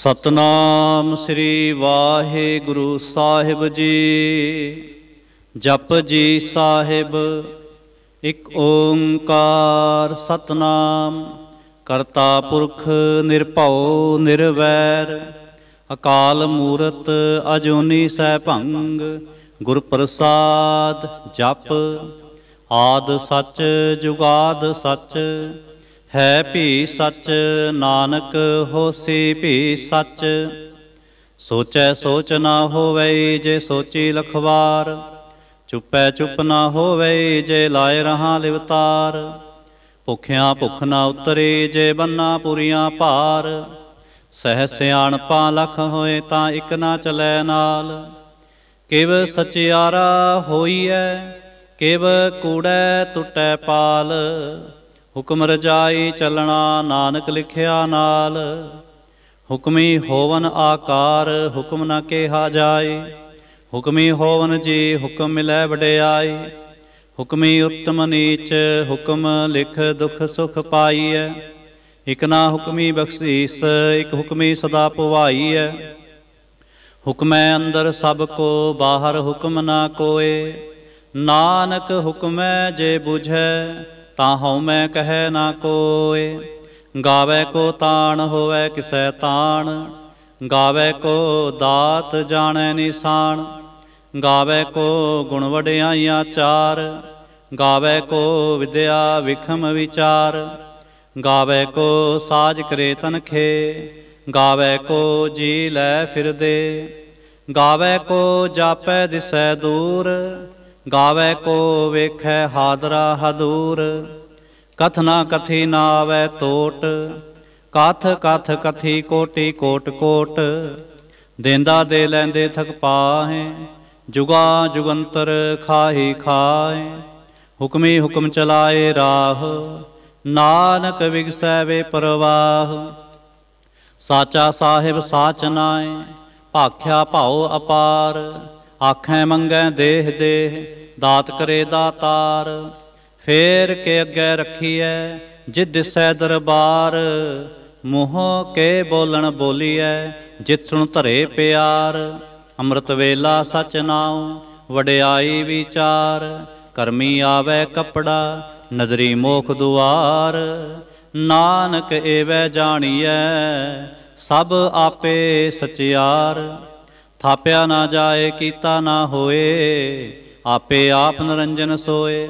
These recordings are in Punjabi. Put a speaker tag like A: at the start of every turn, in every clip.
A: ਸਤਨਾਮ ਸ੍ਰੀ ਵਾਹਿਗੁਰੂ ਸਾਹਿਬ ਜੀ ਜਪ ਜੀ ਸਾਹਿਬ ਇਕ ਓੰਕਾਰ ਸਤਨਾਮ ਕਰਤਾ ਪੁਰਖ ਨਿਰਭਉ ਨਿਰਵੈਰ ਅਕਾਲ ਮੂਰਤ ਅਜੂਨੀ ਸੈ ਭੰਗ ਗੁਰ ਪ੍ਰਸਾਦ ਜਪ ਆਦ ਸਚ ਜੁਗਾਦ ਸਚ ਹੈ ਭੀ ਸੱਚ ਨਾਨਕ ਹੋਸੀ ਭੀ ਸੱਚ ਸੋਚੈ ਸੋਚ ਨਾ ਹੋਵੇ ਜੇ ਸੋਚੀ ਲਖਵਾਰ ਚੁੱਪੈ ਚੁੱਪ ਨਾ ਹੋਵੇ ਜੇ ਲਾਇ ਰਹਾ ਲਿਵਤਾਰ ਭੁਖਿਆ ਭੁਖ ਨਾ ਉਤਰੇ ਜੇ ਬੰਨਾ ਪੁਰੀਆਂ ਭਾਰ ਸਹਿ ਪਾ ਲਖ ਹੋਏ ਤਾਂ ਇਕ ਨਾ ਚਲੈ ਨਾਲ ਕਿਵ ਸਚਿਆਰਾ ਹੋਈਐ ਕਿਵ ਕੂੜੈ ਟੁੱਟੈ ਪਾਲ ਹੁਕਮ ਰਜਾਈ ਚੱਲਣਾ ਨਾਨਕ ਲਿਖਿਆ ਨਾਲ ਹੁਕਮੀ ਹੋਵਨ ਆਕਾਰ ਹੁਕਮ ਨਾ ਕਿਹਾ ਜਾਏ ਹੁਕਮੀ ਹੋਵਨ ਜੀ ਹੁਕਮ ਮਿਲੈ ਵਡਿਆਈ ਹੁਕਮੀ ਉਤਮ ਨੀਚ ਹੁਕਮ ਲਿਖ ਦੁਖ ਸੁਖ ਪਾਈਐ ਇਕ ਨਾ ਹੁਕਮੀ ਬਖਸ਼ੀਸ ਇਕ ਹੁਕਮੀ ਸਦਾ ਪਵਾਈਐ ਹੁਕਮੈ ਅੰਦਰ ਸਭ ਕੋ ਬਾਹਰ ਹੁਕਮ ਨਾ ਕੋਏ ਨਾਨਕ ਹੁਕਮੈ ਜੇ ਬੁਝੈ ਤਾਂ ਹਉ ਮੈਂ ਕਹੈ ਨਾ ਕੋਏ ਗਾਵੇ ਕੋ ਤਾਣ ਹੋਵੇ ਕਿਸੈ ਤਾਣ ਗਾਵੇ ਕੋ ਦਾਤ ਜਾਣੈ ਨਿਸ਼ਾਨ ਗਾਵੇ ਕੋ ਗੁਣ ਵਡਿਆਈਆਂ ਚਾਰ ਗਾਵੇ ਕੋ ਵਿਦਿਆ ਵਿਖਮ ਵਿਚਾਰ ਗਾਵੇ ਕੋ ਸਾਜ ਕਰੇ ਤਨਖੇ ਗਾਵੇ ਕੋ ਜੀ ਲੈ ਫਿਰਦੇ ਗਾਵੇ ਕੋ ਜਾਪੈ ਦਿਸੈ ਦੂਰ ਗਾਵੇ ਕੋ ਵੇਖੈ ਹਾਦਰਾ ਹਦੂਰ ਕਥਨਾ ਕਥੀ ਨਾਵੇ ਤੋਟ ਕਥ ਕਥ ਕਥੀ ਕੋਟੀ ਕੋਟ ਕੋਟ ਦੇਂਦਾ ਦੇ ਲੈਂਦੇ ਥਕ ਪਾਹੇ ਜੁਗਾ ਜੁਗੰਤਰ ਖਾਹੀ ਖਾਏ ਹੁਕਮੇ ਹੁਕਮ ਚਲਾਏ ਰਾਹ ਨਾਨਕ ਵਿਗਸੈ ਵੇ ਪ੍ਰਵਾਹ ਸਾਚਾ ਸਾਹਿਬ ਸਾਚ ਨਾਏ ਭਾਖਿਆ ਭਾਉ ਅਪਾਰ ਆਖੈ ਮੰਗੈ ਦੇਹ ਦੇਹ ਦਾਤ ਕਰੇ ਦਾਤਾਰ ਫੇਰ ਕੇ ਅੱਗੇ ਰੱਖੀਐ ਜਿ ਦਿਸੈ ਦਰਬਾਰ ਮੋਹ ਕੇ ਬੋਲਣ ਬੋਲੀਐ ਜਿਤ ਸੁਣ ਧਰੇ ਪਿਆਰ ਅੰਮ੍ਰਿਤ ਵੇਲਾ ਸਚ ਨਾਉ ਵਡਿਆਈ ਵਿਚਾਰ ਕਰਮੀ ਆਵੇ ਕਪੜਾ ਨਜ਼ਰੀ ਮੋਖ ਦੁਆਰ ਨਾਨਕ ਏਵੈ ਜਾਣੀਐ ਸਭ ਆਪੇ ਸਚਿਆਰ ਥਾਪਿਆ ਨਾ ਜਾਏ ਕੀਤਾ ਨਾ ਹੋਏ ਆਪੇ ਆਪ ਨਰੰਜਨ ਸੋਏ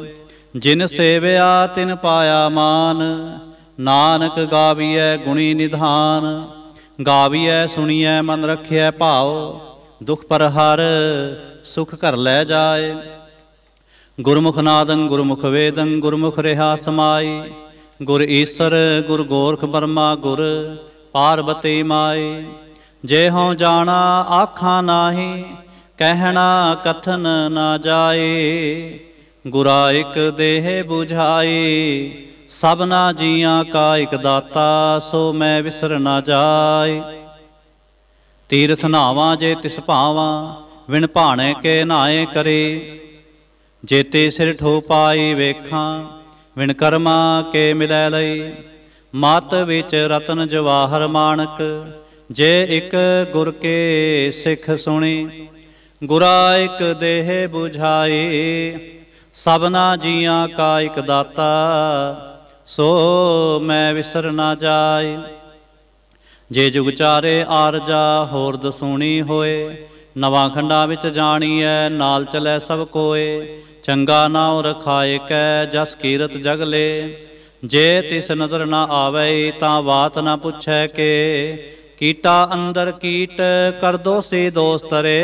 A: ਜਿਨ ਸੇਵਿਆ ਤਿਨ ਪਾਇਆ ਮਾਨ ਨਾਨਕ ਗਾਵੀਐ ਗੁਣੀ ਨਿਧਾਨ ਗਾਵੀਐ ਸੁਣੀਐ ਮਨ ਰਖਿਐ ਭਾਉ ਦੁਖ ਪਰ ਹਰ ਸੁਖ ਘਰ ਲੈ ਜਾਏ ਗੁਰਮੁਖ ਨਾਦੰ ਗੁਰਮੁਖ ਵੇਦੰ ਗੁਰਮੁਖ ਰਿਹਾ ਸਮਾਈ ਗੁਰ ਈਸਰ ਗੁਰ ਗੋਰਖ ਬਰਮਾ ਗੁਰ ਪਾਰਬਤੀ ਮਾਈ ਜੇ ਹਉ ਜਾਣਾ ਆਖਾਂ ਨਾਹੀ ਕਹਿਣਾ ਕਥਨ ਨਾ ਜਾਏ ਗੁਰਾ ਇੱਕ ਦੇਹ 부ਝਾਈ ਸਭਨਾ ਜੀਆਂ ਕਾ ਇੱਕ ਦਾਤਾ ਸੋ ਮੈਂ ਵਿਸਰ ਨਾ ਜਾਏ ਤੀਰਥ ਨਾਵਾਂ ਜੇ ਤਿਸ ਭਾਵਾਂ ਵਿਣ ਭਾਣੇ ਕੇ ਨਾਏ ਕਰੇ ਜੇਤੇ ਸਿਰ ਠੋ ਪਾਈ ਵੇਖਾਂ ਵਿਣ ਕਰਮਾ ਕੇ ਮਿਲੈ ਲਈ ਮਤ ਵਿੱਚ ਰਤਨ ਜਵਾਹਰ ਮਾਨਕ ਜੇ ਇੱਕ ਗੁਰ ਕੇ ਸਿੱਖ ਸੁਣੀ ਗੁਰਾ ਇੱਕ ਦੇਹ 부ਝਾਏ ਸਭਨਾ ਜੀਆਂ ਕਾ ਇੱਕ ਦਾਤਾ ਸੋ ਮੈਂ ਵਿਸਰ ਨਾ ਜਾਏ ਜੇ ਜੁਗ ਚਾਰੇ ਆਰਜਾ ਹੋਰ ਦਸੂਣੀ ਹੋਏ ਨਵਾਂ ਖੰਡਾ ਵਿੱਚ ਜਾਣੀ ਐ ਨਾਲ ਚਲੇ ਸਭ ਕੋਏ ਚੰਗਾ ਨਾਉ ਰਖਾਏ ਕੈ ਜਸ ਕੀਰਤ ਜਗ ਲੇ ਜੇ ਤਿਸ ਨਜ਼ਰ ਨਾ ਆਵੇ ਤਾਂ ਬਾਤ ਨਾ ਪੁੱਛੈ ਕੇ ਕੀਟਾ ਅੰਦਰ ਕੀਟ ਕਰ ਦੋਸਤ ਦੋਸਤਰੇ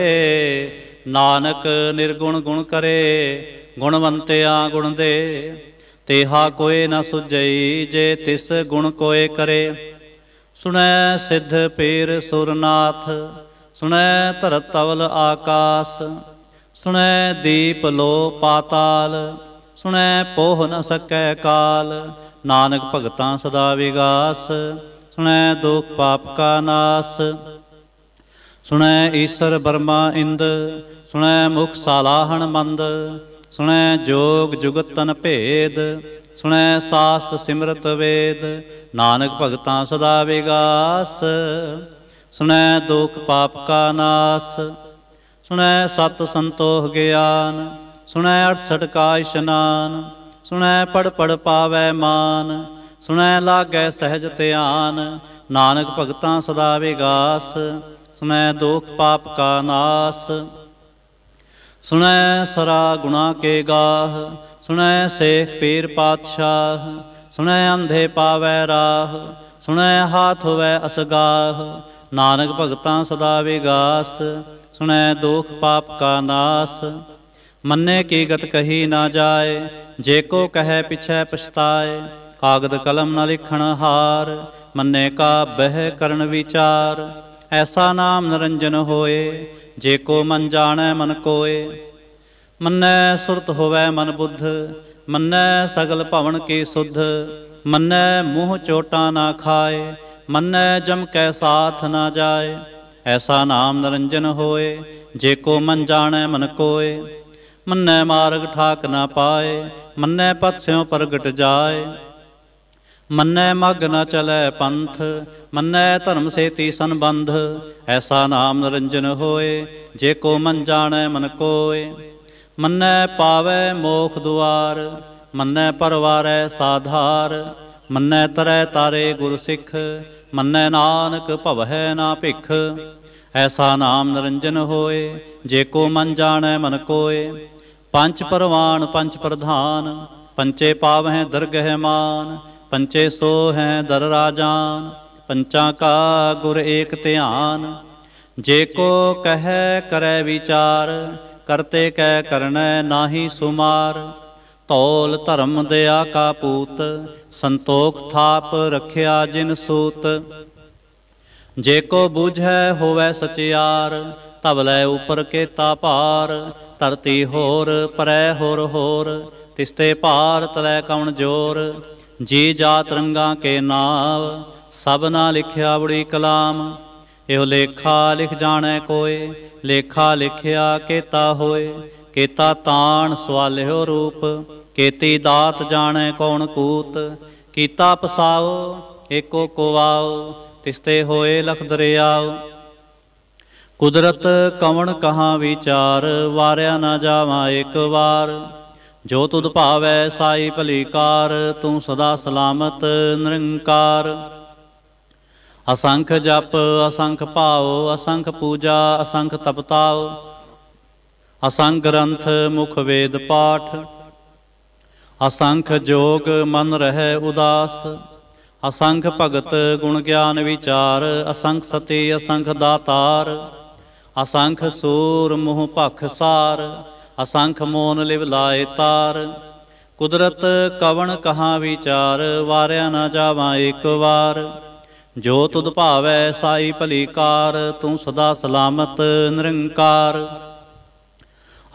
A: ਨਾਨਕ ਨਿਰਗੁਣ ਗੁਣ ਕਰੇ ਗੁਣਵੰਤਿਆ ਗੁਣ ਦੇ ਤੇਹਾ ਕੋਏ ਨਾ ਸੁਜਈ ਜੇ ਤਿਸ ਗੁਣ ਕੋਏ ਕਰੇ ਸੁਣੈ ਸਿੱਧ ਪੀਰ ਸੁਰਨਾਥ ਸੁਣੈ ਧਰਤ ਤਵਲ ਆਕਾਸ ਸੁਣੈ ਦੀਪ ਲੋ ਪਾਤਾਲ ਸੁਣੈ ਪੋਹ ਨ ਸਕੈ ਕਾਲ ਨਾਨਕ ਭਗਤਾਂ ਸਦਾ ਵਿਗਾਸ ਸੁਣੈ ਦੁਖ ਪਾਪ ਕਾ ਨਾਸ ਸੁਣੈ ਈਸ਼ਰ ਬਰਮਾ ਇੰਦ ਸੁਣੈ ਮੁਖ ਸਾਲਾਹਣ ਮੰਦ ਸੁਣੈ ਜੋਗ ਜੁਗਤ ਤਨ ਭੇਦ ਸੁਣੈ ਸਾਸਤ ਸਿਮਰਤ ਵੇਦ ਨਾਨਕ ਭਗਤਾਂ ਸਦਾ ਵਿਗਾਸ ਸੁਣੈ ਦੁਖ ਪਾਪ ਕਾ ਨਾਸ ਸੁਣੈ ਸਤ ਸੰਤੋਖ ਗਿਆਨ ਸੁਣੈ 68 ਕਾ ਇਸ਼ਨਾਨ ਸੁਣੈ ਪੜ ਪੜ ਪਾਵੈ ਮਾਨ ਸੁਣੈ ਲਾਗੈ ਸਹਿਜ ਧਿਆਨ ਨਾਨਕ ਭਗਤਾਂ ਸਦਾ ਵਿਗਾਸ ਸੁਣੈ ਦੋਖ ਪਾਪ ਕਾ ਨਾਸ ਸੁਣੈ ਸਰਾ ਗੁਨਾ ਕੇ ਗਾਹ ਸੁਣੈ ਸੇਖ ਪੀਰ ਪਾਤਸ਼ਾਹ ਸੁਣੈ ਅੰਧੇ ਪਾਵੈ ਰਾਹ ਸੁਣੈ ਹਾਥ ਹੋਵੈ ਅਸਗਾਹ ਨਾਨਕ ਭਗਤਾਂ ਸਦਾ ਵਿਗਾਸ ਸੁਣੈ ਦੋਖ ਪਾਪ ਕਾ ਨਾਸ ਮੰਨੇ ਕੀ ਗਤ ਕਹੀ ਨਾ ਜਾਏ ਜੇ ਕੋ ਕਹੈ ਪਿਛੈ ਪਛਤਾਏ ਕਾਗਦ ਕਲਮ ਨਾ ਲਿਖਣ ਹਾਰ ਮੰਨੇ ਕਾ ਬਹਿ ਕਰਨ ਵਿਚਾਰ ਐਸਾ ਨਾਮ ਨਰੰਜਨ ਹੋਏ ਜੇ ਕੋ ਮਨ ਜਾਣੈ ਮਨ ਕੋਏ ਮੰਨੈ ਸੁਰਤ ਹੋਵੇ ਮਨ ਬੁੱਧ ਮੰਨੈ ਸਗਲ ਭਵਨ ਕੀ ਸੁਧ ਮੰਨੈ ਮੋਹ ਚੋਟਾ ਨਾ ਖਾਏ ਮੰਨੈ ਜਮ ਕੈ ਸਾਥ ਨਾ ਜਾਏ ਐਸਾ ਨਾਮ ਨਰੰਜਨ ਹੋਏ ਜੇ ਕੋ ਮਨ ਜਾਣੈ ਮਨ ਕੋਏ ਮੰਨੈ ਮਾਰਗ ਠਾਕ ਨਾ ਪਾਏ ਮੰਨੈ ਪਤਸਿਓ ਪ੍ਰਗਟ ਜਾਏ ਮੰਨੈ ਮਗ ਨ ਚਲੈ ਪੰਥ ਮੰਨੈ ਧਰਮ ਸੇਤੀ ਸੰਬੰਧ ਐਸਾ ਨਾਮ ਨਰੰਜਨ ਹੋਏ ਜੇ ਕੋ ਮਨ ਜਾਣੈ ਮਨ ਕੋਏ ਮੰਨੈ ਪਾਵੈ ਮੋਖ ਦੁਆਰ ਮੰਨੈ ਪਰਵਾਰੈ ਸਾਧਾਰ ਮੰਨੈ ਤਰੈ ਤਾਰੇ ਗੁਰ ਸਿੱਖ ਮੰਨੈ ਨਾਨਕ ਭਵਹਿ ਨਾ ਭਿਖ ਐਸਾ ਨਾਮ ਨਰੰਜਨ ਹੋਏ ਜੇ ਕੋ ਮਨ ਜਾਣੈ ਮਨ ਕੋਏ ਪੰਜ ਪਰਵਾਨ ਪੰਜ ਪ੍ਰਧਾਨ ਪੰਚੇ ਪਾਵਹਿ ਦਰਗਹਿ ਮਾਨ ਪੰਚੇ ਸੋ ਹੈ ਦਰ ਰਾਜਾਨ ਪੰਚਾਂ ਕਾ ਗੁਰ ਏਕ ਧਿਆਨ ਜੇ ਕੋ ਕਹੈ ਕਰੈ ਵਿਚਾਰ ਕਰਤੇ ਕਹਿ ਕਰਨੈ ਨਾਹੀ ਸੁਮਾਰ ਤੋਲ ਧਰਮ ਦਿਆ ਕਾ ਪੂਤ ਸੰਤੋਖ ਥਾਪ ਰਖਿਆ ਜਿਨ ਸੂਤ ਜੇ ਕੋ ਬੁਝੈ ਹੋਵੇ ਸਚਿਆਰ ਤਵਲੇ ਉਪਰ ਕੇ ਤਾ ਭਾਰ ਧਰਤੀ ਹੋਰ ਪਰੈ ਹੋਰ ਹੋਰ ਤਿਸਤੇ ਭਾਰ ਤਲੈ ਕਉਣ ਜੋਰ ਜੀ ਜਾਤ ਤਰੰਗਾ ਕੇ ਨਾਮ ਸਭਨਾ ਲਿਖਿਆ ਬੜੀ ਕਲਾਮ ਇਹੋ ਲੇਖਾ ਲਿਖ ਜਾਣੈ ਕੋਏ ਲੇਖਾ ਲਿਖਿਆ ਕੀਤਾ ਹੋਏ ਕੀਤਾ ਤਾਣ ਸਵਾਲਿਓ ਰੂਪ ਕੀਤੀ ਦਾਤ ਜਾਣੈ ਕੌਣ ਕੂਤ ਕੀਤਾ ਪਸਾਓ ਏਕੋ ਕੋਵਾਓ ਤਿਸਤੇ ਹੋਏ ਲਖ ਦਰਿਆਓ ਕੁਦਰਤ ਕਵਣ ਕਹਾ ਵਿਚਾਰ ਵਾਰਿਆ ਨਾ ਜਾਵਾ ਇੱਕ ਵਾਰ ਜੋ ਤੁਧ ਭਾਵੈ ਸਾਈ ਭਲੀ ਕਾਰ ਤੂੰ ਸਦਾ ਸਲਾਮਤ ਨਿਰੰਕਾਰ ਅਸੰਖ ਜਪ ਅਸੰਖ ਭਾਉ ਅਸੰਖ ਪੂਜਾ ਅਸੰਖ ਤਪਤਾਉ ਅਸੰਖ ਗ੍ਰੰਥ ਮੁਖ ਵੇਦ ਪਾਠ ਅਸੰਖ ਜੋਗ ਮਨ ਰਹਿ ਉਦਾਸ ਅਸੰਖ ਭਗਤ ਗੁਣ ਗਿਆਨ ਵਿਚਾਰ ਅਸੰਖ ਸਤੇ ਅਸੰਖ ਦਾਤਾਰ ਅਸੰਖ ਸੂਰ ਮੋਹ ਭਖ ਸਾਰ ਅਸੰਖ ਮੋਨ ਲਿਵ ਲਾਇ ਤਾਰ ਕੁਦਰਤ ਕਵਣ ਕਹਾ ਵਿਚਾਰ ਵਾਰਿਆ ਨਾ ਜਾਵਾ ਇੱਕ ਵਾਰ ਜੋ ਤੁਧ ਭਾਵੈ ਸਾਈ ਭਲੀ ਕਾਰ ਤੂੰ ਸਦਾ ਸਲਾਮਤ ਨਿਰੰਕਾਰ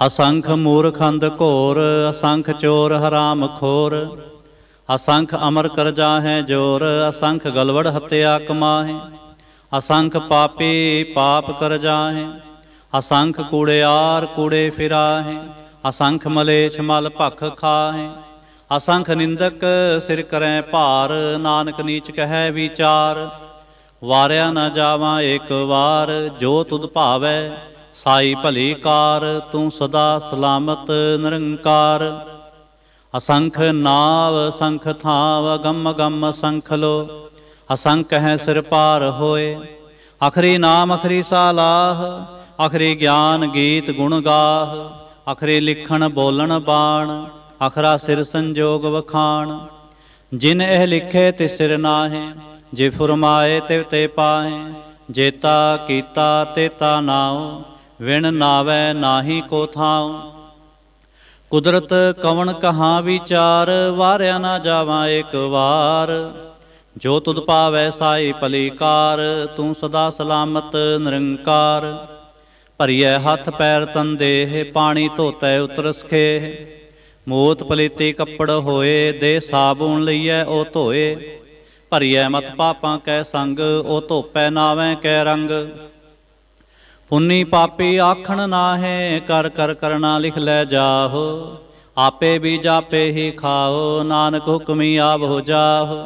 A: ਅਸੰਖ ਮੂਰਖੰਦ ਘੋਰ ਅਸੰਖ ਚੋਰ ਹਰਾਮ ਖੋਰ ਅਸੰਖ ਅਮਰ ਕਰ ਜਾਹੈ ਜੋਰ ਅਸੰਖ ਗਲਵੜ ਹਤਿਆ ਕਮਾਹੇ ਅਸੰਖ ਪਾਪੀ ਪਾਪ ਕਰ ਜਾਹੈ ਅਸੰਖ ਕੂੜਿਆਰ ਕੂੜੇ ਫਿਰਾਹੇ ਅਸੰਖ ਮਲੇਛ ਮਲ ਭਖ ਖਾਹੇ ਅਸੰਖ ਨਿੰਦਕ ਸਿਰ ਕਰੈ ਭਾਰ ਨਾਨਕ ਨੀਚ ਕਹੈ ਵਿਚਾਰ ਵਾਰਿਆ ਨਾ ਜਾਵਾਂ ਇੱਕ ਵਾਰ ਜੋ ਤੁਧ ਭਾਵੈ ਸਾਈ ਭਲੀ ਕਾਰ ਤੂੰ ਸਦਾ ਸਲਾਮਤ ਨਿਰੰਕਾਰ ਅਸੰਖ ਨਾਵ ਸੰਖ ਥਾਵ ਗਮ ਗਮ ਸੰਖ ਲੋ ਅਸੰਖ ਹੈ ਸਿਰ ਪਾਰ ਹੋਏ ਅਖਰੀ ਨਾਮ ਅਖਰੀ ਸਾਲਾਹ ਅਖਰੇ ਗਿਆਨ ਗੀਤ ਗੁਣ ਗਾਹ ਅਖਰੇ ਲਿਖਣ ਬੋਲਣ ਬਾਣ ਅਖਰਾ ਸਿਰ ਸੰਜੋਗ ਵਖਾਣ ਜਿਨ ਇਹ ਲਿਖੇ ਤੇ ਸਿਰ ਨਾਹੇ ਜੇ ਫਰਮਾਏ ਤੇ ਤੇ ਪਾਹੇ ਜੇਤਾ ਕੀਤਾ ਤੇ ਤਾ ਨਾਉ ਵਿਣ ਨਾਵੇ ਨਾਹੀ ਕੋ ਥਾਉ ਕੁਦਰਤ ਕਵਣ ਕਹਾ ਵਿਚਾਰ ਵਾਰਿਆ ਨਾ ਜਾਵਾ ਇੱਕ ਵਾਰ ਜੋ ਤੁਧ ਪਾਵੈ ਸਾਈ ਭਲੀ ਕਾਰ ਤੂੰ ਸਦਾ ਸਲਾਮਤ ਨਿਰੰਕਾਰ ਭਰੀਐ ਹੱਥ ਪੈਰ ਤਨ ਦੇਹ ਪਾਣੀ ਧੋਤੈ ਉਤਰਸਖੇ ਮੋਤ ਪਲੀਤੀ ਕੱਪੜ ਹੋਏ ਦੇ ਸਾਬੂਨ ਲਈਐ ਉਹ ਧੋਏ ਭਰੀਐ ਮਤ ਪਾਪਾਂ ਕੈ ਸੰਗ ਉਹ ਧੋਪੈ ਨਾਵੇਂ ਕੈ ਰੰਗ ਪੁੰਨੀ ਪਾਪੀ ਆਖਣ ਨਾਹੇ ਕਰ ਕਰ ਕਰਨਾ ਲਿਖ ਲੈ ਜਾਹੋ ਆਪੇ ਵੀ ਜਾਪੇ ਹੀ ਖਾਓ ਨਾਨਕ ਹੁਕਮੀ ਆਵ ਹੋ ਜਾਹੋ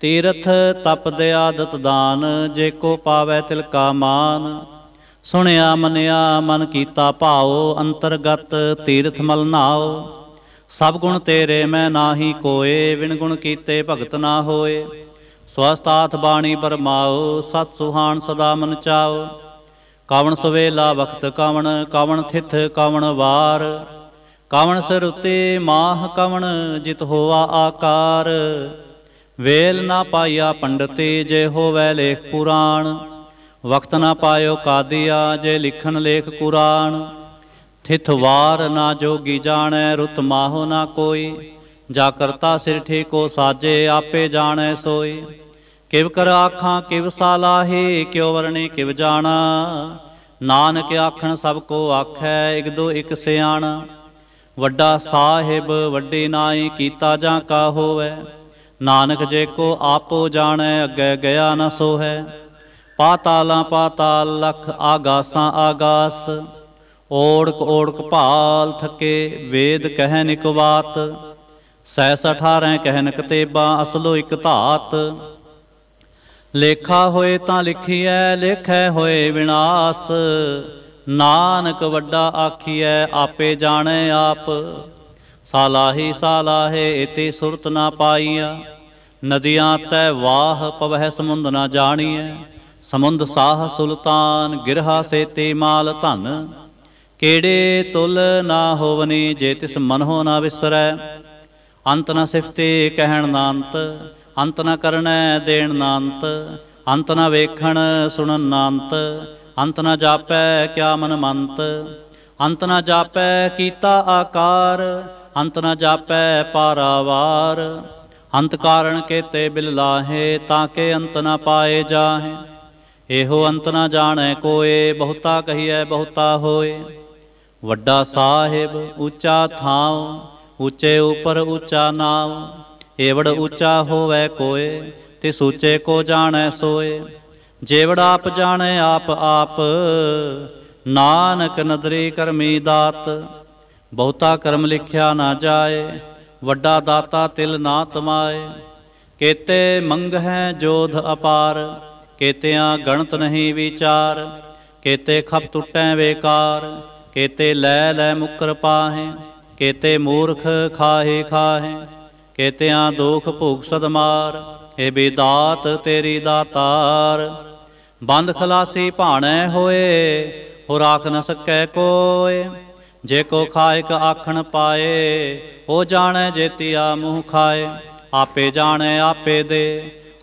A: ਤੀਰਥ ਤਪ ਦੇ ਆਦਤ ਦਾਨ ਜੇ ਕੋ ਪਾਵੇ ਤਿਲਕਾ ਮਾਨ ਸੁਣਿਆ ਮੰਨਿਆ ਮਨ ਕੀਤਾ ਭਾਉ ਅੰਤਰਗਤ ਤੀਰਥ ਮਲ ਨਾਉ ਸਭ ਗੁਣ ਤੇਰੇ ਮੈਂ ਨਾਹੀ ਕੋਏ ਵਿਣ ਗੁਣ ਕੀਤੇ ਭਗਤ ਨਾ ਹੋਏ ਸਵਸਤਾਥ ਬਾਣੀ ਪਰਮਾਉ ਸਤ ਸੁਹਾਨ ਸਦਾ ਮਨ ਚਾਉ ਕਾਵਣ ਸਵੇਲਾ ਵਖਤ ਕਾਵਣ ਕਾਵਣ ਥਿਥ ਕਾਵਣ ਵਾਰ ਕਾਵਣ ਸਿਰ ਉਤੇ ਮਾਹ ਕਾਵਣ ਜਿਤ ਹੋਆ ਆਕਾਰ ਵੇਲ ਨਾ ਪਾਇਆ ਪੰਡਤੇ ਜੇ ਹੋਵੇ ਲੇਖ ਪੁਰਾਣ ਵਕਤ ਨਾ ਪਾਇਓ ਕਾਦੀਆ ਜੇ ਲਿਖਣ ਲੇਖ ਕੁਰਾਨ ਥਿਥ ਵਾਰ ਨਾ ਜੋਗੀ ਜਾਣੈ ਰੁਤ ਮਾਹੋ ਨਾ ਕੋਈ ਜਾ ਕਰਤਾ ਸਿਰ ਠੇਕੋ ਸਾਜੇ ਆਪੇ ਜਾਣੈ ਸੋਈ ਕਿਵ ਕਰ ਆਖਾਂ ਕਿਵ ਸਾਲਾਹੇ ਕਿਉ ਵਰਣੀ ਕਿਵ ਜਾਣਾ ਨਾਨਕ ਆਖਣ ਸਭ ਕੋ ਆਖੈ ਇਕ ਦੋ ਇਕ ਸਿਆਣ ਵੱਡਾ ਸਾਹਿਬ ਵੱਡੇ ਨਾਈ ਕੀਤਾ ਜਾਂ ਕਾ ਹੋਵੇ ਨਾਨਕ ਜੇ ਕੋ ਆਪੋ ਜਾਣੈ ਅੱਗੇ ਗਿਆ ਨਾ ਸੋਹੈ ਪਾਤਾਲਾਂ ਪਾਤਾਲ ਲਖ ਆਗਾਸਾਂ ਆਗਾਸ ਓੜਕ ਓੜਕ ਭਾਲ ਥਕੇ ਵੇਦ ਕਹਿ ਬਾਤ ਸੈਸ 18 ਕਹਿਨ ਕਤੇਬਾ ਅਸਲੋ ਇਕ ਧਾਤ ਲੇਖਾ ਹੋਏ ਤਾਂ ਲਿਖੀਐ ਲੇਖੈ ਹੋਏ ਵਿਨਾਸ਼ ਨਾਨਕ ਵੱਡਾ ਆਖੀਐ ਆਪੇ ਜਾਣੈ ਆਪ ਸਾਲਾਹੀ ਸਾਲਾਹੇ ਇਤੀ ਸੁਰਤ ਨਾ ਪਾਈਆ ਨਦੀਆਂ ਤੈ ਵਾਹ ਪਵਹਿ ਸਮੁੰਦ ਨਾ ਜਾਣੀਐ ਸਮੁੰਦ ਸਾਹ ਸੁਲਤਾਨ ਗਿਰਹਾ ਸੇਤੇ ਮਾਲ ਧਨ ਕਿਹੜੇ ਤੁਲ ਨਾ ਹੋਵਨੀ ਜੇ ਤਿਸ ਮਨੋ ਨਾ ਵਿਸਰੈ ਅੰਤ ਨਾ ਸਿਫਤੇ ਕਹਿਣ ਨਾਂਤ ਅੰਤ ਨਾ ਕਰਨੈ ਦੇਣ ਨਾਂਤ ਅੰਤ ਨਾ ਵੇਖਣ ਸੁਣਨ ਨਾਂਤ ਅੰਤ ਨਾ ਜਾਪੈ ਕਿਆ ਮਨ ਮੰਤ ਅੰਤ ਨਾ ਜਾਪੈ ਕੀਤਾ ਆਕਾਰ ਅੰਤ ਨਾ ਜਾਪੈ ਪਾਰਾਵਾਰ ਅੰਤ ਕਾਰਣ ਕੇਤੇ ਬਿਲ ਲਾਹੇ ਤਾਂ ਕੇ ਅੰਤ ਨਾ ਪਾਏ ਜਾਹੇ ਇਹੋ ਅੰਤ ਨਾ ਜਾਣੈ ਕੋਏ ਬਹੁਤਾ ਕਹੀਐ ਬਹੁਤਾ ਹੋਏ ਵੱਡਾ ਸਾਹਿਬ ਉੱਚਾ ਥਾਉ ਉੱਚੇ ਉਪਰ ਉੱਚਾ ਨਾਮ ਏਵੜ ਉੱਚਾ ਹੋਵੇ ਕੋਏ ਤੇ ਸੂਚੇ ਕੋ ਜਾਣੈ ਸੋਏ ਜੇਵੜ ਆਪ ਜਾਣੈ ਆਪ ਆਪ ਨਾਨਕ ਨਦਰੀ ਕਰਮੀ ਦਾਤ ਬਹੁਤਾ ਕਰਮ ਲਿਖਿਆ ਨਾ ਜਾਏ ਵੱਡਾ ਦਾਤਾ ਤਿਲ ਨਾ ਤਮਾਏ ਕੇਤੇ ਮੰਗ ਹੈ ਜੋਧ ਅਪਾਰ ਕੇਤਿਆਂ ਗਣਤ ਨਹੀਂ ਵਿਚਾਰ ਕੇਤੇ ਖਪ ਟੁੱਟੈ ਵੇਕਾਰ ਕੇਤੇ ਲੈ ਲੈ ਮੁਕਰ ਪਾਹੇ ਕੇਤੇ ਮੂਰਖ ਖਾਹੇ ਖਾਹੇ ਕੇਤਿਆਂ ਦੁਖ ਭੋਗ ਸਦਮਾਰ ਏ ਬੇਦਾਤ ਤੇਰੀ ਦਾਤਾਰ ਬੰਦ ਖਲਾਸੀ ਭਾਣੈ ਹੋਏ ਹੋ ਰਾਖ ਨ ਸਕੈ ਕੋਏ ਜੇ ਕੋ ਖਾਇਕ ਆਖਣ ਪਾਏ ਹੋ ਜਾਣੈ ਜੇਤੀਆ ਮੂੰਹ ਖਾਏ ਆਪੇ ਜਾਣੈ ਆਪੇ ਦੇ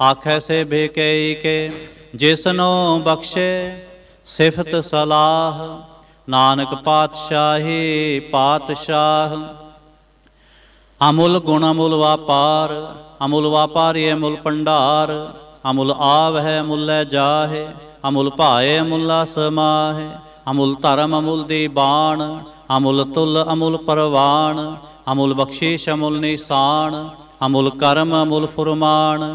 A: ਆਖੈ ਸੇ ਭੇਕੈ ਕੇ ਜਿਸਨੋ ਬਖਸ਼ੇ ਸਿਫਤ ਸਲਾਹ ਨਾਨਕ ਪਾਤਸ਼ਾਹੀ ਪਾਤਸ਼ਾਹ ਅਮੁਲ ਗੁਣ ਅਮੁਲ ਵਾਪਾਰ ਅਮੁਲ ਵਾਪਾਰੀ ਅਮੁਲ ਪੰਡਾਰ ਅਮੁਲ ਆਵ ਹੈ ਮੁੱਲੈ ਜਾਹੇ ਅਮੁਲ ਭਾਏ ਅਮੁਲਾ ਸਮਾਹੇ ਅਮੁਲ ਧਰਮ ਅਮੁਲ ਦੀ ਬਾਣ ਅਮੁਲ ਤੁਲ ਅਮੁਲ ਪਰਵਾਣ ਅਮੁਲ ਬਖਸ਼ੀਸ਼ ਅਮੁਲ ਨਿਸ਼ਾਨ ਅਮੁਲ ਕਰਮ ਅਮੁਲ ਫੁਰਮਾਨ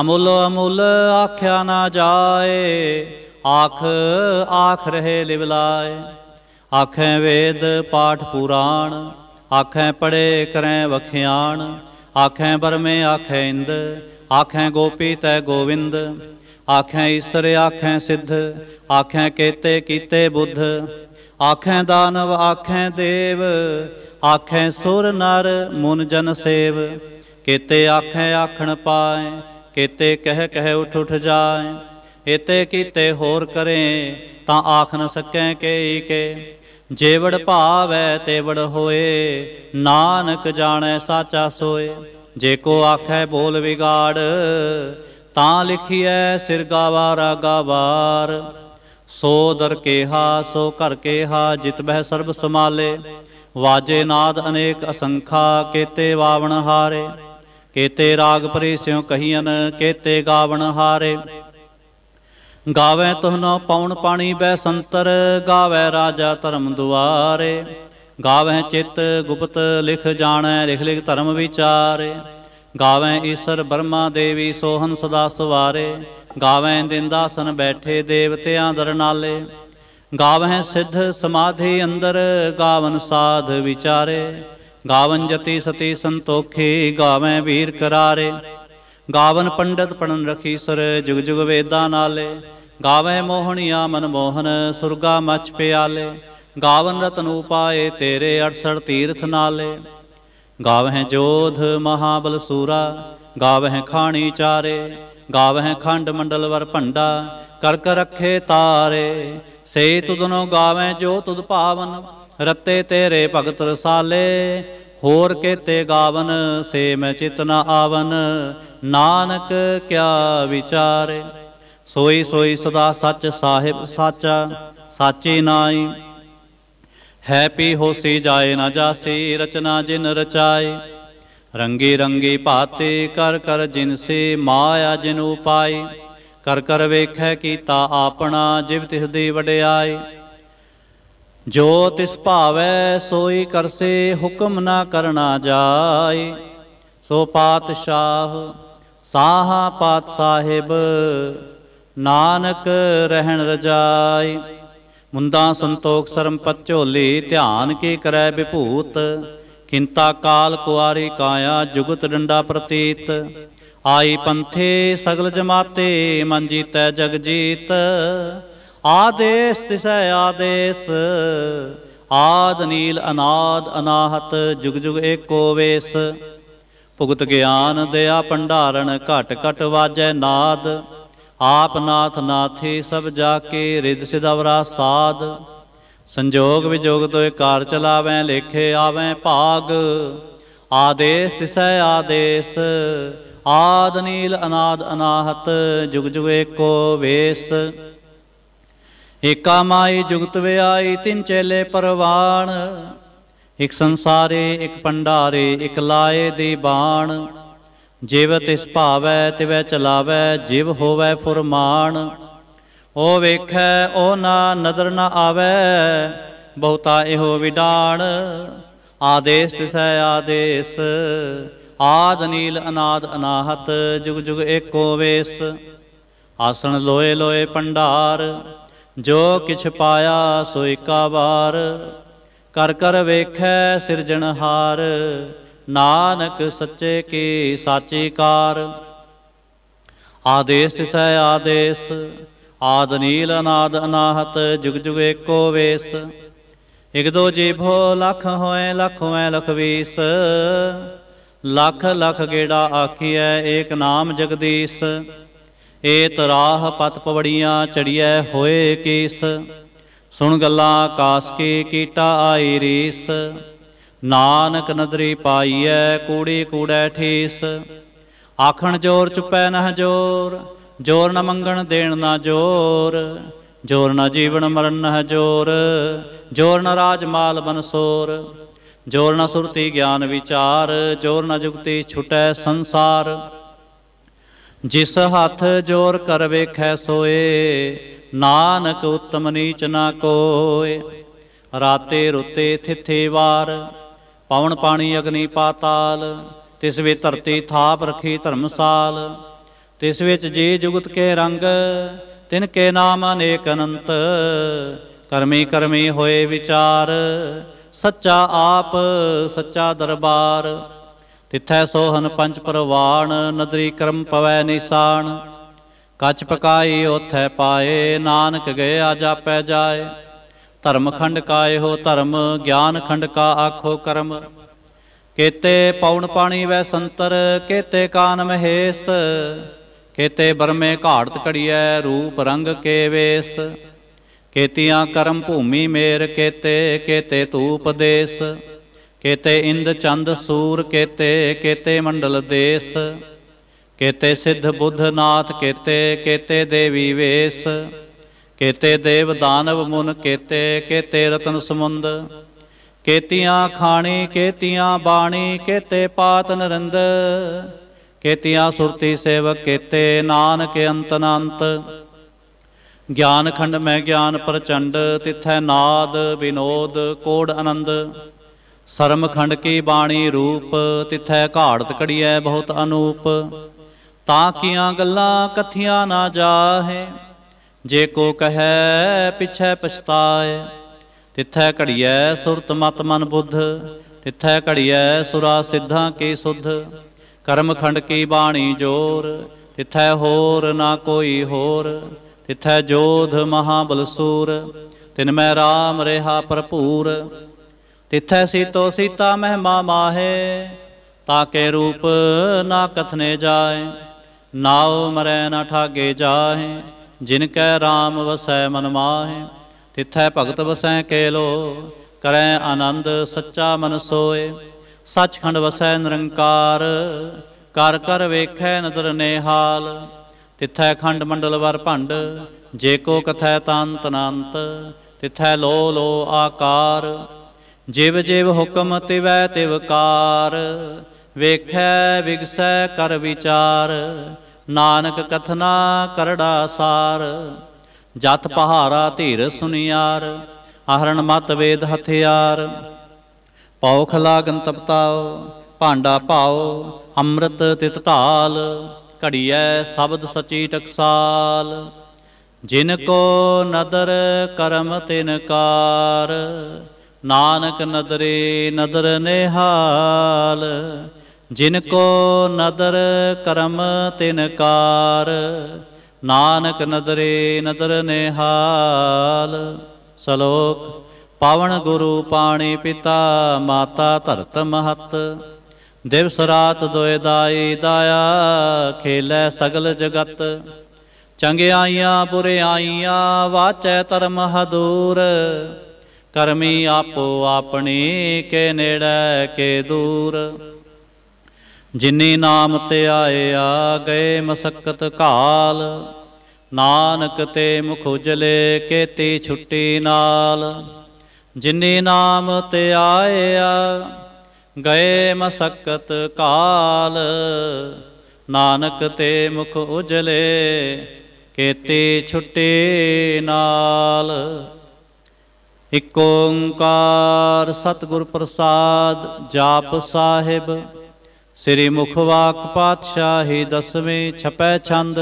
A: ਅਮੁੱਲ ਅਮੁੱਲ ਆਖਿਆ ਨਾ ਜਾਏ ਆਖ ਆਖ ਰਹੇ ਲਿਵਲਾਏ ਆਖੇ ਵੇਦ ਪਾਠ ਪੁਰਾਣ ਆਖੇ ਪੜੇ ਕਰੈ ਵਖਿਆਣ ਆਖੇ ਬਰਮੇ ਆਖੇ ਇੰਦ ਆਖੇ ਗੋਪੀ ਤੈ ਗੋਵਿੰਦ ਆਖੇ ਈਸ਼ਰ ਆਖੇ ਸਿੱਧ ਆਖੇ ਕੇਤੇ ਕੀਤੇ ਬੁੱਧ ਆਖੇ ਦਾਨਵ ਆਖੇ ਦੇਵ ਆਖੇ ਸੁਰ ਨਰ ਮਨ ਜਨ ਸੇਵ ਕੇਤੇ ਆਖੇ ਆਖਣ ਪਾਏ ਕੀਤੇ ਕਹਿ ਕਹਿ ਉਠ ਉਠ ਜਾਏ ਇਤੇ ਕੀਤੇ ਹੋਰ ਕਰੇ ਤਾਂ ਆਖ ਨ ਸਕੈ ਕੇ ਕੇ ਜੇਵੜ ਭਾਵੈ ਤੇਵੜ ਹੋਏ ਨਾਨਕ ਜਾਣੈ ਸਾਚਾ ਸੋਏ ਜੇ ਕੋ ਆਖੈ ਬੋਲ ਵਿਗਾੜ ਤਾਂ ਲਿਖੀਐ ਸਿਰ ਗਾਵਾਰ ਗਾਵਾਰ ਸੋ ਦਰ ਹਾ ਸੋ ਘਰ ਹਾ ਜਿਤ ਬਹਿ ਸਰਬ ਸਮਾਲੇ ਵਾਜੇ ਨਾਦ ਅਨੇਕ ਅਸੰਖਾ ਕੇਤੇ ਵਾਵਣ ਹਾਰੇ ਕੇਤੇ ਰਾਗ ਪਰੇ ਸਿਉ ਕਹੀਨ ਕੇਤੇ ਗਾਵਣ ਹਾਰੇ ਗਾਵੇ ਤੁਹਨੋ ਪਉਣ ਪਾਣੀ ਬੈ ਸੰਤਰ ਗਾਵੇ ਰਾਜਾ ਧਰਮ ਦੁਆਰੇ ਗਾਵੇ ਚਿਤ ਗੁਪਤ ਲਿਖ ਜਾਣੈ ਲਿਖ ਲਿਖ ਧਰਮ ਵਿਚਾਰੇ ਗਾਵੇ ਈਸ਼ਰ ਬਰਮਾ ਦੇਵੀ ਸੋਹਨ ਸਦਾ ਸਵਾਰੇ ਗਾਵੇ ਦਿੰਦਾਸਨ ਬੈਠੇ ਦੇਵਤਿਆਂ ਦਰਨਾਲੇ ਗਾਵੇ ਸਿੱਧ ਸਮਾਧੀ ਅੰਦਰ ਗਾਵਨ ਸਾਧ ਵਿਚਾਰੇ ਗਾਵਨ ਜਤੇ ਸਤੇ ਸੰਤੋਖੇ ਗਾਵੇਂ ਵੀਰ ਕਰਾਰੇ ਗਾਵਨ ਪੰਡਤ ਪੜਨ ਰਖੀ ਸਰ ਜੁਗ ਜੁਗ ਵੇਦਾਂ ਨਾਲੇ ਗਾਵੇਂ ਮੋਹਣੀਆ ਮਨ ਮੋਹਨ ਸੁਰਗਾ ਮਚ ਪਿਆਲੇ ਗਾਵਨ ਰਤਨ ਉਪਾਏ ਤੇਰੇ 68 ਤੀਰਥ ਨਾਲੇ ਗਾਵਹਿ ਜੋਧ ਮਹਾਬਲ ਸੂਰਾ ਗਾਵਹਿ ਖਾਣੀ ਚਾਰੇ ਗਾਵਹਿ ਖੰਡ ਮੰਡਲ ਵਰ ਭੰਡਾ ਕਰ ਕਰ ਰੱਖੇ ਤਾਰੇ ਸੇ ਤੁਧਨੋ ਗਾਵੈ ਜੋ ਤੁਧ ਭਾਵਨ ਰਤੇ ਤੇਰੇ ਭਗਤ ਰਸਾਲੇ ਹੋਰ ਕੇਤੇ ਗਾਵਨ ਸੇ ਮੈਂ ਚਿਤ ਆਵਨ ਨਾਨਕ ਕਿਆ ਵਿਚਾਰੇ ਸੋਈ ਸੋਈ ਸਦਾ ਸੱਚ ਸਾਹਿਬ ਸਾਚਾ ਸਾਚੀ ਨਾਈ ਹੈ ਪੀ ਹੋਸੀ ਜਾਏ ਨਾ ਜਾਸੀ ਰਚਨਾ ਜਿਨ ਰਚਾਈ ਰੰਗੀ ਰੰਗੀ ਭਾਤੇ ਕਰ ਕਰ ਜਿਨ ਸੇ ਮਾਇਆ ਜਿਨੂ ਪਾਈ ਕਰ ਕਰ ਵੇਖੈ ਕੀਤਾ ਆਪਣਾ ਜਿਵ ਤਿਸ ਦੀ ਵਡਿਆਈ ਜੋ ਤਿਸ ਭਾਵੈ ਸੋਈ ਕਰਸੇ ਹੁਕਮ ਨਾ ਕਰਨਾ ਜਾਏ ਸੋ ਪਾਤਸ਼ਾਹ ਸਾਹਾ ਪਾਤ ਸਾਹਿਬ ਨਾਨਕ ਰਹਿਣ ਰਜਾਈ ਮੁੰਦਾ ਸੰਤੋਖ ਸਰਮ ਪਤ ਝੋਲੀ ਧਿਆਨ ਕੀ ਕਰੈ ਵਿਭੂਤ ਕਿੰਤਾ ਕਾਲ ਕੁਆਰੀ ਕਾਇਆ ਜੁਗਤ ਡੰਡਾ ਪ੍ਰਤੀਤ ਆਈ ਪੰਥੇ ਸਗਲ ਜਮਾਤੇ ਮਨ ਜੀਤੈ ਜਗ ਜੀਤ ਆਦੇਸ ਤਿਸੈ ਆਦੇਸ ਆਦ ਨੀਲ ਅਨਾਦ ਅਨਾਹਤ ਜੁਗ ਜੁਗ ਏਕੋ ਵੇਸ ਭੁਗਤ ਗਿਆਨ ਦਇਆ ਭੰਡਾਰਨ ਘਟ ਘਟ ਵਾਜੈ ਨਾਦ ਆਪ ਨਾਥ ਨਾਥੀ ਸਭ ਜਾ ਕੇ ਰਿਦ ਸਿਦਵਰਾ ਸਾਧ ਸੰਜੋਗ ਵਿਜੋਗ ਤੋਏ ਕਾਰ ਚਲਾਵੇਂ ਲੇਖੇ ਆਵੇਂ ਭਾਗ ਆਦੇਸ ਤਿਸੈ ਆਦੇਸ ਆਦ ਨੀਲ ਅਨਾਦ ਅਨਾਹਤ ਜੁਗ ਜੁਗ ਏਕੋ ਵੇਸ ਏਕਾ ਮਾਈ ਜੁਗਤ ਵਿਆਈ ਤਿੰਨ ਚੇਲੇ ਪਰਵਾਣ ਇਕ ਸੰਸਾਰੇ ਇਕ ਪੰਡਾਰੇ ਇਕ ਲਾਏ ਦੀ ਬਾਣ ਜਿਵ ਤਿਸ ਭਾਵੈ ਤਿਵੈ ਚਲਾਵੈ ਜਿਵ ਹੋਵੈ ਫੁਰਮਾਨ ਓ ਵੇਖੈ ਓ ਨਾ ਨਦਰ ਨਾ ਆਵੈ ਬਹੁਤਾ ਇਹੋ ਵਿਡਾਣ ਆਦੇਸ ਤਿਸੈ ਆਦੇਸ ਆਦ ਨੀਲ ਅਨਾਦ ਅਨਾਹਤ ਜੁਗ ਜੁਗ ਏਕੋ ਵੇਸ ਆਸਣ ਲੋਏ ਲੋਏ ਪੰਡਾਰ ਜੋ ਕਿਛ ਪਾਇਆ ਸੋ ਏਕਾ ਵਾਰ ਕਰ ਕਰ ਵੇਖੈ ਸਿਰਜਣਹਾਰ ਨਾਨਕ ਸੱਚੇ ਕੀ ਸਾਚੀ ਕਾਰ ਆਦੇਸ ਤਿਸੈ ਆਦੇਸ ਆਦ ਨੀਲ ਅਨਾਦ ਅਨਾਹਤ ਜੁਗ ਜੁਗ ਏਕੋ ਵੇਸ ਇਕ ਦੋ ਜੀਭੋ ਲਖ ਹੋਏ ਲਖ ਹੋਏ ਲਖ ਵੀਸ ਲਖ ਲਖ ਗੇੜਾ ਆਖੀਐ ਏਕ ਨਾਮ ਜਗਦੀਸ਼ ਏਤ ਰਾਹ ਪਤ ਪਵੜੀਆਂ ਚੜੀਐ ਹੋਏ ਕੇਸ ਸੁਣ ਗੱਲਾਂ ਆਕਾਸ ਕੇ ਕੀਟਾ ਆਈ ਰੀਸ ਨਾਨਕ ਨਦਰੀ ਪਾਈਐ ਕੂੜੀ ਕੂੜੈ ਠੇਸ ਆਖਣ ਜੋਰ ਚੁਪੈ ਨਹ ਜੋਰ ਜੋਰ ਨ ਮੰਗਣ ਦੇਣ ਨਾ ਜੋਰ ਜੋਰ ਨ ਜੀਵਨ ਮਰਨ ਨਹ ਜੋਰ ਜੋਰ ਨ ਰਾਜ ਮਾਲ ਬਨਸੋਰ ਜੋਰ ਨ ਸੁਰਤੀ ਗਿਆਨ ਵਿਚਾਰ ਜੋਰ ਨ ਜੁਗਤੀ ਛੁਟੈ ਸੰਸਾਰ ਜਿਸ ਹੱਥ ਜੋਰ ਕਰ ਵੇਖੈ ਸੋਏ ਨਾਨਕ ਉਤਮ ਨੀਚ ਨਾ ਕੋਏ ਰਾਤੇ ਰੁੱਤੇ ਥਿਥੇ ਵਾਰ ਪਵਨ ਪਾਣੀ ਅਗਨੀ ਪਾਤਾਲ ਤਿਸ ਵਿੱਚ ਧਰਤੀ ਥਾਪ ਰਖੀ ਧਰਮਸਾਲ ਤਿਸ ਵਿੱਚ ਜੇ ਜੁਗਤ ਕੇ ਰੰਗ ਤਿਨ ਕੇ ਨਾਮ ਅਨੇਕ ਅਨੰਤ ਕਰਮੀ ਕਰਮੀ ਹੋਏ ਵਿਚਾਰ ਸੱਚਾ ਆਪ ਸੱਚਾ ਦਰਬਾਰ ਤਿੱਥੈ ਸੋਹਨ ਪੰਜ ਪਰਵਾਣ ਨਦਰੀ ਕਰਮ ਪਵੈ ਨਿਸਾਨ ਕੱਚ ਪਕਾਈ ਉਥੈ ਪਾਏ ਨਾਨਕ ਗਿਆ ਜਾਪੈ ਜਾਏ ਧਰਮ ਖੰਡ ਕਾਏ ਹੋ ਧਰਮ ਗਿਆਨ ਖੰਡ ਕਾ ਆਖੋ ਕਰਮ ਕੇਤੇ ਪਉਣ ਪਾਣੀ ਵੈ ਸੰਤਰ ਕੇਤੇ ਕਾਨ ਮਹੇਸ ਕੇਤੇ ਬਰਮੇ ਘਾੜਤ ਕੜੀਐ ਰੂਪ ਰੰਗ ਕੇ ਵੇਸ ਕੇਤੀਆਂ ਕਰਮ ਭੂਮੀ ਮੇਰ ਕੇਤੇ ਕੇਤੇ ਤੂਪ ਦੇਸ ਕੇਤੇ ਇੰਦ ਚੰਦ ਸੂਰ ਕੇਤੇ ਕੇਤੇ ਮੰਡਲ ਦੇਸ ਕੇਤੇ ਸਿੱਧ ਬੁੱਧ ਨਾਥ ਕੇਤੇ ਕੇਤੇ ਦੇਵੀ ਵੇਸ ਕੇਤੇ ਦੇਵ ਦਾਨਵ ਮੁਨ ਕੇਤੇ ਕੇਤੇ ਰਤਨ ਸਮੁੰਦ ਕੇਤੀਆਂ ਖਾਣੀ ਕੇਤੀਆਂ ਬਾਣੀ ਕੇਤੇ ਪਾਤ ਨਰਿੰਦ ਕੇਤੀਆਂ ਸੁਰਤੀ ਸੇਵਕ ਕੇਤੇ ਨਾਨਕ ਅੰਤ ਅਨੰਤ ਗਿਆਨ ਖੰਡ ਮੈਂ ਗਿਆਨ ਪ੍ਰਚੰਡ ਤਿਥੈ ਨਾਦ ਵਿਨੋਦ ਕੋੜ ਆਨੰਦ ਸਰਮ ਖੰਡ ਕੀ ਬਾਣੀ ਰੂਪ ਤਿਥੈ ਘਾੜਤ ਕੜੀਐ ਬਹੁਤ ਅਨੂਪ ਤਾਂ ਕੀਆਂ ਗੱਲਾਂ ਕਥੀਆਂ ਨਾ ਜਾਹੇ ਜੇ ਕੋ ਕਹੈ ਪਿਛੈ ਪਛਤਾਏ ਤਿਥੈ ਘੜੀਐ ਸੁਰਤ ਮਤ ਮਨ ਬੁੱਧ ਤਿਥੈ ਘੜੀਐ ਸੁਰਾ ਸਿੱਧਾਂ ਕੀ ਸੁਧ ਕਰਮ ਖੰਡ ਕੀ ਬਾਣੀ ਜੋਰ ਤਿਥੈ ਹੋਰ ਨਾ ਕੋਈ ਹੋਰ ਤਿਥੈ ਜੋਧ ਮਹਾਬਲਸੂਰ ਤਿਨ ਮੈਂ ਰਾਮ ਰਹਾ ਭਰਪੂਰ ਤਿੱਥੈ ਸੀਤੋ ਸੀਤਾ ਮਹਿਮਾ ਮਾਹੇ ਤਾਕੇ ਰੂਪ ਨਾ ਕਥਨੇ ਜਾਏ ਨਾਉ ਮਰੈ ਨਾ ਠਾਗੇ ਜਾਹੇ ਜਿਨ ਕੈ RAM ਵਸੈ ਮਨ ਮਾਹੇ ਤਿੱਥੈ ਭਗਤ ਵਸੈ ਕੇਲੋ ਕਰੈ ਆਨੰਦ ਸੱਚਾ ਮਨ ਸੋਏ ਸੱਚਖੰਡ ਵਸੈ ਨਿਰੰਕਾਰ ਕਰ ਕਰ ਵੇਖੈ ਨਦਰ ਨੇਹਾਲ ਤਿੱਥੈ ਖੰਡ ਮੰਡਲ ਵਰ ਭੰਡ ਜੇ ਕੋ ਕਥੈ ਤਾਂ ਤਨੰਤ ਤਿੱਥੈ ਲੋ ਲੋ ਆਕਾਰ ਜਿਵ ਜਿਵ ਹੁਕਮ ਤਿਵੈ ਤਿਵਕਾਰ ਵੇਖੈ ਵਿਗਸੈ ਕਰ ਵਿਚਾਰ ਨਾਨਕ ਕਥਨਾ ਕਰੜਾ ਸਾਰ ਜਤ ਪਹਾਰਾ ਧੀਰ ਸੁਨਿਆਰ ਆਹਰਣ ਮਤ ਵੇਦ ਹਥਿਆਰ ਪੌਖ ਖਲਾਗਨ ਤਪਤਾਉ ਭਾਂਡਾ ਪਾਉ ਅੰਮ੍ਰਿਤ ਤਿਤ ਧਾਲ ਘੜੀਐ ਸ਼ਬਦ ਸਚੀ ਟਕਸਾਲ ਜਿਨ ਕੋ ਨਦਰ ਕਰਮ ਤਿਨ ਕਾਰ ਨਾਨਕ ਨਦਰੇ ਨਦਰ ਨਿਹਾਲ ਜਿਨ ਕੋ ਨਦਰ ਕਰਮ ਤਿਨ ਕਾਰ ਨਾਨਕ ਨਦਰੇ ਨਦਰ ਨਿਹਾਲ ਸ਼ਲੋਕ ਪਾਵਨ ਗੁਰੂ ਪਾਣੀ ਪਿਤਾ ਮਾਤਾ ਧਰਤ ਮਹਤ ਦਿਵਸ ਰਾਤ ਦੋਇ ਦਾਈ ਦਾਇਆ ਖੇਲੇ ਸਗਲ ਜਗਤ ਚੰਗਿਆਈਆਂ ਬੁਰਿਆਈਆਂ ਵਾਚੈ ਧਰਮ ਹਦੂਰ ਕਰਮੀ ਆਪੋ ਆਪਣੇ ਕੇ ਨੇੜੇ ਕੇ ਦੂਰ ਜਿਨੀ ਨਾਮ ਤੇ ਆਏ ਆ ਗਏ ਮਸਕਤ ਕਾਲ ਨਾਨਕ ਤੇ ਮੁਖ ਉਜਲੇ ਕੇਤੀ ਛੁੱਟੀ ਨਾਲ ਜਿਨੀ ਨਾਮ ਤੇ ਆਏ ਆ ਗਏ ਮਸਕਤ ਕਾਲ ਨਾਨਕ ਤੇ ਮੁਖ ਉਜਲੇ ਕੇਤੀ ਛੁੱਟੀ ਨਾਲ ਇਕ ਓੰਕਾਰ ਸਤਿਗੁਰ ਪ੍ਰਸਾਦ ਜਾਪ ਸਾਹਿਬ ਸ੍ਰੀ ਮੁਖਵਾਕ ਪਾਤਸ਼ਾਹੀ ਦਸਵੇਂ ਛਪੈ ਛੰਦ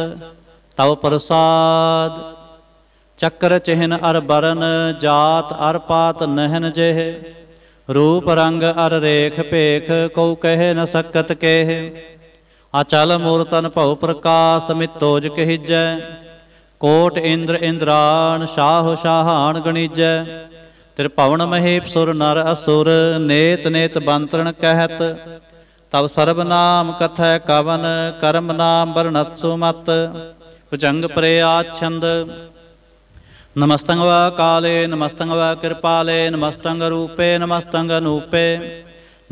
A: ਤਵ ਪ੍ਰਸਾਦ ਚੱਕਰ ਚਿਹਨ ਅਰ ਬਰਨ ਜਾਤ ਅਰ ਪਾਤ ਨਹਿਨ ਜਿਹ ਰੂਪ ਰੰਗ ਅਰ ਰੇਖ ਭੇਖ ਕਉ ਕਹਿ ਨ ਸਕਤ ਕਹਿ ਅਚਲ ਮੂਰਤਨ ਭਉ ਪ੍ਰਕਾਸ ਮਿਤੋਜ ਕਹਿਜੈ ਕੋਟ ਇੰਦਰ ਇੰਦਰਾਨ ਸ਼ਾਹ ਸ਼ਾਹਾਨ ਗਣੀਜੈ ਤ੍ਰਿਭਵਨ ਮਹੇਪ ਸੁਰ ਨਰ ਅਸੁਰ ਨੇਤ ਨੇਤ ਬੰਤਰਣ ਕਹਿਤ ਤਬ ਸਰਬ ਨਾਮ ਕਥੈ ਕਵਨ ਕਰਮ ਨਾਮ ਵਰਣਤ ਸੁਮਤ ਭੁਜੰਗ ਪਰੇ ਆਛੰਦ ਨਮਸਤੰਗ ਵਾ ਕਾਲੇ ਨਮਸਤੰਗ ਵਾ ਕਿਰਪਾਲੇ ਨਮਸਤੰਗ ਰੂਪੇ ਨਮਸਤੰਗ ਅਨੂਪੇ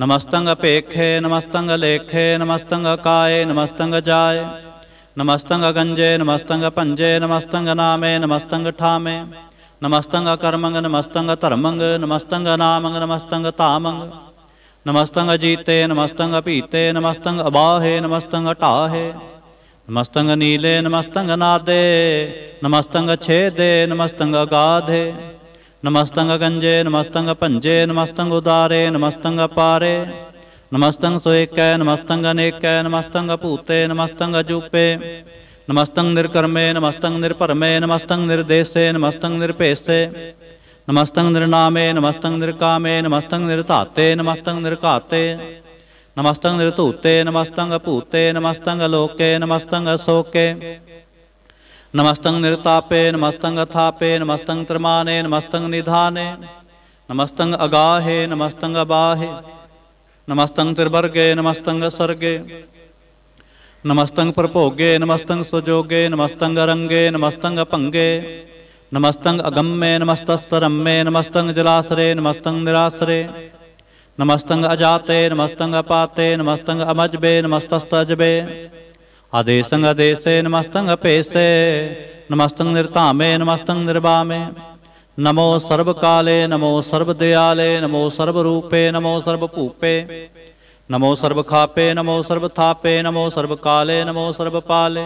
A: ਨਮਸਤੰਗ ਅਪੇਖੇ ਨਮਸਤੰਗ ਲੇਖੇ ਨਮਸਤੰਗ ਕਾਏ ਨਮਸਤੰਗ ਜਾਏ ਨਮਸਤੰਗ ਗੰਜੇ ਨਮਸਤੰਗ ਪੰਜੇ ਨਮਸਤੰਗ ਨਾਮੇ ਨਮਸਤੰਗ ਠਾਮੇ ਨਮਸਤੰਗਾ ਕਰਮੰਗ ਨਮਸਤੰਗਾ ਧਰਮੰਗ ਨਮਸਤੰਗਾ ਨਾਮੰਗ ਨਮਸਤੰਗਾ ਤਾਮੰਗ ਨਮਸਤੰਗਾ ਜੀਤੇ ਨਮਸਤੰਗਾ ਭੀਤੇ ਨਮਸਤੰਗਾ ਅਬਾਹੇ ਨਮਸਤੰਗਾ ਢਾਹੇ ਨਮਸਤੰਗ ਨੀਲੇ ਨਮਸਤੰਗ ਨਾਦੇ ਨਮਸਤੰਗ ਛੇਦੇ ਨਮਸਤੰਗ ਗਾਧੇ ਨਮਸਤੰਗ ਗੰਜੇ ਨਮਸਤੰਗ ਭੰਜੇ ਨਮਸਤੰਗ ਉਦਾਰੇ ਨਮਸਤੰਗ ਪਾਰੇ ਨਮਸਤੰਗ ਸੋਇਕੈ ਨਮਸਤੰਗ ਅਨੇਕੈ ਨਮਸਤੰਗ ਭੂਤੇ ਨਮਸਤੰਗ ਜੂਪੇ ਨਮਸਤੰ ਨਿਰਕਰਮੇ ਨਮਸਤੰ ਨਿਰਭਰਮੇ ਨਮਸਤੰ ਨਿਰਦੇਸੇ ਨਮਸਤੰ ਨਿਰਭੇਸੇ ਨਮਸਤੰ ਨਿਰਨਾਮੇ ਨਮਸਤੰ ਨਿਰਕਾਮੇ ਨਮਸਤੰ ਨਿਰਧਾਤੇ ਨਮਸਤੰ ਨਿਰਕਾਤੇ ਨਮਸਤੰ ਨਿਰਧੂਤੇ ਨਮਸਤੰ ਅਭੂਤੇ ਨਮਸਤੰ ਅਲੋਕੇ ਨਮਸਤੰ ਅਸੋਕੇ ਨਮਸਤੰ ਨਿਰਤਾਪੇ ਨਮਸਤੰ ਅਥਾਪੇ ਨਮਸਤੰ ਤਰਮਾਨੇ ਨਮਸਤੰ ਨਿਧਾਨੇ ਨਮਸਤੰ ਅਗਾਹੇ ਨਮਸਤੰ ਅਬਾਹੇ ਨਮਸਤੰ ਤਿਰਵਰਗੇ ਨਮਸਤੰ ਸਰਗੇ ਨਮਸਤੰਗ ਪ੍ਰਭੋਗੇ ਨਮਸਤੰਗ ਸੁਜੋਗੇ ਨਮਸਤੰਗ ਰੰਗੇ ਨਮਸਤੰਗ ਭੰਗੇ ਨਮਸਤੰਗ ਅਗੰਮੇ ਨਮਸਤਸਤਰੰਮੇ ਨਮਸਤੰਗ ਜਲਾਸਰੇ ਨਮਸਤੰਗ ਨਿਰਾਸਰੇ ਨਮਸਤੰਗ ਅਜਾਤੇ ਨਮਸਤੰਗ ਅਪਾਤੇ ਨਮਸਤੰਗ ਅਮਜਬੇ ਨਮਸਤਸਤਜਬੇ ਆਦੇਸੰਗ ਆਦੇਸੇ ਨਮਸਤੰਗ ਅਪੇਸੇ ਨਮਸਤੰਗ ਨਿਰਧਾਮੇ ਨਮਸਤੰਗ ਨਿਰਵਾਮੇ ਨਮੋ ਸਰਬ ਕਾਲੇ ਨਮੋ ਸਰਬ ਦਿਆਲੇ ਨਮੋ ਸਰਬ ਰੂਪੇ ਨਮੋ ਸਰਬ ਭੂਪੇ നമോ സർവഖാപേ നമോ സർവഥാപേ നമോ സർവകാലേ നമോ സർവപാലേ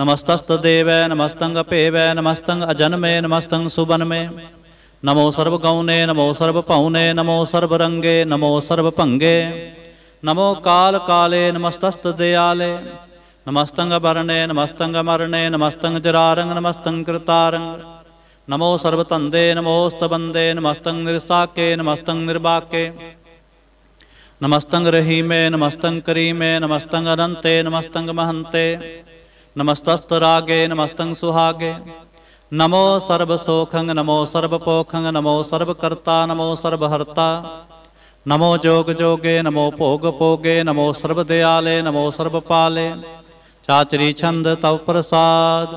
A: നമസ്തസ്തദേവ നമസ്തംഗപേവ നമസ്തംഗ അജന്മേ നമസ്തംഗ സുബന്മേ നമോ സർവഗൗനേ നമോ സർവപൗനേ നമോ സർവരംഗേ നമോ സർവപംഗേ നമോ കാലകാലേ നമസ്തസ്തദയാലേ നമസ്തംഗ നമസ്തംഗമരണേ നമസ്തംഗ കൃതാരംഗ നമോ സർവതന്തേ നമോസ്തബന്ദേ നമസ്തംഗ നിർസാക്കേ നമസ്തംഗ നിർവാക്കേ ਨਮਸਤੰਗ ਰਹੀਮੇ ਮੈਂ ਨਮਸਤੰਗ ਕਰੀ ਮੈਂ ਨਮਸਤੰਗ ਅਨੰਤੇ ਨਮਸਤੰਗ ਮਹੰਤੇ ਨਮਸਤਸਤ ਰਾਗੇ ਨਮਸਤੰਗ ਸੁਹਾਗੇ ਨਮੋ ਸਰਬ ਸੋਖੰ ਨਮੋ ਸਰਬ ਪੋਖੰ ਨਮੋ ਸਰਬ ਕਰਤਾ ਨਮੋ ਸਰਬ ਹਰਤਾ ਨਮੋ ਜੋਗ ਜੋਗੇ ਨਮੋ ਭੋਗ ਭੋਗੇ ਨਮੋ ਸਰਬ ਦਿਆਲੇ ਨਮੋ ਸਰਬ ਪਾਲੇ ਚਾਚਰੀ ਛੰਦ ਤਉ ਪ੍ਰਸਾਦ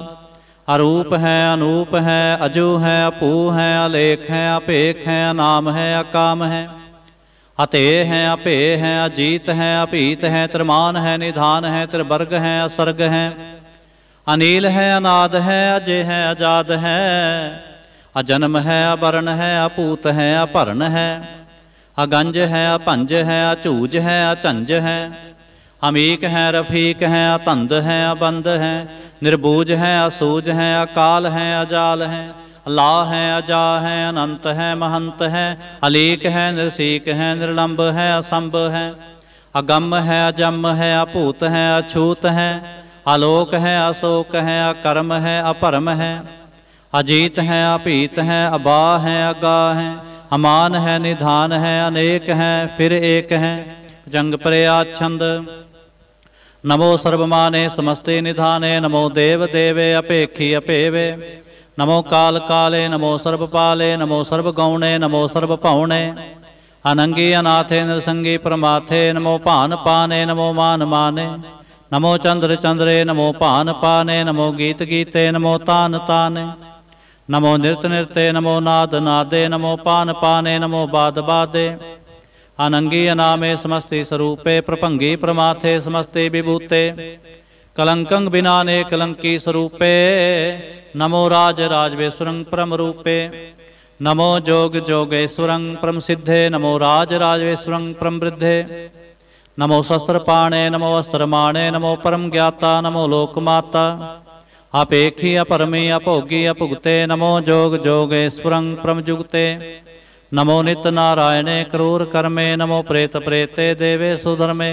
A: ਅਰੂਪ ਹੈ ਅਨੂਪ ਹੈ ਅਜੂ ਹੈ ਅਪੂ ਹੈ ਅਲੇਖ ਹੈ ਅਪੇਖ ਹੈ ਨਾਮ ਹੈ ਅਕਾਮ ਹੈ ਅਤੇ ਹੈ ਅਪੇ ਹੈ ਅਜੀਤ ਹੈ ਅਭੀਤ ਹੈ ਤਰਮਾਨ ਹੈ ਨਿਧਾਨ ਹੈ ਤਰਬਰਗ ਹੈ ਅਸਰਗ ਹੈ ਅਨੀਲ ਹੈ ਅਨਾਦ ਹੈ ਅਜੇ ਹੈ ਆਜ਼ਾਦ ਹੈ ਅਜਨਮ ਹੈ ਅਬਰਨ ਹੈ ਅਪੂਤ ਹੈ ਅਭਰਨ ਹੈ ਅਗੰਜ ਹੈ ਅਪੰਜ ਹੈ ਅਝੂਜ ਹੈ ਅਚੰਜ ਹੈ ਅਮੀਕ ਹੈ ਰਫੀਕ ਹੈ ਅਤੰਦ ਹੈ ਅਬੰਦ ਹੈ ਨਿਰਬੂਜ ਹੈ ਅਸੂਜ ਹੈ ਅਕਾਲ ਹੈ ਅਜਾਲ ਹੈ ਲਾ ਹੈ ਅਜਾ ਹੈ ਅਨੰਤ ਹੈ ਮਹੰਤ ਹੈ ਅਲੇਕ ਹੈ ਨਿਰਸੀਕ ਹੈ ਨਿਰਲੰਭ ਹੈ ਅਸੰਭ ਹੈ ਅਗੰਮ ਹੈ ਅਜੰਮ ਹੈ ਅਭੂਤ ਹੈ ਅਛੂਤ ਹੈ ਅਲੋਕ ਹੈ ਅਸੋਕ ਹੈ ਅਕਰਮ ਹੈ ਅਪਰਮ ਹੈ ਅਜੀਤ ਹੈ ਅਭੀਤ ਹੈ ਅਬਾ ਹੈ ਅਗਾ ਹੈ ਅਮਾਨ ਹੈ ਨਿਧਾਨ ਹੈ ਅਨੇਕ ਹੈ ਫਿਰ ਏਕ ਹੈ ਜੰਗ ਪਰਿਆ ਛੰਦ ਨਮੋ ਸਰਬਮਾਨੇ ਸਮਸਤੇ ਨਿਧਾਨੇ ਨਮੋ ਦੇਵ ਦੇਵੇ ਅਪੇਖੀ ਅਪੇਵੇ ਨਮੋ ਕਾਲ ਕਾਲੇ ਨਮੋ ਸਰਬ ਪਾਲੇ ਨਮੋ ਸਰਬ ਗਉਣੇ ਨਮੋ ਸਰਬ ਭਾਉਣੇ ਅਨੰਗੀ ਅਨਾਥੇ ਨਿਰਸੰਗੀ ਪਰਮਾਥੇ ਨਮੋ ਭਾਨ ਪਾਨੇ ਨਮੋ ਮਾਨ ਮਾਨੇ ਨਮੋ ਚੰਦਰ ਚੰਦਰੇ ਨਮੋ ਭਾਨ ਪਾਨੇ ਨਮੋ ਗੀਤ ਗੀਤੇ ਨਮੋ ਤਾਨ ਤਾਨੇ ਨਮੋ ਨਿਰਤ ਨਿਰਤੇ ਨਮੋ ਨਾਦ ਨਾਦੇ ਨਮੋ ਪਾਨ ਪਾਨੇ ਨਮੋ ਬਾਦ ਬਾਦੇ ਅਨੰਗੀ ਅਨਾਮੇ ਸਮਸਤੀ ਸਰੂਪੇ ਪ੍ਰਭੰਗੀ ਪਰਮਾਥੇ ਸਮਸਤੇ ਵਿਭੂਤੇ कलंकं ने कलंकी स्वरूपे नमो राज राजवेश्वरं परम रूपे नमो जोग जोगेश्वरं परम सिद्धे नमो राज राजवेश्वरं परम वृद्धे नमो शस्त्रपाणे नमो माणे नमो परम ज्ञाता नमो लोकमाता अपेक्षी अपरमी अभोगी अभुगते नमो जोग जोगेश्वरं परम जुगते नमो नित नारायणे क्रूर कर्मे नमो प्रेत प्रेते देवे सुधर्मे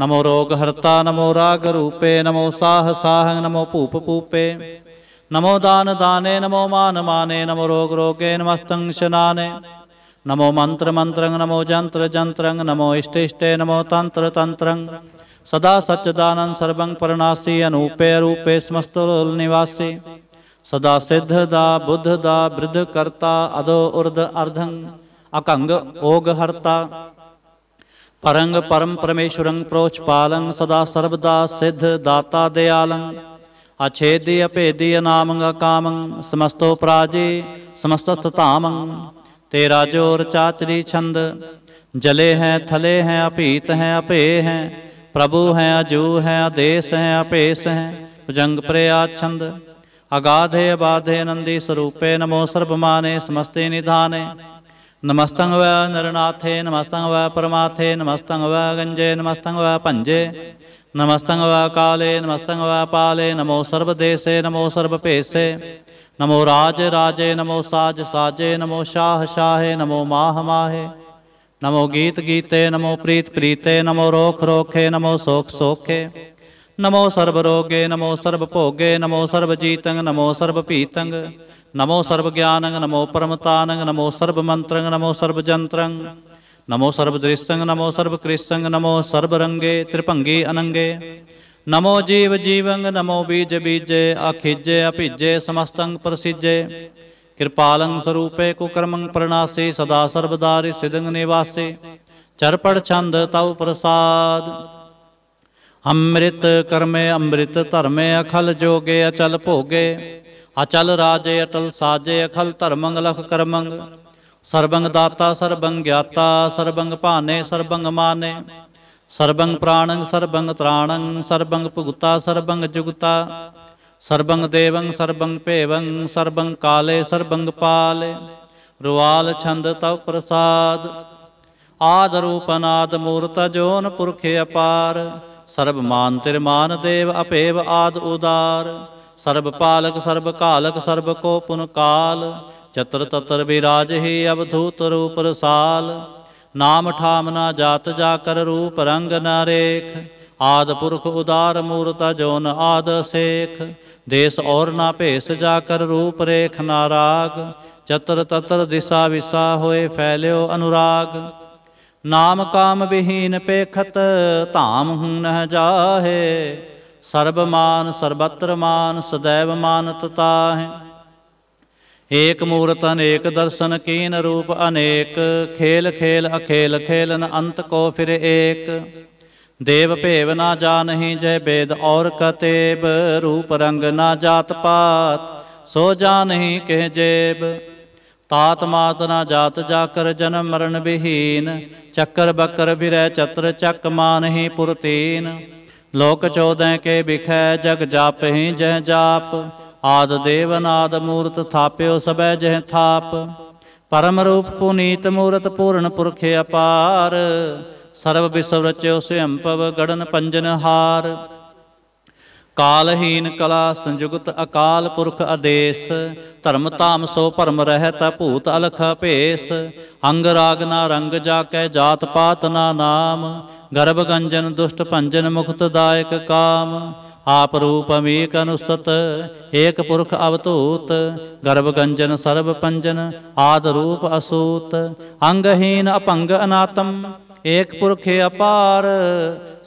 A: नमो रोगहर्ता नमो रागरूपे नमो साह साहं नमो पूप पूपे नमो दान दाने नमो मान माने नमो रोग रोगे नमस्तं शनाने नमो मंत्र मंत्रं नमो जंत्र जंत्रं नमो इष्ट इष्टे नमो तंत्र तंत्रं सदा सच्चदानं सर्वं परनासी अनूपे रूपे समस्तनिवासी सदा सिद्धदा बुद्धदा वृद्धकर्ता अदो उर्द अर्धं अकंग ओगहर्ता ਪਰੰਗ ਪਰਮ ਪਰਮੇਸ਼ਵਰੰ ਪ੍ਰੋਚਪਾਲੰ ਸਦਾ ਸਰਬਦਾ ਸਿੱਧ ਦਾਤਾ ਦਿਆਲੰ ਅਛੇਦੀ ਅਭੇਦੀ ਅਨਾਮੰ ਅਕਾਮੰ ਸਮਸਤੋ ਪ੍ਰਾਜੀ ਸਮਸਤ ਸਤਾਮੰ ਤੇ ਰਾਜੋ ਰਚਾਤਰੀ ਛੰਦ ਜਲੇ ਹੈ ਥਲੇ ਹੈ ਅਭੀਤ ਹੈ ਅਭੇ ਹੈ ਪ੍ਰਭੂ ਹੈ ਅਜੂ ਹੈ ਆਦੇਸ ਹੈ ਅਪੇਸ ਹੈ ਭੁਜੰਗ ਪ੍ਰਿਆ ਛੰਦ ਅਗਾਧੇ ਅਬਾਧੇ ਨੰਦੀ ਸਰੂਪੇ ਨਮੋ ਸਰਬਮਾਨੇ ਸਮਸਤੇ ਨਿਧਾਨੇ ਨਮਸਤੰ ਵੈ ਨਰਨਾਥੇ ਨਮਸਤੰ ਵੈ ਪਰਮਾਥੇ ਨਮਸਤੰ ਵੈ ਗੰਜੇ ਨਮਸਤੰ ਵੈ ਭੰਜੇ ਨਮਸਤੰ ਵੈ ਕਾਲੇ ਨਮਸਤੰ ਵੈ ਪਾਲੇ ਨਮੋ ਸਰਬ ਦੇਸੇ ਨਮੋ ਸਰਬ ਭੇਸੇ ਨਮੋ ਰਾਜ ਰਾਜੇ ਨਮੋ ਸਾਜ ਸਾਜੇ ਨਮੋ ਸ਼ਾਹ ਸ਼ਾਹੇ ਨਮੋ ਮਾਹ ਮਾਹੇ ਨਮੋ ਗੀਤ ਗੀਤੇ ਨਮੋ ਪ੍ਰੀਤ ਪ੍ਰੀਤੇ ਨਮੋ ਰੋਖ ਰੋਖੇ ਨਮੋ ਸੋਖ ਸੋਖੇ ਨਮੋ ਸਰਬ ਰੋਗੇ ਨਮੋ ਸਰਬ ਭੋਗੇ ਨਮੋ ਸਰਬ ਜੀਤੰਗ ਨਮੋ ਸਰਬ ਭੀਤੰਗ ਨਮੋ ਸਰਬ ਗਿਆਨੰ ਨਮੋ ਪਰਮਤਾਨੰ ਨਮੋ ਸਰਬ ਮੰਤਰੰ ਨਮੋ ਸਰਬ ਜੰਤਰੰ ਨਮੋ ਸਰਬ ਦ੍ਰਿਸ਼ੰ ਨਮੋ ਸਰਬ ਕ੍ਰਿਸ਼ੰ ਨਮੋ ਸਰਬ ਰੰਗੇ ਤ੍ਰਿਭੰਗੇ ਅਨੰਗੇ ਨਮੋ ਜੀਵ ਜੀਵੰ ਨਮੋ ਬੀਜ ਬੀਜੇ ਅਖਿਜੇ ਅਭਿਜੇ ਸਮਸਤੰ ਪ੍ਰਸਿਜੇ ਕਿਰਪਾਲੰ ਸਰੂਪੇ ਕੁਕਰਮੰ ਪ੍ਰਣਾਸੀ ਸਦਾ ਸਰਬਦਾਰਿ ਸਿਦੰ ਨਿਵਾਸੇ ਚਰਪੜ ਛੰਦ ਤਉ ਪ੍ਰਸਾਦ ਅੰਮ੍ਰਿਤ ਕਰਮੇ ਅੰਮ੍ਰਿਤ ਧਰਮੇ ਅਖਲ ਜੋਗੇ ਅਚਲ ਭੋਗੇ ਅਚਲ ਰਾਜੇ ਅਟਲ ਸਾਜੇ ਅਖਲ ਧਰਮੰਗ ਲਖ ਕਰਮੰਗ ਸਰਬੰਗ ਦਾਤਾ ਸਰਬੰਗ ਗਿਆਤਾ ਸਰਬੰਗ ਭਾਨੇ ਸਰਬੰਗ ਮਾਨੇ ਸਰਬੰਗ ਪ੍ਰਾਣੰ ਸਰਬੰਗ ਤ੍ਰਾਣੰ ਸਰਬੰਗ ਭੁਗਤਾ ਸਰਬੰਗ ਜੁਗਤਾ ਸਰਬੰਗ ਦੇਵੰ ਸਰਬੰਗ ਭੇਵੰ ਸਰਬੰਗ ਕਾਲੇ ਸਰਬੰਗ ਪਾਲੇ ਰੁਆਲ ਛੰਦ ਤਉ ਪ੍ਰਸਾਦ ਆਦ ਰੂਪਨਾਦ ਮੂਰਤ ਜੋਨ ਪੁਰਖੇ ਅਪਾਰ ਸਰਬ ਮਾਨ ਤਿਰਮਾਨ ਦੇਵ ਅਪੇਵ ਆਦ ਉਦਾਰ ਸਰਬ ਪਾਲਕ ਸਰਬ ਕਾਲਕ ਸਰਬ ਕੋ ਪੁਨ ਕਾਲ ਚਤਰ ਤਤਰ ਬਿਰਾਜਹਿ ਅਵਧੂਤ ਰੂਪ ਰਸਾਲ ਨਾਮ ਠਾਮ ਨਾ ਜਾਤ ਜਾ ਕਰ ਰੂਪ ਰੰਗ ਨਾਰੇਖ ਆਦ ਪੁਰਖ ਉਦਾਰ ਮੂਰਤਾ ਜੋਨ ਆਦ ਸੇਖ ਦੇਸ ਔਰ ਨਾ ਭੇਸ ਜਾ ਕਰ ਰੂਪ ਰੇਖ ਨਾਰਾਗ ਚਤਰ ਤਤਰ ਦਿਸਾ ਵਿਸਾ ਹੋਏ ਫੈਲਿਓ ਅਨੁਰਾਗ ਨਾਮ ਕਾਮ ਵਿਹੀਨ ਪੇਖਤ ਧਾਮ ਹੁ ਨਹ ਜਾਹੇ ਸਰਬਮਾਨ ਸਰਬਤਰਮਾਨ ਸਰਬਤਰ ਮਾਨ ਸदैव ਏਕ ਮੂਰਤ ਅਨੇਕ ਦਰਸ਼ਨ ਕੀਨ ਰੂਪ ਅਨੇਕ ਖੇਲ ਖੇਲ ਅਖੇਲ ਖੇਲਨ ਅੰਤ ਕੋ ਫਿਰ ਏਕ ਦੇਵ ਭੇਵ ਨਾ ਜਾਣਹੀ ਜੈ ਬੇਦ ਔਰ ਕਤੇਬ ਰੂਪ ਰੰਗ ਨਾ ਜਾਤ ਪਾਤ ਸੋ ਜਾਣਹੀ ਕਹਿ ਜੇਬ ਤਾਤ ਮਾਤ ਨਾ ਜਾਤ ਜਾਕਰ ਜਨਮ ਮਰਨ ਬਿਹੀਨ ਚੱਕਰ ਬੱਕਰ ਬਿਰੈ ਚਤਰ ਚੱਕ ਮਾਨਹੀ ਪੁਰਤੀਨ ਲੋਕ 14 ਕੇ ਬਿਖੈ ਜਗ ਜਾਪਹਿ ਜਹ ਜਾਪ ਆਦ ਦੇਵ ਦੇਵਨਾਦ ਮੂਰਤ ਥਾਪਿਓ ਸਭੈ ਜਹ ਥਾਪ ਪਰਮ ਰੂਪ ਪੁਨੀਤ ਮੂਰਤ ਪੂਰਨ ਪੁਰਖ ਅਪਾਰ ਸਰਬ ਵਿਸਵ ਰਚਿਓ ਸਿਅੰਪਵ ਗੜਨ ਪੰਜਨ ਹਾਰ ਕਾਲਹੀਨ ਕਲਾ ਸੰਜੁਗਤ ਅਕਾਲ ਪੁਰਖ ਆਦੇਸ਼ ਧਰਮ ਧਾਮ ਸੋ ਭਰਮ ਰਹਿਤ ਭੂਤ ਅਲਖ ਭੇਸ ਅੰਗ ਰਾਗ ਨਾ ਰੰਗ ਜਾ ਕੈ ਜਾਤ ਪਾਤ ਨਾ ਨਾਮ ਗਰਭ ਗੰਜਨ ਦੁਸ਼ਟ ਭੰਜਨ ਮੁਕਤ ਦਾਇਕ ਕਾਮ ਆਪ ਰੂਪ ਅਮੇਕ ਅਨੁਸਤਤ ਏਕ ਪੁਰਖ ਅਵਤੂਤ ਗਰਭ ਗੰਜਨ ਸਰਬ ਪੰਜਨ ਆਦ ਰੂਪ ਅਸੂਤ ਅੰਗਹੀਨ ਅਪੰਗ ਅਨਾਤਮ ਏਕ ਪੁਰਖੇ ਅਪਾਰ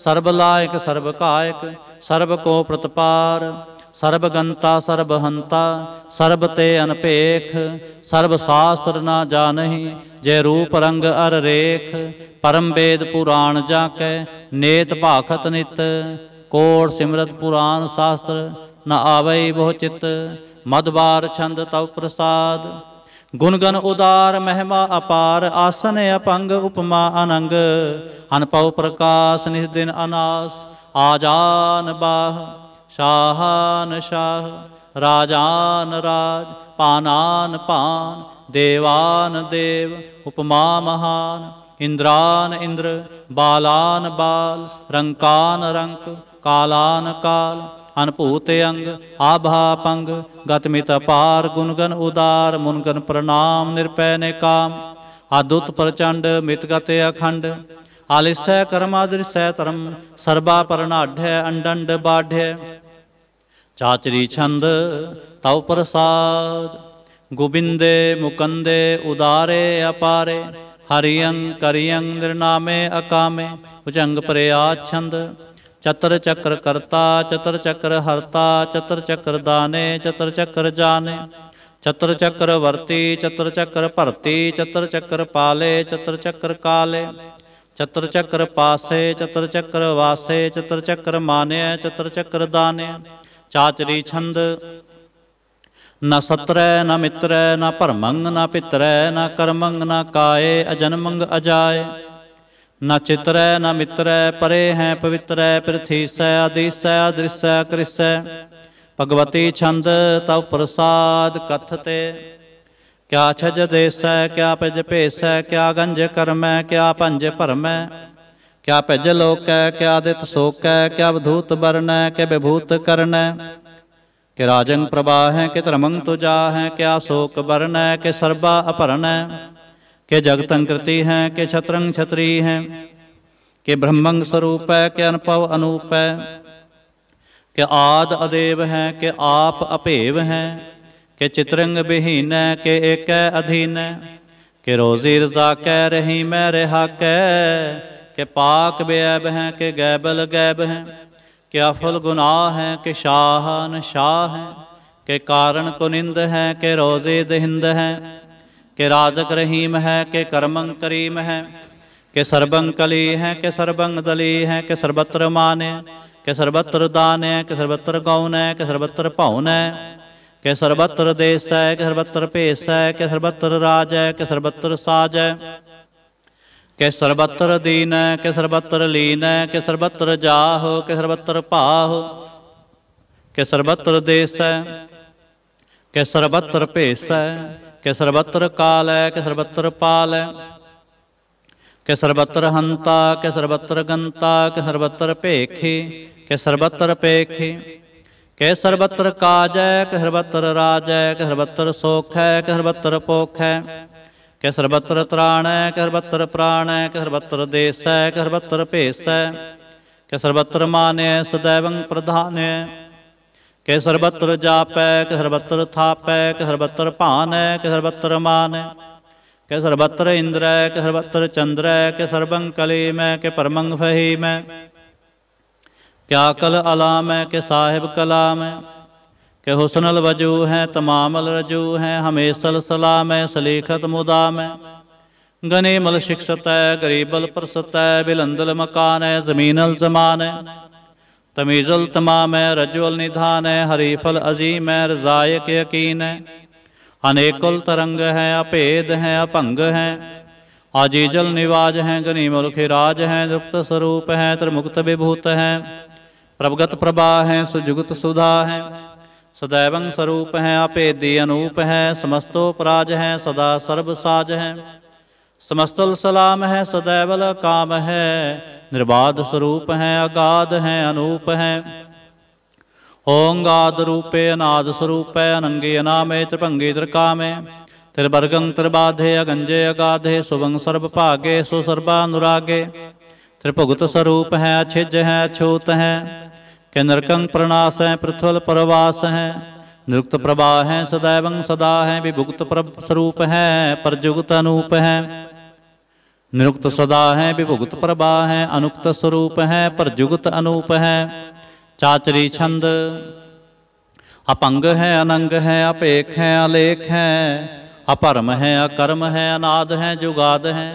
A: ਸਰਬ ਲਾਇਕ ਸਰਬ ਕਾਇਕ ਸਰਬ ਕੋ ਪ੍ਰਤਪਾਰ ਸਰਬ ਗੰਤਾ ਸਰਬ ਹੰਤਾ ਸਰਬ ਤੇ ਅਨਪੇਖ ਸਰਬ ਸਾਸਤਰ ਨਾ ਜਾਣਹੀ ਜੇ ਰੂਪ ਰੰਗ ਅਰ ਰੇਖ ਪਰਮ ਵੇਦ ਪੁਰਾਣ ਜਾ ਕੈ ਨੇਤ ਭਾਖਤ ਨਿਤ ਕੋੜ ਸਿਮਰਤ ਪੁਰਾਣ ਸਾਸਤਰ ਨਾ ਆਵੇ ਬਹੁ ਚਿਤ ਮਦਵਾਰ ਛੰਦ ਤਉ ਪ੍ਰਸਾਦ ਗੁਣ ਗਨ ਉਦਾਰ ਮਹਿਮਾ ਅਪਾਰ ਆਸਨ ਅਪੰਗ ਉਪਮਾ ਅਨੰਗ ਅਨਪਉ ਪ੍ਰਕਾਸ਼ ਨਿਸ ਦਿਨ ਅਨਾਸ ਆਜਾਨ ਬਾਹ ਸ਼ਾਹਾਨ ਸ਼ਾਹ ਰਾਜਾਨ ਰਾਜ ਪਾਨਾਨ ਪਾਨ ਦੇਵਾਨ ਦੇਵ ਉਪਮਾ ਮਹਾਨ ਇੰਦਰਾਨ ਇੰਦਰ ਬਾਲਾਨ ਬਾਲ ਰੰਕਾਨ ਰੰਕ ਕਾਲਾਨ ਕਾਲ ਅਨਭੂਤ ਅੰਗ ਆਭਾ ਪੰਗ ਗਤਮਿਤ ਅਪਾਰ ਗੁਣਗਨ ਉਦਾਰ ਮੁਨਗਨ ਪ੍ਰਣਾਮ ਨਿਰਪੈ ਨੇ ਕਾਮ ਅਦੁੱਤ ਪ੍ਰਚੰਡ ਮਿਤਗਤ ਅਖੰਡ ਆਲਿਸੈ ਕਰਮਾਦਿਰ ਸੈ ਧਰਮ ਸਰਬਾ ਪਰਨਾਢੈ ਅੰਡੰਡ ਬਾਢੈ ਚਾਚਰੀ ਛੰਦ ਤਉ ਪ੍ਰਸਾਦ ਗੋਬਿੰਦੇ ਮੁਕੰਦੇ ਉਦਾਰੇ ਅਪਾਰੇ ਹਰਿਯੰ ਕਰਿਯੰ ਨਿਰਨਾਮੇ ਅਕਾਮੇ ਉਚੰਗ ਪ੍ਰਿਆ ਛੰਦ ਚਤਰ ਚੱਕਰ ਕਰਤਾ ਚਤਰ ਚੱਕਰ ਹਰਤਾ ਚਤਰ ਚੱਕਰ ਦਾਨੇ ਚਤਰ ਚੱਕਰ ਜਾਣੇ ਚਤਰ ਚੱਕਰ ਵਰਤੀ ਚਤਰ ਚੱਕਰ ਭਰਤੀ ਚਤਰ ਚੱਕਰ ਪਾਲੇ ਚਤਰ ਚੱਕਰ ਕਾਲੇ ਚਤਰ ਚੱਕਰ ਪਾਸੇ ਚਤਰ ਚੱਕਰ ਵਾਸੇ ਚਤਰ ਚੱਕਰ ਮਾਨਿਆ ਚਤਰ ਚੱਕਰ ਦਾਨਿਆ ਚਾਚਰੀ ਛੰਦ ਨਾ ਸਤਰੈ ਨਾ ਮਿਤਰੈ ਨਾ ਭਰਮੰਗ ਨਾ ਪਿਤਰੈ ਨਾ ਕਰਮੰਗ ਨਾ ਕਾਏ ਅਜਨਮੰਗ ਅਜਾਏ ਨਾ ਚਿਤਰੈ ਨਾ ਮਿਤਰੈ ਪਰੇ ਹੈ ਪਵਿੱਤਰੈ ਪ੍ਰਥੀਸੈ ਆਦੀਸੈ ਅਦ੍ਰਿਸੈ ਕ੍ਰਿਸੈ ਭਗਵਤੀ ਛੰਦ ਤਉ ਪ੍ਰਸਾਦ ਕਥਤੇ ਕਿਆ ਛਜ ਦੇਸੈ ਕਿਆ ਪਜ ਭੇਸੈ ਕਿਆ ਗੰਜ ਕਰਮੈ ਕਿਆ ਪੰਜ ਭਰਮੈ क्या भिज लोक है क्या दित सोक है क्या अवधूत वर्ण है क्या विभूत करण है कि राजन प्रभा है कि त्रमंग तुजा है क्या शोक वर्ण है कि सर्वा अपहरण है कि जगतंकृति है कि छत्रंग छत्री है कि ब्रह्मंग स्वरूप है कि अनुपव अनूप है कि आद अदेव है कि आप अपेव है कि चित्रंग विहीन है कि एक अधीन है कि रोजी रजा कह रही मैं रेहा कै के पाक बेअब हैं के गैबल गैब हैं के अफुल गुनाह हैं के शाहन शाह हैं के कारण कुनिंद हैं के रोज़े दहिंद हैं के राजक रहीम है के करमंग करीम है के सरबंग कली हैं के सरबंग दली हैं के सर्वत्र माने के सर्वत्र दान है के सर्वत्र गौन है के सर्वत्र पौन है के सर्वत्र देश है के सर्वत्र पेश है के सर्वत्र राज है के सर्वत्र साज है के सर्वत्र दीन के सर्वत्र लीन के सर्वत्र हो के सर्वत्र हो के सर्वत्र देश के सर्वत्र पेश के सर्वत्र काल के सर्वत्र पाल के सर्वत्र हंता के सर्वत्र गंता के सर्वत्र पेखी के सर्वत्र पेखी के सर्वत्र काज के सर्वत्र राज के सर्वत्र सोख है के सर्वत्र पोख है कि सर्वत्र त्राण है कि सर्वत्र प्राण है कि सर्वत्र देश है कि सर्वत्र भेस है कि सर्वत्र मान्य है सदैव प्रधान है कि सर्वत्र जाप है कि सर्वत्र थाप है कि सर्वत्र पान है कि सर्वत्र मान है कि सर्वत्र इंद्र है कि सर्वत्र चंद्र है कि सर्वंग कलीम है कि परमंग फहीम है क्या कल अलाम है कि साहिब कलाम है कि हुसनल वजू है तमामल रजू है हमेशल सलाम है सलीखत मुदाम है गनीमल शिक्षत है गरीबल प्रसत है बिलंदल मकान है ज़मीनल जमान है तमीज़ल तमाम है रजुल निधान है हरीफल अजीम है रजायक यकीन है अनेकुल तरंग है अपेद है अपंग है आजीजल निवाज गनी गनीमल खिराज हैं दुप्त स्वरूप है त्रिमुक्त विभूत है प्रभगत प्रभा है सुजुगत सुधा है ਸदैवੰ ਸਰੂਪ ਹੈ ਆਪੇਦੀ ਅਨੂਪ ਹੈ ਸਮਸਤੋ ਪਰਾਜ ਹੈ ਸਦਾ ਸਰਬ ਸਾਜ ਹੈ ਸਮਸਤਲ ਸਲਾਮ ਹੈ ਸदैवਲ ਕਾਮ ਹੈ ਨਿਰਬਾਦ ਸਰੂਪ ਹੈ ਅਗਾਧ ਹੈ ਅਨੂਪ ਹੈ ਓੰਗਾਦ ਰੂਪੇ ਅਨਾਦ ਸਰੂਪੈ ਅਨੰਗੇ ਅਨਾਮੇ ਤ੍ਰਿਭੰਗੇ ਤ੍ਰਿਕਾਮੇ ਤ੍ਰਿਵਰਗੰ ਤ੍ਰਿਬਾਧੇ ਅਗੰਜੇ ਅਗਾਧੇ ਸੁਵੰ ਸਰਬ ਭਾਗੇ ਸੋ ਸਰਬਾ ਅਨੁਰਾਗੇ ਤ੍ਰਿਭੁਗਤ ਸਰੂਪ ਹੈ ਅਛਿਜ ਹੈ ਅਛੂਤ ਹੈ ਕਿ ਨਰਕੰ ਪ੍ਰਣਾਸ ਹੈ ਪ੍ਰਥਲ ਪ੍ਰਵਾਸ ਹੈ ਨਿਰੁਕਤ ਪ੍ਰਭਾ ਹੈ ਸਦਾਵੰ ਸਦਾ ਹੈ ਵਿਭੁਕਤ ਸਰੂਪ ਹੈ ਪਰਜੁਗਤ ਅਨੂਪ ਹੈ ਨਿਰੁਕਤ ਸਦਾ ਹੈ ਵਿਭੁਗਤ ਪ੍ਰਭਾ ਹੈ ਅਨੁਕਤ ਸਰੂਪ ਹੈ ਪਰਜੁਗਤ ਅਨੂਪ ਹੈ ਚਾਚਰੀ ਛੰਦ ਅਪੰਗ ਹੈ ਅਨੰਗ ਹੈ ਅਪੇਖ ਹੈ ਅਲੇਖ ਹੈ ਅਪਰਮ ਹੈ ਅਕਰਮ ਹੈ ਅਨਾਦ ਹੈ ਜੁਗਾਦ ਹੈ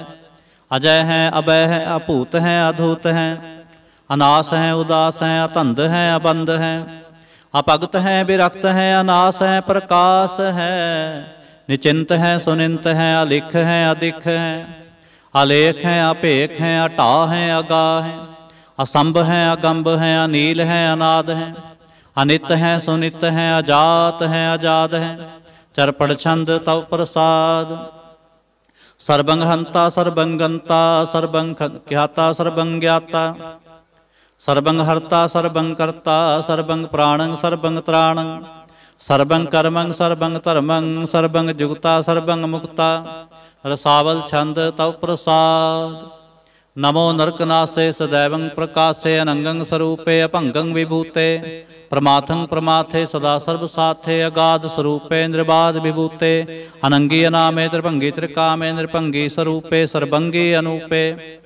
A: ਅਜੈ ਹੈ ਅਬੈ ਹੈ ਅਭੂਤ ਹੈ ਅਧੂਤ ਹੈ ਅਨਾਸ ਹੈ ਉਦਾਸ ਹੈ ਅਤੰਦ ਹੈ ਅਬੰਦ ਹੈ ਅਪਗਤ ਹੈ ਬਿਰਖਤ ਹੈ ਅਨਾਸ ਹੈ ਪ੍ਰਕਾਸ਼ ਹੈ ਨਿਚਿੰਤ ਹੈ ਸੁਨਿੰਤ ਹੈ ਅਲਿਖ ਹੈ ਅਦਿਖ ਹੈ ਅਲੇਖ ਹੈ ਅਪੇਖ ਹੈ ਅਟਾ ਹੈ ਅਗਾ ਹੈ ਅਸੰਭ ਹੈ ਅਗੰਭ ਹੈ ਅਨੀਲ ਹੈ ਅਨਾਦ ਹੈ ਅਨਿਤ ਹੈ ਸੁਨਿਤ ਹੈ ਆਜਾਤ ਹੈ ਆਜ਼ਾਦ ਹੈ ਚਰਪੜ ਛੰਦ ਤਉ ਪ੍ਰਸਾਦ ਸਰਬੰਗ ਹੰਤਾ ਸਰਬੰਗੰਤਾ ਸਰਬੰਖ ਕਿਹਾਤਾ ਸਰਬੰਗਿਆਤਾ ਸਰਬੰਗ ਹਰਤਾ ਸਰਬੰਗ ਕਰਤਾ ਸਰਬੰਗ ਪ੍ਰਾਣੰ ਸਰਬੰਗ ਤ੍ਰਾਣੰ ਸਰਬੰਗ ਕਰਮੰ ਸਰਬੰਗ ਧਰਮੰ ਸਰਬੰਗ ਜੁਗਤਾ ਸਰਬੰਗ ਮੁਕਤਾ ਰਸਾਵਲ ਛੰਦ ਤਉ ਪ੍ਰਸਾਦ ਨਮੋ ਨਰਕਨਾਸੇ ਸਦੈਵੰ ਪ੍ਰਕਾਸੇ ਅਨੰਗੰ ਸਰੂਪੇ ਅਭੰਗੰ ਵਿਭੂਤੇ ਪ੍ਰਮਾਥੰ ਪ੍ਰਮਾਥੇ ਸਦਾ ਸਰਬ ਸਾਥੇ ਅਗਾਧ ਸਰੂਪੇ ਨਿਰਬਾਧ ਵਿਭੂਤੇ ਅਨੰਗੀ ਅਨਾਮੇ ਤ੍ਰਭੰਗੀ ਤ੍ਰਿਕਾਮੇ ਨਿਰਭੰਗੀ ਸਰੂਪੇ ਸਰਬੰਗੀ ਅਨੂਪੇ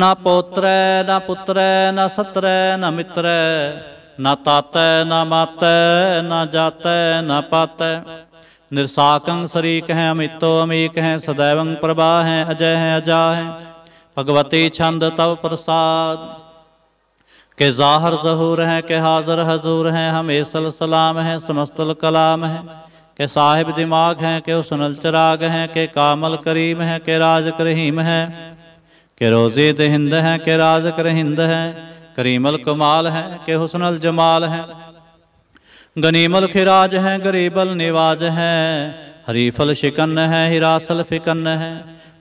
A: न पोत्र न पुत्र न सत्रै न मित्र न तात न मात न जात न पात निरसाकं शरीक हैं अमितो अमीक हैं सदैवं प्रभा हैं अजय हैं अजा हैं भगवती छंद तव प्रसाद के जाहर जहूर हैं के हाजर हजूर हैं हम एसल सलाम हैं समस्तल कलाम हैं के साहिब दिमाग हैं के उसनल चराग हैं के कामल करीम हैं के राज करीम हैं के रोज़े दहिंद हैं कि राजक रहिंद है करीमल कमाल है के हुसनल जमाल है गनीमल खिराज है गरीबल निवाज है हरीफल शिकन है हिरासल फिकन है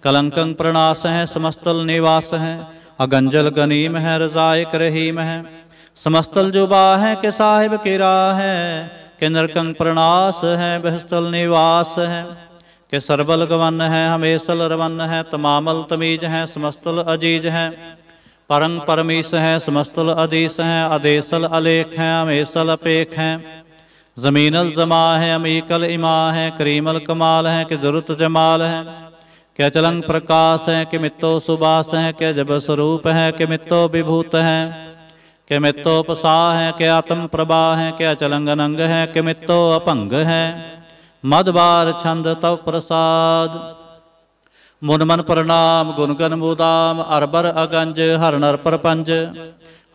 A: कलंकं प्रणास है समस्तल निवास है अगंजल गनीम है रजायक रहीम है समस्तल जुबा है के साहिब किरा है के नरकंग प्रणास है बहस्तल निवास है कि सर्वल गवन है हमेशल रवन है तमामल तमीज है समस्तल अजीज है परंग परमीश है समस्तल अदीस है अदेसल अलेख है हमेशल अपेख है जमीनल जमा है अमीकल इमा है करीमल कमाल है कि जरूरत जमाल है क्या चलंग प्रकाश है कि मित्तो सुबास है क्या जब स्वरूप है कि मित्तो विभूत है कि मित्तो पसा है क्या आत्म प्रभा है क्या चलंग अनंग है कि मित्तो अपंग है ਮਦਵਾਰ ਛੰਦ ਤਵ ਪ੍ਰਸਾਦ ਮਨ ਮਨ ਪ੍ਰਣਾਮ ਗੁਣ ਗਨ ਮੋਦਾਮ ਅਰਬਰ ਅਗੰਜ ਹਰ ਨਰ ਪਰਪੰਜ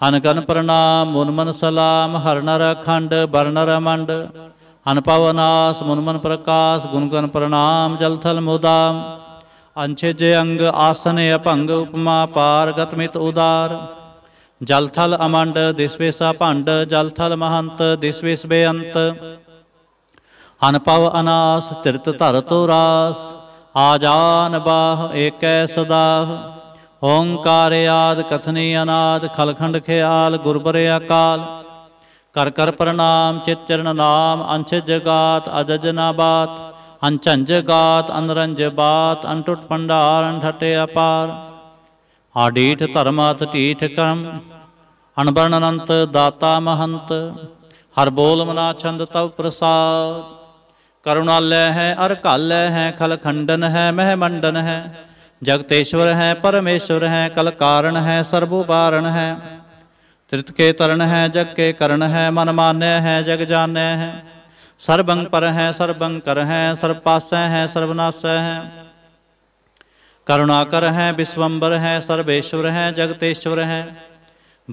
A: ਹਨ ਗਨ ਪ੍ਰਣਾਮ ਮਨ ਮਨ ਸਲਾਮ ਹਰ ਨਰ ਅਖੰਡ ਬਰ ਨਰ ਅਮੰਡ ਹਨ ਪਵਨਾਸ ਮਨ ਮਨ ਪ੍ਰਕਾਸ਼ ਗੁਣ ਗਨ ਪ੍ਰਣਾਮ ਜਲ ਥਲ ਮੋਦਾਮ ਅੰਛੇ ਜੇ ਅੰਗ ਆਸਨੇ ਅਭੰਗ ਉਪਮਾ ਪਾਰ ਗਤਮਿਤ ਉਦਾਰ ਜਲ ਥਲ ਅਮੰਡ ਦਿਸਵੇਸਾ ਭੰਡ ਜਲ ਥਲ ਮਹੰਤ ਦਿਸਵੇਸ ਬੇਅੰਤ ਅਨਪਵ ਅਨਾਸ ਤਿਰਤ ਧਰ ਤੋ ਰਾਸ ਆਜਾਨ ਬਾਹ ਏਕੈ ਸਦਾ ਓੰਕਾਰ ਆਦ ਕਥਨੀ ਅਨਾਦ ਖਲਖੰਡ ਖਿਆਲ ਗੁਰਬਰ ਅਕਾਲ ਕਰ ਕਰ ਪ੍ਰਣਾਮ ਚਿਤ ਚਰਨ ਨਾਮ ਅੰਛ ਜਗਾਤ ਅਜਜ ਨਾ ਬਾਤ ਅੰਚੰਜ ਗਾਤ ਅਨਰੰਜ ਬਾਤ ਅਨਟੁਟ ਪੰਡਾਰ ਅੰਠਟੇ ਅਪਾਰ ਆਡੀਠ ਧਰਮਾਤ ਟੀਠ ਕਰਮ ਅਨਬਰਨ ਅਨੰਤ ਦਾਤਾ ਮਹੰਤ ਹਰ ਬੋਲ ਮਨਾ ਛੰਦ ਤਵ ਪ੍ਰਸਾਦ करुणालय है अर्कालय है खल खंडन है महमंडन है जगतेश्वर है परमेश्वर है कल कारण है सर्वोपारण है तृत के तरण है जग के करण है मन मान्य है जग जान्य है सर्वंग पर है सर्वंग कर है सर्वपाश है सर्वनाश है करुणाकर है विश्वम्बर है सर्वेश्वर है जगतेश्वर है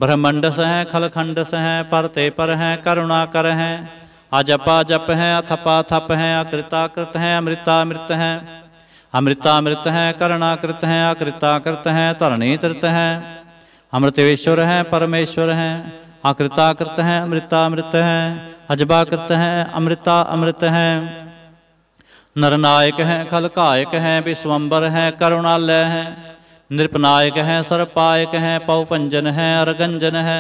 A: ब्रह्मंडस है खलखंडस है परते पर है करुणाकर है अजपा जप है अथपा थप हैं अकृताकृत हैं अमृतामृत हैं अमृत हैं करणाकृत हैं अकृताकृत हैं तृत है अमृतेश्वर है परमेश्वर हैं अकृताकृत हैं अमृत है अजबाकृत है अमृता अमृत है नरनायक है खलकायक है विश्वम्बर है करुणालय है नृपनायक है सर्पायक हैं पौपंजन है अरगंजन है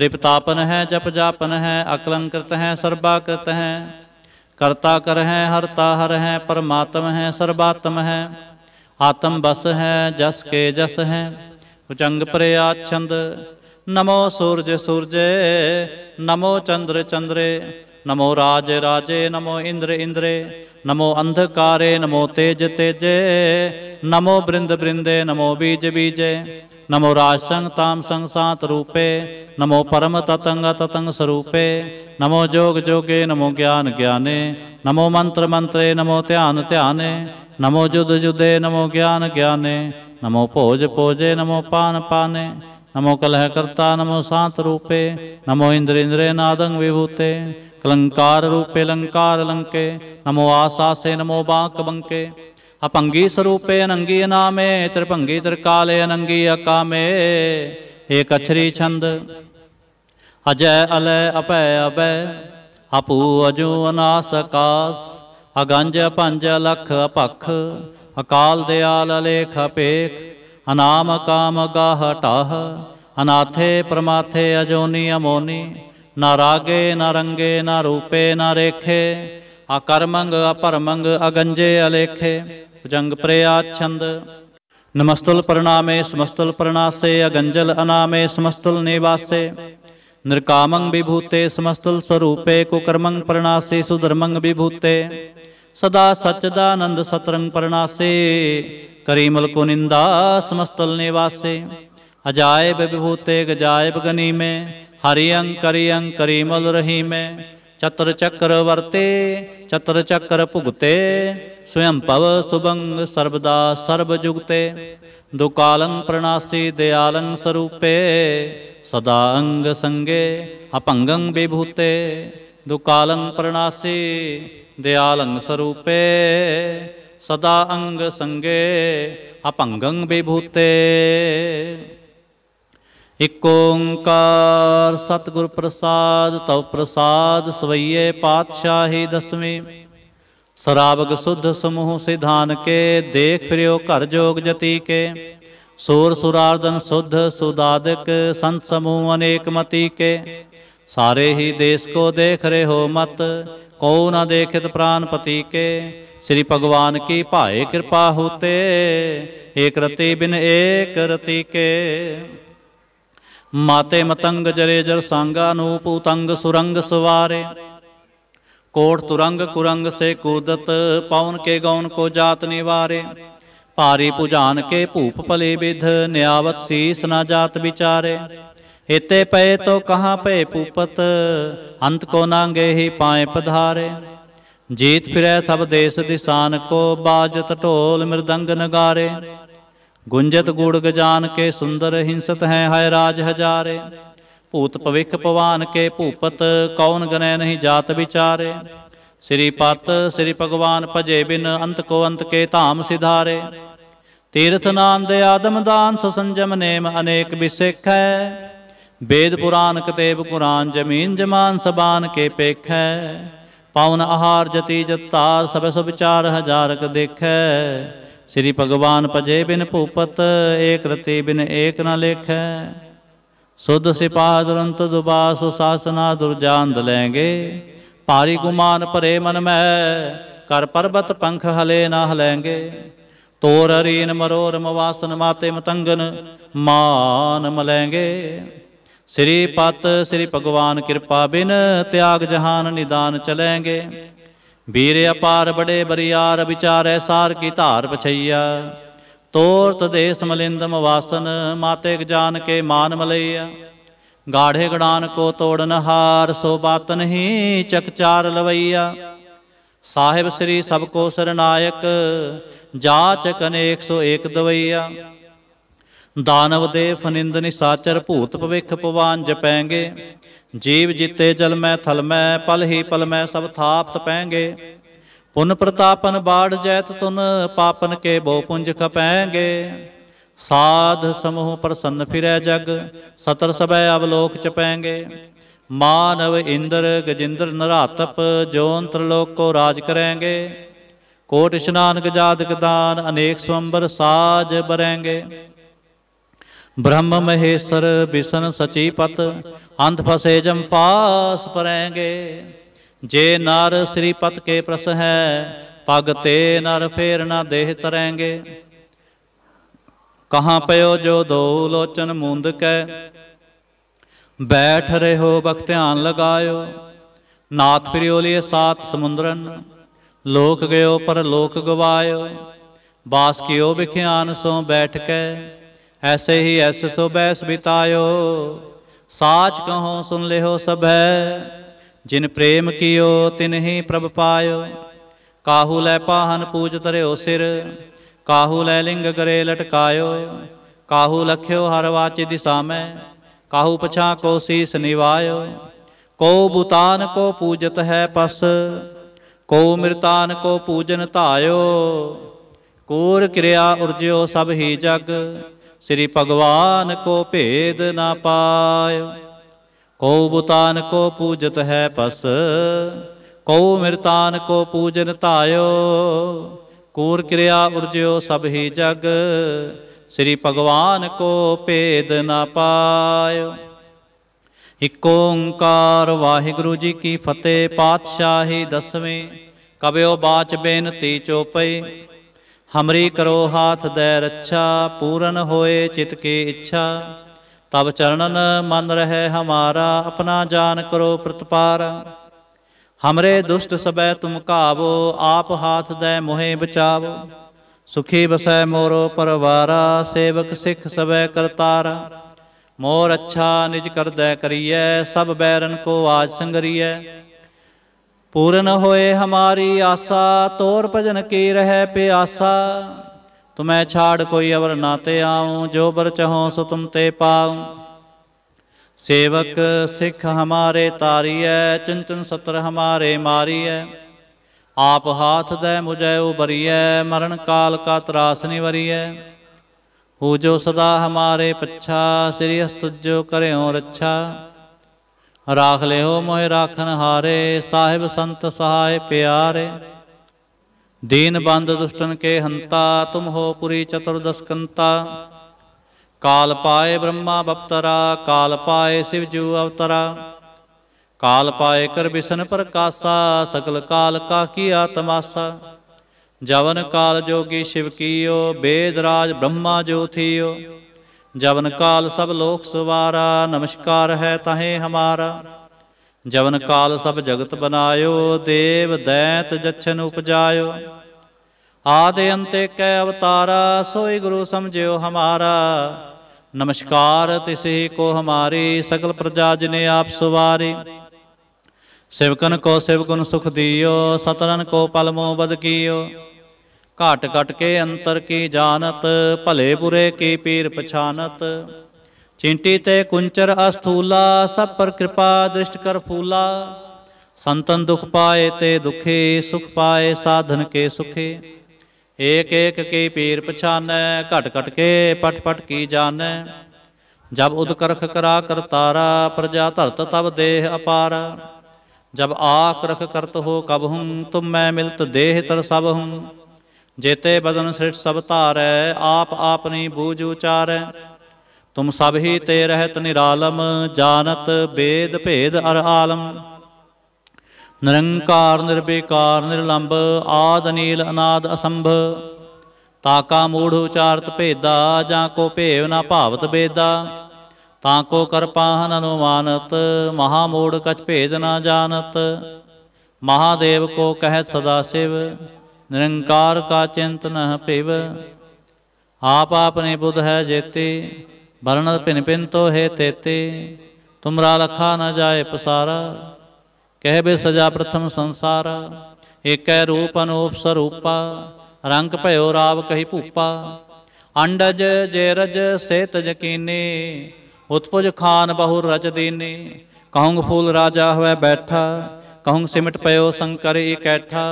A: ਰਿਪਤਾਪਨ ਹੈ ਜਪ ਜਾਪਨ ਹੈ ਅਕਲੰਕ੍ਰਿਤ ਹੈ ਸਰਬਾਕ੍ਰਿਤ ਹੈ ਕਰਤਾ ਕਰ ਹੈ ਹਰਤਾ ਹਰ ਹੈ ਪਰਮਾਤਮ ਹੈ ਸਰਬਾਤਮ ਹੈ ਆਤਮ ਬਸ ਹੈ ਜਸ ਕੇ ਜਸ ਹੈ ਉਚੰਗ ਪ੍ਰਿਆ ਛੰਦ ਨਮੋ ਸੂਰਜ ਸੂਰਜੇ ਨਮੋ ਚੰਦਰ ਚੰਦਰੇ ਨਮੋ ਰਾਜ ਰਾਜੇ ਨਮੋ ਇੰਦਰ ਇੰਦਰੇ ਨਮੋ ਅੰਧਕਾਰੇ ਨਮੋ ਤੇਜ ਤੇਜੇ ਨਮੋ ਬ੍ਰਿੰਦ ਬ੍ਰਿੰਦੇ ਨਮੋ ਬੀਜ ਬੀਜੇ नमो राजसंग ताम संसात रूपे नमो परम ततंग ततंग स्वरूपे नमो जोग जोगे नमो ज्ञान ज्ञाने नमो मंत्र मंत्रे नमो ध्यान ध्याने नमो युद्ध युद्धे नमो ज्ञान ज्ञाने नमो भोज भोजे नमो पान पाने नमो कलहकर्ता नमो सांत रूपे नमो इंद्र इंद्रे नादंग विभूते कलंकार रूपे लंकार लंके नमो आशा से नमो बांक बंके ਅਪੰਗੀ ਸਰੂਪੇ ਅਨੰਗੀ ਨਾਮੇ ਤ੍ਰਿਭੰਗੀ ਤ੍ਰਕਾਲੇ ਅਨੰਗੀ ਅਕਾਮੇ ਏਕ ਅਛਰੀ ਛੰਦ ਅਜੈ ਅਲੈ ਅਪੈ ਅਬੈ ਅਪੂ ਅਜੂ ਅਨਾਸ ਆਕਾਸ ਅਗੰਜ ਪੰਜ ਲਖ ਅਪਖ ਅਕਾਲ ਦਿਆਲ ਅਲੇਖ ਅਪੇਖ ਅਨਾਮ ਕਾਮ ਗਾਹ ਟਾਹ ਅਨਾਥੇ ਪਰਮਾਥੇ ਅਜੋਨੀ ਅਮੋਨੀ ਨਾ ਰਾਗੇ ਨਾ ਰੰਗੇ ਨਾ ਰੂਪੇ ਨਾ ਰੇਖੇ ਅਕਰਮੰਗ ਅਪਰਮੰਗ ਅਗੰਜੇ ਅਲੇਖੇ भुजंग प्रयाच्छंद नमस्तुल प्रणामे समस्तुल प्रणासे अगंजल अनामे समस्तुल नेवासे नृकामं विभूते समस्तुल स्वरूपे कुकर्मं प्रणासे सुधर्मं विभूते सदा सच्चदानंद सतरंग प्रणासे करीमल को समस्तल निवासे अजायब विभूते गजायब गनी में हरियं करियं करीमल रही में ਚਤਰ ਚੱਕਰ ਵਰਤੇ ਚਤਰ ਚੱਕਰ ਭੁਗਤੇ ਸਵਯੰ ਭਵ ਸੁਭੰਗ ਸਰਬਦਾ ਸਰਬ ਜੁਗਤੇ ਦੁਕਾਲੰ ਪ੍ਰਣਾਸੀ ਦਿਆਲੰ ਸਰੂਪੇ ਸਦਾ ਅੰਗ ਸੰਗੇ ਅਪੰਗੰ ਬਿਭੂਤੇ ਦੁਕਾਲੰ ਪ੍ਰਣਾਸੀ ਦਿਆਲੰ ਸਰੂਪੇ ਸਦਾ ਅੰਗ ਸੰਗੇ ਅਪੰਗੰ ਬਿਭੂਤੇ ਇਕ ਓੰਕਾਰ ਸਤਿਗੁਰ ਪ੍ਰਸਾਦ ਤਉ ਪ੍ਰਸਾਦ ਸਵਈਏ ਪਾਤਸ਼ਾਹੀ ਦਸਵੇਂ ਸਰਾਵਗ ਸੁਧ ਸਮੂਹ ਸਿਧਾਨ ਕੇ ਦੇਖ ਰਿਓ ਘਰ ਜੋਗ ਜਤੀ ਕੇ ਸੂਰ ਸੁਰਾਰਦਨ ਸੁਧ ਸੁਦਾਦਕ ਸੰਤ ਸਮੂਹ ਅਨੇਕ ਮਤੀ ਕੇ ਸਾਰੇ ਹੀ ਦੇਸ ਕੋ ਦੇਖ ਰਹੇ ਹੋ ਮਤ ਕੋ ਨਾ ਦੇਖਿਤ ਪ੍ਰਾਨ ਪਤੀ ਕੇ ਸ੍ਰੀ ਭਗਵਾਨ ਕੀ ਭਾਏ ਕਿਰਪਾ ਹੋਤੇ ਏਕ ਰਤੀ ਬਿਨ ਏਕ ਰਤੀ ਕੇ ਮਾਤੇ ਮਤੰਗ ਜਰੇ ਜਰ ਸੰਗਾ ਨੂਪ ਉਤੰਗ ਸੁਰੰਗ ਸਵਾਰੇ ਕੋਟ ਤੁਰੰਗ ਕੁਰੰਗ ਸੇ ਕੂਦਤ ਪਵਨ ਕੇ ਗੌਨ ਕੋ ਜਾਤ ਨਿਵਾਰੇ ਭਾਰੀ ਪੁਜਾਨ ਕੇ ਭੂਪ ਭਲੇ ਵਿਧ ਨਿਆਵਤ ਸੀਸ ਨਾ ਜਾਤ ਵਿਚਾਰੇ ਹਿਤੇ ਪਏ ਤੋ ਕਹਾ ਪਏ ਪੂਪਤ ਅੰਤ ਕੋ ਨਾਂਗੇ ਹੀ ਪਾਏ ਪਧਾਰੇ ਜੀਤ ਫਿਰੈ ਸਭ ਦੇਸ ਦਿਸਾਨ ਕੋ ਬਾਜਤ ਢੋਲ ਮਿਰਦੰਗ ਨਗਾਰੇ ਗੁੰਜਤ ਗੂੜ ਗਜਾਨ ਕੇ ਸੁੰਦਰ ਹਿੰਸਤ ਹੈ ਹਾਇ ਰਾਜ ਹਜ਼ਾਰੇ ਭੂਤ ਭਵਿਖ ਪਵਾਨ ਕੇ ਭੂਪਤ ਕੌਣ ਗਨੈ ਨਹੀਂ ਜਾਤ ਵਿਚਾਰੇ ਸ੍ਰੀ ਪਤ ਸ੍ਰੀ ਭਗਵਾਨ ਭਜੇ ਬਿਨ ਅੰਤ ਕੋ ਅੰਤ ਕੇ ਧਾਮ ਸਿਧਾਰੇ ਤੀਰਥ ਨਾਮ ਦੇ ਆਦਮ ਦਾਨ ਸੋ ਸੰਜਮ ਨੇਮ ਅਨੇਕ ਵਿਸੇਖ ਹੈ ਵੇਦ ਪੁਰਾਨ ਕਤੇਬ ਕੁਰਾਨ ਜਮੀਨ ਜਮਾਨ ਸਬਾਨ ਕੇ ਪੇਖੈ ਹੈ ਆਹਾਰ ਜਤੀ ਜਤਾਰ ਸਭ ਸਭ ਵਿਚਾਰ ਹਜ਼ਾਰਕ ਦੇਖੈ ਸ੍ਰੀ ਭਗਵਾਨ ਭਜੇ ਬਿਨ ਭੂਪਤ ਏਕ ਰਤੀ ਬਿਨ ਏਕ ਨ ਲੇਖੈ ਸੁਧ ਸਿਪਾਹ ਦੁਰੰਤ ਦੁਬਾਸ ਸਾਸਨਾ ਦੁਰਜਾਨ ਦਲੈਂਗੇ ਭਾਰੀ ਗੁਮਾਨ ਭਰੇ ਮਨ ਮੈਂ ਕਰ ਪਰਬਤ ਪੰਖ ਹਲੇ ਨਾ ਹਲੈਂਗੇ ਤੋਰ ਰੀਨ ਮਰੋਰ ਮਵਾਸਨ ਮਾਤੇ ਮਤੰਗਨ ਮਾਨ ਮਲੈਂਗੇ ਸ੍ਰੀ ਪਤ ਸ੍ਰੀ ਭਗਵਾਨ ਕਿਰਪਾ ਬਿਨ ਤਿਆਗ ਜਹਾਨ ਨਿਦਾਨ ਚਲੈਂਗੇ ਵੀਰ ਅਪਾਰ ਬੜੇ ਬਰੀਆਰ ਵਿਚਾਰੈ ਸਾਰ ਕੀ ਧਾਰ ਪਛਈਆ ਤੋਰਤ ਦੇਸ ਮਲਿੰਦਮ ਵਾਸਨ ਮਾਤੇ ਜਾਨ ਕੇ ਮਾਨ ਮਲਈਆ ਗਾੜੇ ਗੜਾਨ ਕੋ ਤੋੜਨ ਹਾਰ ਸੋ ਬਾਤ ਨਹੀਂ ਚਕਚਾਰ ਲਵਈਆ ਸਾਹਿਬ ਸ੍ਰੀ ਸਭ ਕੋ ਸਰਨਾਇਕ ਜਾਚਕ ਸੋ 101 ਦਵਈਆ ਦਾਨਵ ਦੇ ਫਨਿੰਦ ਨਿਸਾਚਰ ਭੂਤ ਭਵਿਖ ਪਵਾਨ ਜਪੈਂਗੇ ਜੀਵ ਜਿਤੇ ਜਲ ਮੈਂ ਥਲ ਮੈਂ ਪਲ ਹੀ ਪਲ ਮੈਂ ਸਭ ਥਾਪਤ ਪੈਂਗੇ ਪੁਨ ਪ੍ਰਤਾਪਨ ਬਾੜ ਜੈਤ ਤੁਨ ਪਾਪਨ ਕੇ ਬੋ ਪੁੰਜ ਖਪੈਂਗੇ ਸਾਧ ਸਮੂਹ ਪ੍ਰਸੰਨ ਫਿਰੈ ਜਗ ਸਤਰ ਸਭੈ ਅਵਲੋਕ ਚ ਪੈਂਗੇ ਮਾਨਵ ਇੰਦਰ ਗਜਿੰਦਰ ਨਰਾਤਪ ਜੋਨ ਲੋਕ ਕੋ ਰਾਜ ਕਰਾਂਗੇ ਕੋਟਿ ਇਸ਼ਨਾਨਕ ਜਾਦਕ ਦਾਨ ਅਨੇਕ ਸਵੰਬਰ ਸਾਜ ਬਰਾਂਗੇ ਬ੍ਰਹਮ ਮਹੇਸ਼ਰ ਬਿਸਨ ਸਚੀ ਪਤ ਅੰਤ ਫਸੇ ਜਮ ਪਾਸ ਪਰੈਂਗੇ ਜੇ ਨਰ ਸ੍ਰੀ ਪਤ ਕੇ ਪ੍ਰਸ ਹੈ ਪਗ ਤੇ ਨਰ ਫੇਰ ਨਾ ਦੇਹ ਤਰੈਂਗੇ ਕਹਾਂ ਪਇਓ ਜੋ ਦੋ ਲੋਚਨ ਮੁੰਦ ਕੈ ਬੈਠ ਰਹੋ ਬਖ ਧਿਆਨ ਲਗਾਇਓ ਨਾਥ ਫਿਰਿਓ ਲਿਏ ਸਾਤ ਸਮੁੰਦਰਨ ਲੋਕ ਗਇਓ ਪਰ ਲੋਕ ਗਵਾਇਓ ਬਾਸ ਕਿਓ ਵਿਖਿਆਨ ਸੋ ਬੈਠ ਕੇ ऐसे ही ऐसे सो बैस बितायो साच कहो सुन ले हो सब है जिन प्रेम कियो तिन ही प्रभ पायो काहू लै पाहन पूज तरयो सिर काहू लै लिंग करे लटकायो काहू लख्यो हर वाचि दिशा में काहू पछा को शीस निवायो को बुतान को पूजत है पस को मृतान को पूजन तायो कूर क्रिया उर्ज्यो सब ही जग ਸ੍ਰੀ ਭਗਵਾਨ ਕੋ ਭੇਦ ਨਾ ਪਾਇਓ ਕਉ ਬੁਤਾਨ ਕੋ ਪੂਜਤ ਹੈ ਪਸ ਕਉ ਮਿਰਤਾਨ ਕੋ ਪੂਜਨ ਧਾਇਓ ਕੂਰ ਕਿਰਿਆ ਉਰਜਿਓ ਸਭ ਹੀ ਜਗ ਸ੍ਰੀ ਭਗਵਾਨ ਕੋ ਭੇਦ ਨਾ ਪਾਇਓ ਇਕ ਓੰਕਾਰ ਵਾਹਿਗੁਰੂ ਜੀ ਕੀ ਫਤਿਹ ਪਾਤਸ਼ਾਹੀ ਦਸਵੇਂ ਕਬਿਓ ਬਾਚ ਬੇਨਤੀ ਚੋਪਈ ਹਮਰੀ ਕਰੋ ਹਾਥ ਦੇ ਰੱਛਾ ਪੂਰਨ ਹੋਏ ਚਿਤ ਕੀ ਇੱਛਾ ਤਬ ਚਰਨਨ ਮਨ ਰਹੇ ਹਮਾਰਾ ਆਪਣਾ ਜਾਨ ਕਰੋ ਪ੍ਰਤਪਾਰ ਹਮਰੇ ਦੁਸ਼ਟ ਸਬੈ ਤੁਮ ਕਾਵੋ ਆਪ ਹਾਥ ਦੇ ਮੋਹਿ ਬਚਾਵੋ ਸੁਖੀ ਬਸੈ ਮੋਰੋ ਪਰਵਾਰਾ ਸੇਵਕ ਸਿੱਖ ਸਬੈ ਕਰਤਾਰ ਮੋਰ ਅੱਛਾ ਨਿਜ ਕਰਦੈ ਕਰੀਐ ਸਭ ਬੈਰਨ ਕੋ ਆਜ ਸੰਗਰੀਐ ਪੂਰਨ ਹੋਏ ਹਮਾਰੀ ਆਸਾ ਤੋਰ ਭਜਨ ਕੀ ਰਹਿ ਪਿਆਸਾ ਤੁਮੈ ਛਾੜ ਕੋਈ ਅਵਰ ਨਾ ਤੇ ਆਉ ਜੋ ਬਰ ਚਹੋ ਸੋ ਤੁਮ ਤੇ ਪਾਉ ਸੇਵਕ ਸਿੱਖ ਹਮਾਰੇ ਤਾਰੀਐ ਚਿੰਤਨ ਸਤਰ ਹਮਾਰੇ ਮਾਰੀਐ ਆਪ ਹਾਥ ਦੈ ਮੁਝੈ ਉਬਰੀਐ ਮਰਨ ਕਾਲ ਕਾ ਤਰਾਸ ਵਰੀਐ ਹੋ ਜੋ ਸਦਾ ਹਮਾਰੇ ਪਛਾ ਸ੍ਰੀ ਅਸਤੁਜੋ ਕਰਿਓ ਰੱਛਾ ਰਾਖ ਲਿਓ ਮੋਹਿ ਰਾਖਨ ਹਾਰੇ ਸਾਹਿਬ ਸੰਤ ਸਹਾਇ ਪਿਆਰੇ ਦੀਨ ਬੰਦ ਦੁਸ਼ਟਨ ਕੇ ਹੰਤਾ ਤੁਮ ਹੋ ਪੁਰੀ ਚਤੁਰਦਸ਼ਕੰਤਾ ਕਾਲ ਪਾਏ ਬ੍ਰਹਮਾ ਬਪਤਰਾ ਕਾਲ ਪਾਏ ਸਿਵ ਜੂ ਅਵਤਰਾ ਕਾਲ ਪਾਏ ਕਰ ਬਿਸ਼ਨ ਪ੍ਰਕਾਸ਼ਾ ਸਕਲ ਕਾਲ ਕਾ ਕੀ ਆਤਮਾਸਾ ਜਵਨ ਕਾਲ ਜੋਗੀ ਸ਼ਿਵ ਕੀਓ ਬੇਦ ਰਾਜ ਬ੍ਰਹਮਾ ਜੋਥੀਓ ਜਵਨ ਕਾਲ ਸਭ ਲੋਕ ਸਵਾਰਾ ਨਮਸਕਾਰ ਹੈ ਤਾਹੇ ਹਮਾਰਾ ਜਵਨ ਕਾਲ ਸਭ ਜਗਤ ਬਨਾਇਓ ਦੇਵ ਦੈਤ ਜਛਨ ਉਪਜਾਇਓ ਆਦੇ ਅੰਤੇ ਕੈ ਅਵਤਾਰਾ ਸੋਈ ਗੁਰੂ ਸਮਝਿਓ ਹਮਾਰਾ ਨਮਸਕਾਰ ਤਿਸੇ ਕੋ ਹਮਾਰੀ ਸਗਲ ਪ੍ਰਜਾ ਜਿਨੇ ਆਪ ਸੁਵਾਰੀ ਸੇਵਕਨ ਕੋ ਸੇਵਕਨ ਸੁਖ ਦਿਓ ਸਤਰਨ ਕੋ ਪਲਮੋ ਬਦ ਕੀਓ ਘਟ ਘਟ ਕੇ ਅੰਤਰ ਕੀ ਜਾਣਤ ਭਲੇ ਬੁਰੇ ਕੀ ਪੀਰ ਪਛਾਨਤ ਚਿੰਟੀ ਤੇ ਕੁੰਚਰ ਅਸਥੂਲਾ ਸਭ ਪਰ ਕਿਰਪਾ ਦ੍ਰਿਸ਼ਟ ਕਰ ਫੂਲਾ ਸੰਤਨ ਦੁਖ ਪਾਏ ਤੇ ਦੁਖੇ ਸੁਖ ਪਾਏ ਸਾਧਨ ਕੇ ਸੁਖੇ ਏਕ ਏਕ ਕੀ ਪੀਰ ਪਛਾਨੈ ਘਟ ਘਟ ਕੇ ਪਟ ਪਟ ਕੀ ਜਾਣੈ ਜਬ ਉਦਕਰਖ ਕਰਾ ਕਰਤਾਰਾ ਪ੍ਰਜਾ ਧਰਤ ਤਬ ਦੇਹ ਅਪਾਰ ਜਬ ਆਖ ਰਖ ਕਰਤ ਹੋ ਕਬ ਹੂੰ ਤੁਮ ਮੈਂ ਮਿਲਤ ਦੇਹ ਤਰ ਸਭ ਹੂੰ ਜੇਤੇ ਬਦਨ ਸਿਰਟ ਸਭ ਧਾਰੈ ਆਪ ਆਪਨੀ ਬੂਝ ਉਚਾਰੈ ਤੁਮ ਸਭ ਹੀ ਤੇ ਰਹਿਤ ਨਿਰਾਲਮ ਜਾਣਤ ਬੇਦ ਭੇਦ ਅਰ ਆਲਮ ਨਿਰੰਕਾਰ ਨਿਰਬੇਕਾਰ ਨਿਰਲੰਬ ਆਦ ਅਨੀਲ ਅਨਾਦ ਅਸੰਭ ਤਾਕਾ ਮੂੜ ਉਚਾਰਤ ਭੇਦਾ ਜਾਂ ਕੋ ਭੇਵ ਨਾ ਭਾਵਤ ਬੇਦਾ ਤਾਂ ਕੋ ਕਰਪਾਹਨ ਅਨੁਮਾਨਤ ਮਹਾ ਮੂੜ ਕਛ ਭੇਦ ਨਾ ਜਾਣਤ ਮਹਾਦੇਵ ਕੋ ਕਹਿ ਸਦਾ ਸਿਵ निरंकार का चिंतन पिब आप आपने बुध है जेते वर्ण भिन्न भिन्न तो हे तेते तुमरा लखा न जाए पसारा कह बे सजा प्रथम संसार एक रूप अनूप स्वरूपा रंग भयो राव कही भूपा अंडज जेरज से तकीने उत्पुज खान बहु रज दीने कहूँग फूल राजा हुए बैठा कहुंग सिमट पयो शंकर इकैठा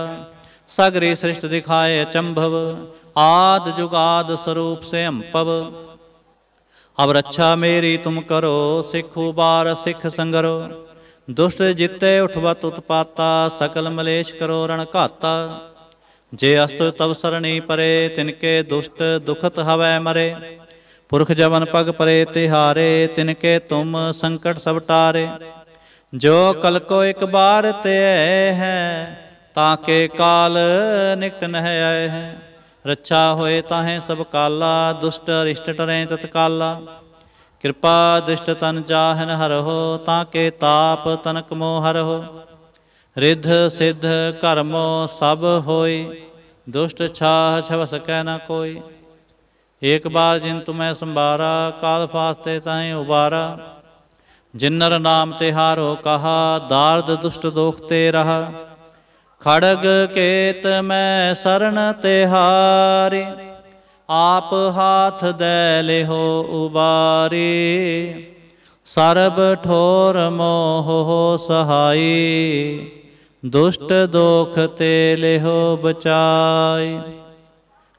A: सगरे ਸ੍ਰਿਸ਼ਟ ਦਿਖਾਏ ਅਚੰਭਵ ਆਦ ਜੁਗਾਦ ਸਰੂਪ ਸੇ अम्पव अब रक्षा मेरी तुम करो सिखु बार सिख संगरो ਦੁਸ਼ਟ ਜਿੱਤੇ ਉਠਵਤ ਉਤਪਾਤਾ ਸਕਲ ਮਲੇਸ਼ ਕਰੋ ਰਣ ਘਾਤਾ ਜੇ ਅਸਤ ਤਵ ਸਰਣੀ ਪਰੇ ਤਿਨਕੇ ਦੁਸ਼ਟ ਦੁਖਤ ਹਵੈ ਮਰੇ ਪੁਰਖ ਜਵਨ ਪਗ ਪਰੇ ਤਿਹਾਰੇ ਤਿਨਕੇ ਤੁਮ ਸੰਕਟ ਸਭ ਟਾਰੇ ਜੋ ਕਲ ਕੋ ਇੱਕ ਬਾਰ ਤੇ ਹੈ ਤਾਂ ਕੇ ਕਾਲ ਨਿਕਟ ਨਹਿ ਆਏ ਹੈ ਰੱਛਾ ਹੋਏ ਤਾਹੇ ਸਭ ਕਾਲਾ ਦੁਸ਼ਟ ਅਰਿਸ਼ਟ ਟਰੇ ਤਤਕਾਲਾ ਕਿਰਪਾ ਦ੍ਰਿਸ਼ਟ ਤਨ ਜਾਹਨ ਹਰਹੁ ਤਾਂ ਕੇ ਤਾਪ ਤਨਕ ਮੋਹ ਹਰਹੁ ਰਿਧ ਸਿਧ ਕਰਮੋ ਸਭ ਹੋਈ ਦੁਸ਼ਟ ਛਾਹ ਛਵਸ ਕੈ ਨਾ ਕੋਈ ਏਕ ਬਾਰ ਜਿਨ ਤੁਮੈ ਸੰਭਾਰਾ ਕਾਲ ਫਾਸਤੇ ਤਾਹੇ ਉਬਾਰਾ ਜਿਨਰ ਨਾਮ ਤੇ ਹਾਰੋ ਕਹਾ ਦਾਰਦ ਦੁਸ਼ਟ ਦੋਖ ਤੇ ਰਹਾ ਖੜਗ ਕੇਤ ਮੈਂ ਸਰਣ ਤਿਹਾਰੇ ਆਪ ਹਾਥ ਦੇ ਲਿਹੋ ਉਬਾਰੇ ਸਰਬ ਠੋਰ ਮੋਹ ਹੋ ਸਹਾਈ ਦੁਸ਼ਟ ਦੋਖ ਤੇ ਲਿਹੋ ਬਚਾਈ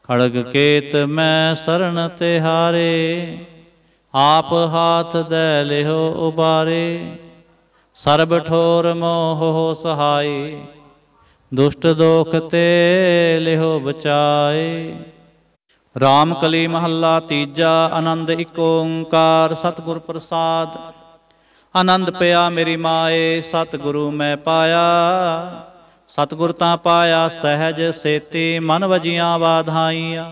A: ਖੜਗ ਕੇਤ ਮੈਂ ਸਰਣ ਤਿਹਾਰੇ ਆਪ ਹਾਥ ਦੇ ਲਿਹੋ ਉਬਾਰੇ ਸਰਬ ਠੋਰ ਮੋਹ ਹੋ ਸਹਾਈ ਦੁਸ਼ਟ ਦੋਖ ਤੇ ਲਿਹੋ ਬਚਾਏ RAM ਕਲੀ ਮਹੱਲਾ ਤੀਜਾ ਆਨੰਦ ਇੱਕ ਓੰਕਾਰ ਸਤਿਗੁਰ ਪ੍ਰਸਾਦ ਆਨੰਦ ਪਿਆ ਮੇਰੀ ਮਾਏ ਸਤਿਗੁਰੂ ਮੈਂ ਪਾਇਆ ਸਤਿਗੁਰ ਤਾਂ ਪਾਇਆ ਸਹਿਜ ਸੇਤੀ ਮਨ ਵਜੀਆਂ ਬਾਧਾਈਆਂ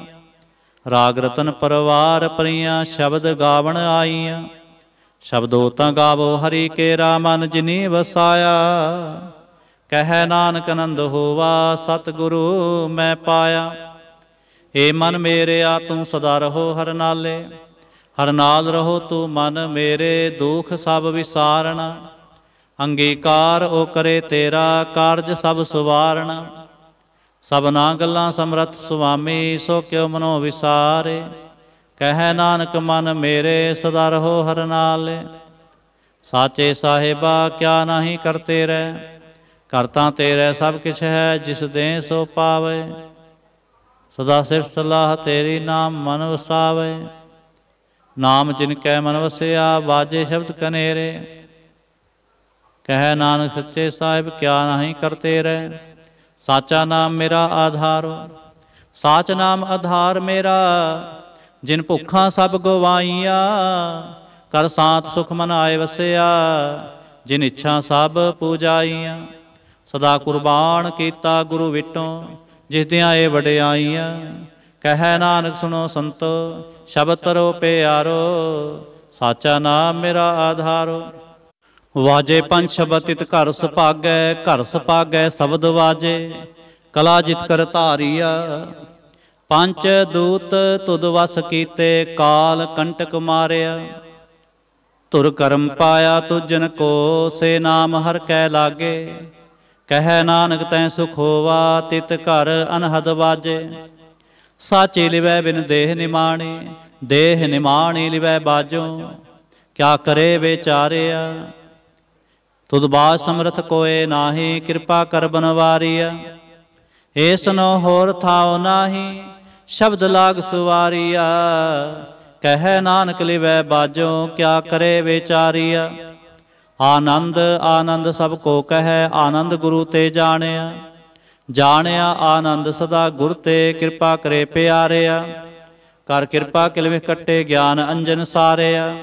A: ਰਾਗ ਰਤਨ ਪਰਵਾਰ ਪਰੀਆਂ ਸ਼ਬਦ ਗਾਵਣ ਆਈਆਂ ਸ਼ਬਦੋ ਤਾਂ ਗਾਵੋ ਹਰੀ ਕੇ ਰਾਮਨ ਜਿਨੀ ਵਸਾਇਆ ਕਹੈ ਨਾਨਕ ਨੰਦ ਹੋਵਾ ਸਤਿਗੁਰੂ ਮੈਂ ਪਾਇਆ ਏ ਮਨ ਮੇਰਿਆ ਤੂੰ ਸਦਾ ਰਹੋ ਹਰ ਨਾਲੇ ਹਰ ਨਾਲ ਰਹੋ ਤੂੰ ਮਨ ਮੇਰੇ ਦੁਖ ਸਭ ਵਿਸਾਰਣ ਅੰਗੀਕਾਰ ਉਹ ਕਰੇ ਤੇਰਾ ਕਾਰਜ ਸਭ ਸੁਵਾਰਣ ਸਭਨਾ ਗੱਲਾਂ ਸਮਰਥ ਸੁਆਮੀ ਸੋ ਕਿਉ ਮਨੋ ਵਿਸਾਰੇ ਕਹੈ ਨਾਨਕ ਮਨ ਮੇਰੇ ਸਦਾ ਰਹੋ ਹਰ ਨਾਲੇ ਸਾਚੇ ਸਾਹਿਬਾ ਕਿਆ ਨਹੀਂ ਕਰਤੇ ਰਹਿ ਕਰਤਾ ਤੇਰੇ ਸਭ ਕਿਛ ਹੈ ਜਿਸ ਦੇ ਸੋ ਪਾਵੇ ਸਦਾ ਸਿਰ ਸਲਾਹ ਤੇਰੀ ਨਾਮ ਮਨ ਵਸਾਵੇ ਨਾਮ ਜਿਨ ਕੈ ਮਨ ਵਸਿਆ ਬਾਜੇ ਸ਼ਬਦ ਕਨੇਰੇ ਕਹਿ ਨਾਨਕ ਸੱਚੇ ਸਾਹਿਬ ਕਿਆ ਨਹੀਂ ਕਰਤੇ ਰਹਿ ਸਾਚਾ ਨਾਮ ਮੇਰਾ ਆਧਾਰ ਸਾਚ ਨਾਮ ਆਧਾਰ ਮੇਰਾ ਜਿਨ ਭੁੱਖਾਂ ਸਭ ਗਵਾਈਆਂ ਕਰ ਸਾਥ ਸੁਖ ਮਨ ਆਏ ਵਸਿਆ ਜਿਨ ਇੱਛਾ ਸਭ ਪੂਜਾਈਆਂ ਸਦਾ ਕੁਰਬਾਨ ਕੀਤਾ ਗੁਰੂ ਵਿਟੋਂ ਜਿਸ ਦਿਆਂ ਇਹ ਵਡਿਆਈਆਂ ਕਹੈ ਨਾਨਕ ਸੁਣੋ ਸੰਤ ਸ਼ਬਦ ਤਰੋ ਪਿਆਰੋ ਸਾਚਾ ਨਾਮ ਮੇਰਾ ਆਧਾਰੋ ਵਾਜੇ ਪੰਜ ਸ਼ਬਦ ਤਿਤ ਘਰ ਸੁਪਾਗੈ ਘਰ ਸੁਪਾਗੈ ਸ਼ਬਦ ਵਾਜੇ ਕਲਾ ਜਿਤ ਕਰ ਧਾਰੀਆ ਪੰਜ ਦੂਤ ਤੁਦ ਵਸ ਕੀਤੇ ਕਾਲ ਕੰਟਕ ਮਾਰਿਆ ਤੁਰ ਕਰਮ ਪਾਇਆ ਤੁਜਨ ਕੋ ਸੇ ਨਾਮ ਹਰ ਕੈ ਲਾਗੇ ਕਹੈ ਨਾਨਕ ਤੈ ਸੁਖ ਹੋਵਾ ਤਿਤ ਘਰ ਅਨਹਦ ਬਾਜੇ ਸਾਚੇ ਲਿਵੈ ਬਿਨ ਦੇਹ ਨਿਮਾਣੀ ਦੇਹ ਨਿਮਾਣੀ ਲਿਵੈ ਬਾਜੋ ਕਿਆ ਕਰੇ ਵਿਚਾਰਿਆ ਤੁਧ ਬਾਜ ਸਮਰਥ ਕੋਏ ਨਾਹੀ ਕਿਰਪਾ ਕਰ ਬਨਵਾਰੀਆ ਏਸਨੋ ਹੋਰ ਥਾਉ ਨਾਹੀ ਸ਼ਬਦ ਲਾਗ ਸੁਵਾਰੀਆ ਕਹੈ ਨਾਨਕ ਲਿਵੈ ਬਾਜੋ ਕਿਆ ਕਰੇ ਵਿਚਾਰਿਆ ਆਨੰਦ ਆਨੰਦ ਸਭ ਕੋ ਕਹੈ ਆਨੰਦ ਗੁਰੂ ਤੇ ਜਾਣਿਆ ਜਾਣਿਆ ਆਨੰਦ ਸਦਾ ਗੁਰ ਤੇ ਕਿਰਪਾ ਕਰੇ ਪਿਆਰਿਆ ਕਰ ਕਿਰਪਾ ਕਿਲਵੇ ਕੱਟੇ ਗਿਆਨ ਅੰਜਨ ਸਾਰਿਆ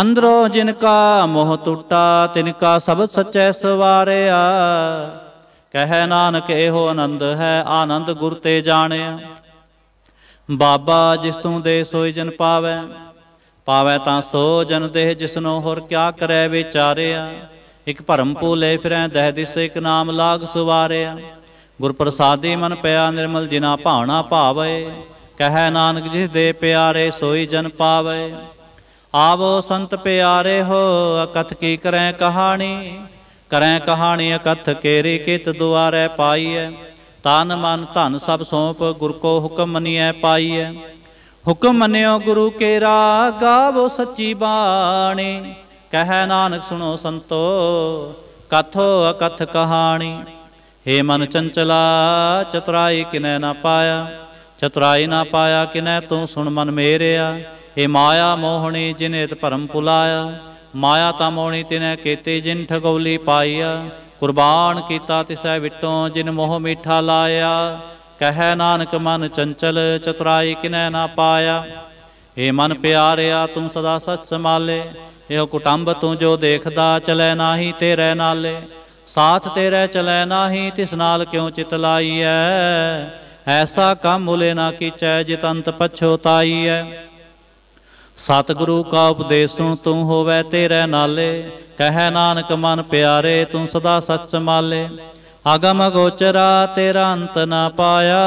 A: ਅੰਦਰੋ ਜਿਨ ਕਾ ਮੋਹ ਟੁੱਟਾ ਤਿਨ ਕਾ ਸਬਦ ਸਚੈ ਸਵਾਰਿਆ ਕਹੈ ਨਾਨਕ ਇਹੋ ਆਨੰਦ ਹੈ ਆਨੰਦ ਗੁਰ ਤੇ ਜਾਣਿਆ ਬਾਬਾ ਜਿਸ ਤੂੰ ਦੇ ਸੋਈ ਜਨ ਪਾਵੇ ਪਾਵੇ ਤਾਂ ਸੋ ਜਨ ਦੇਹ ਜਿਸਨੋ ਹੋਰ ਕਿਆ ਕਰੈ ਵਿਚਾਰਿਆ ਇਕ ਭਰਮ ਭੂਲੇ ਫਿਰੈ ਦਹਿ ਦਿਸੇ ਇਕ ਨਾਮ ਲਾਗ ਸੁਵਾਰਿਆ ਗੁਰ ਪ੍ਰਸਾਦੀ ਮਨ ਪਿਆ ਨਿਰਮਲ ਜਿਨਾ ਭਾਵਨਾ ਭਾਵੇ ਕਹੈ ਨਾਨਕ ਜਿਸ ਦੇ ਪਿਆਰੇ ਸੋਈ ਜਨ ਪਾਵੇ ਆਵੋ ਸੰਤ ਪਿਆਰੇ ਹੋ ਅਕਥ ਕੀ ਕਰੈ ਕਹਾਣੀ ਕਰੈ ਕਹਾਣੀ ਅਕਥ ਕੇਰੀ ਕਿਤ ਦੁਆਰੇ ਪਾਈਐ ਤਨ ਮਨ ਧਨ ਸਭ ਸੌਂਪ ਗੁਰ ਕੋ ਹੁਕਮ ਮੰਨਿਐ ਪਾਈਐ ਹੁਕਮ ਮੰਨਿਓ ਗੁਰੂ ਕੇ ਗਾਵੋ ਸੱਚੀ ਬਾਣੀ ਕਹਿ ਨਾਨਕ ਸੁਣੋ ਸੰਤੋ ਕਥੋ ਅਕਥ ਕਹਾਣੀ ਏ ਮਨ ਚੰਚਲਾ ਚਤੁਰਾਈ ਕਿਨੈ ਨਾ ਪਾਇਆ ਚਤੁਰਾਈ ਨਾ ਪਾਇਆ ਕਿਨੈ ਤੂੰ ਸੁਣ ਮਨ ਮੇਰਿਆ ਏ ਮਾਇਆ ਮੋਹਣੀ ਜਿਨੇ ਤੇ ਭਰਮ ਪੁਲਾਇਆ ਮਾਇਆ ਤਾਂ ਮੋਣੀ ਤਿਨੈ ਕੀਤੇ ਜਿਨ ਠਗੌਲੀ ਪਾਈਆ ਕੁਰਬਾਨ ਕੀਤਾ ਤਿਸੈ ਵਿਟੋਂ ਜਿਨ ਮੋਹ ਮੀਠਾ ਲਾਇਆ ਕਹੈ ਨਾਨਕ ਮਨ ਚੰਚਲ ਚਤੁਰਾਈ ਕਿਨੈ ਨਾ ਪਾਇਆ ਏ ਮਨ ਪਿਆਰਿਆ ਤੂੰ ਸਦਾ ਸੱਚ ਸਮਾਲੇ ਇਹੋ ਕੁਟੰਬ ਤੂੰ ਜੋ ਦੇਖਦਾ ਚਲੈ ਨਾਹੀ ਤੇਰੇ ਨਾਲੇ ਸਾਥ ਤੇਰੇ ਚਲੈ ਨਾਹੀ ਤਿਸ ਨਾਲ ਕਿਉ ਚਿਤ ਲਾਈਐ ਐਸਾ ਕੰਮ ਮੁਲੇ ਨਾ ਕੀਚੈ ਜਿਤੰਤ ਪਛੋਤਾਈਐ ਸਤਿਗੁਰੂ ਕਾ ਉਪਦੇਸੁ ਤੂੰ ਹੋਵੇ ਤੇਰੇ ਨਾਲੇ ਕਹੈ ਨਾਨਕ ਮਨ ਪਿਆਰੇ ਤੂੰ ਸਦਾ ਸੱਚ ਸਮਾਲੇ ਆਗਮ ਗੋਚਰਾ ਤੇਰਾ ਅੰਤ ਨਾ ਪਾਇਆ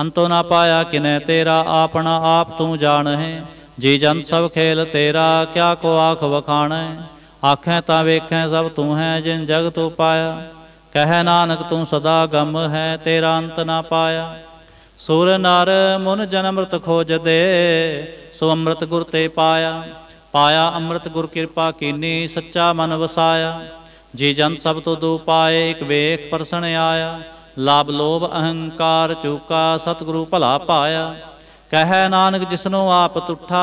A: ਅੰਤੋ ਨਾ ਪਾਇਆ ਕਿਨੇ ਤੇਰਾ ਆਪਣਾ ਆਪ ਤੂੰ ਜਾਣਹਿ ਜੀ ਜਨ ਸਭ ਖੇਲ ਤੇਰਾ ਕਿਆ ਕੋ ਆਖ ਵਖਾਣੈ ਆਖੇ ਤਾਂ ਵੇਖੈ ਸਭ ਤੂੰ ਹੈ ਜਿਨ ਜਗ ਤੂੰ ਪਾਇਆ ਕਹਿ ਨਾਨਕ ਤੂੰ ਸਦਾ ਗਮ ਹੈ ਤੇਰਾ ਅੰਤ ਨਾ ਪਾਇਆ ਸੁਰ ਨਰ ਮਨ ਜਨਮ ਮ੍ਰਿਤ ਖੋਜਦੇ ਸੋ ਅੰਮ੍ਰਿਤ ਗੁਰ ਤੇ ਪਾਇਆ ਪਾਇਆ ਅੰਮ੍ਰਿਤ ਗੁਰ ਕਿਰਪਾ ਕੀਨੀ ਸੱਚਾ ਮਨ ਵਸਾਇਆ ਜੀ ਜਨ ਸਭ ਤੋਂ ਦੂ ਪਾਏ ਇਕ ਵੇਖ ਪਰਸਣ ਆਇਆ ਲਾਭ ਲੋਭ ਅਹੰਕਾਰ ਚੂਕਾ ਸਤਿਗੁਰੂ ਭਲਾ ਪਾਇਆ ਕਹੈ ਨਾਨਕ ਜਿਸਨੋ ਆਪ ਤੁਠਾ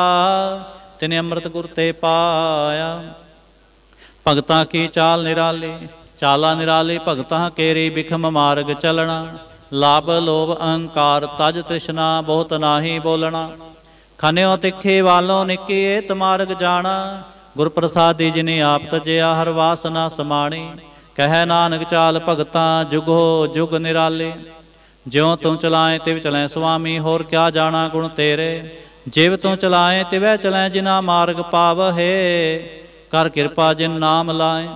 A: ਤਿਨੇ ਅੰਮ੍ਰਿਤ ਗੁਰ ਤੇ ਪਾਇਆ ਭਗਤਾਂ ਕੀ ਚਾਲ ਨਿਰਾਲੇ ਚਾਲਾ ਨਿਰਾਲੇ ਭਗਤਾਂ ਕੇਰੀ ਵਿਖਮ ਮਾਰਗ ਚਲਣਾ ਲਾਭ ਲੋਭ ਅਹੰਕਾਰ ਤਜ ਤ੍ਰਿਸ਼ਨਾ ਬਹੁਤ ਨਾਹੀ ਬੋਲਣਾ ਖਨਿਓ ਤਿੱਖੇ ਵਾਲੋਂ ਨਿੱਕੇ ਤਮਾਰਗ ਜਾਣਾ ਗੁਰ ਜਿਨੇ ਆਪ ਤਜਿਆ ਹਰ ਵਾਸਨਾ ਸਮਾਣੀ ਕਹੈ ਨਾਨਕ ਚਾਲ ਭਗਤਾ ਜੁਗੋ ਜੁਗ ਨਿਰਾਲੇ ਜਿਉ ਤੂੰ ਚਲਾਏ ਤੇ ਚਲੈ ਸੁਆਮੀ ਹੋਰ ਕਿਆ ਜਾਣਾ ਗੁਣ ਤੇਰੇ ਜਿਵ ਤੂੰ ਚਲਾਏ ਤੇ ਵਹਿ ਚਲੈ ਜਿਨਾ ਮਾਰਗ ਪਾਵਹਿ ਕਰ ਕਿਰਪਾ ਜਿਨ ਨਾਮ ਲਾਏ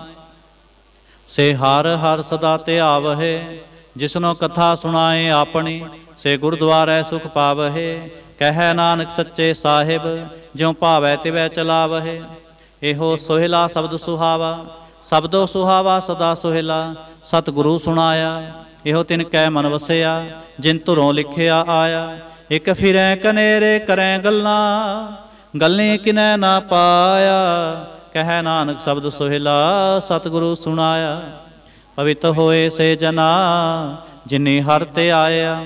A: ਸੇ ਹਰ ਹਰ ਸਦਾ ਆਵਹਿ ਜਿਸਨੋ ਕਥਾ ਸੁਣਾਏ ਆਪਣੀ ਸੇ ਗੁਰਦੁਆਰੈ ਸੁਖ ਪਾਵਹਿ ਕਹੈ ਨਾਨਕ ਸੱਚੇ ਸਾਹਿਬ ਜਿਉ ਭਾਵੈ ਤਿਵੈ ਚਲਾਵਹਿ ਇਹੋ ਸੋਹਿਲਾ ਸ਼ਬਦ ਸੁਹਾਵਾ ਸ਼ਬਦੋ ਸੁਹਾਵਾ ਸਦਾ ਸੋਹਿਲਾ ਸਤਿਗੁਰੂ ਸੁਣਾਇਆ ਇਹੋ ਤਿਨ ਕੈ ਮਨ ਵਸਿਆ ਜਿਨ ਧੁਰੋਂ ਲਿਖਿਆ ਆਇਆ ਇਕ ਫਿਰੈ ਕਨੇਰੇ ਕਰੈ ਗੱਲਾਂ ਗੱਲੇ ਕਿਨੈ ਨਾ ਪਾਇਆ ਕਹਿ ਨਾਨਕ ਸ਼ਬਦ ਸੋਹਿਲਾ ਸਤਿਗੁਰੂ ਸੁਣਾਇਆ ਪਵਿੱਤ ਹੋਏ ਸੇ ਜਨਾ ਜਿਨੇ ਹਰ ਤੇ ਆਇਆ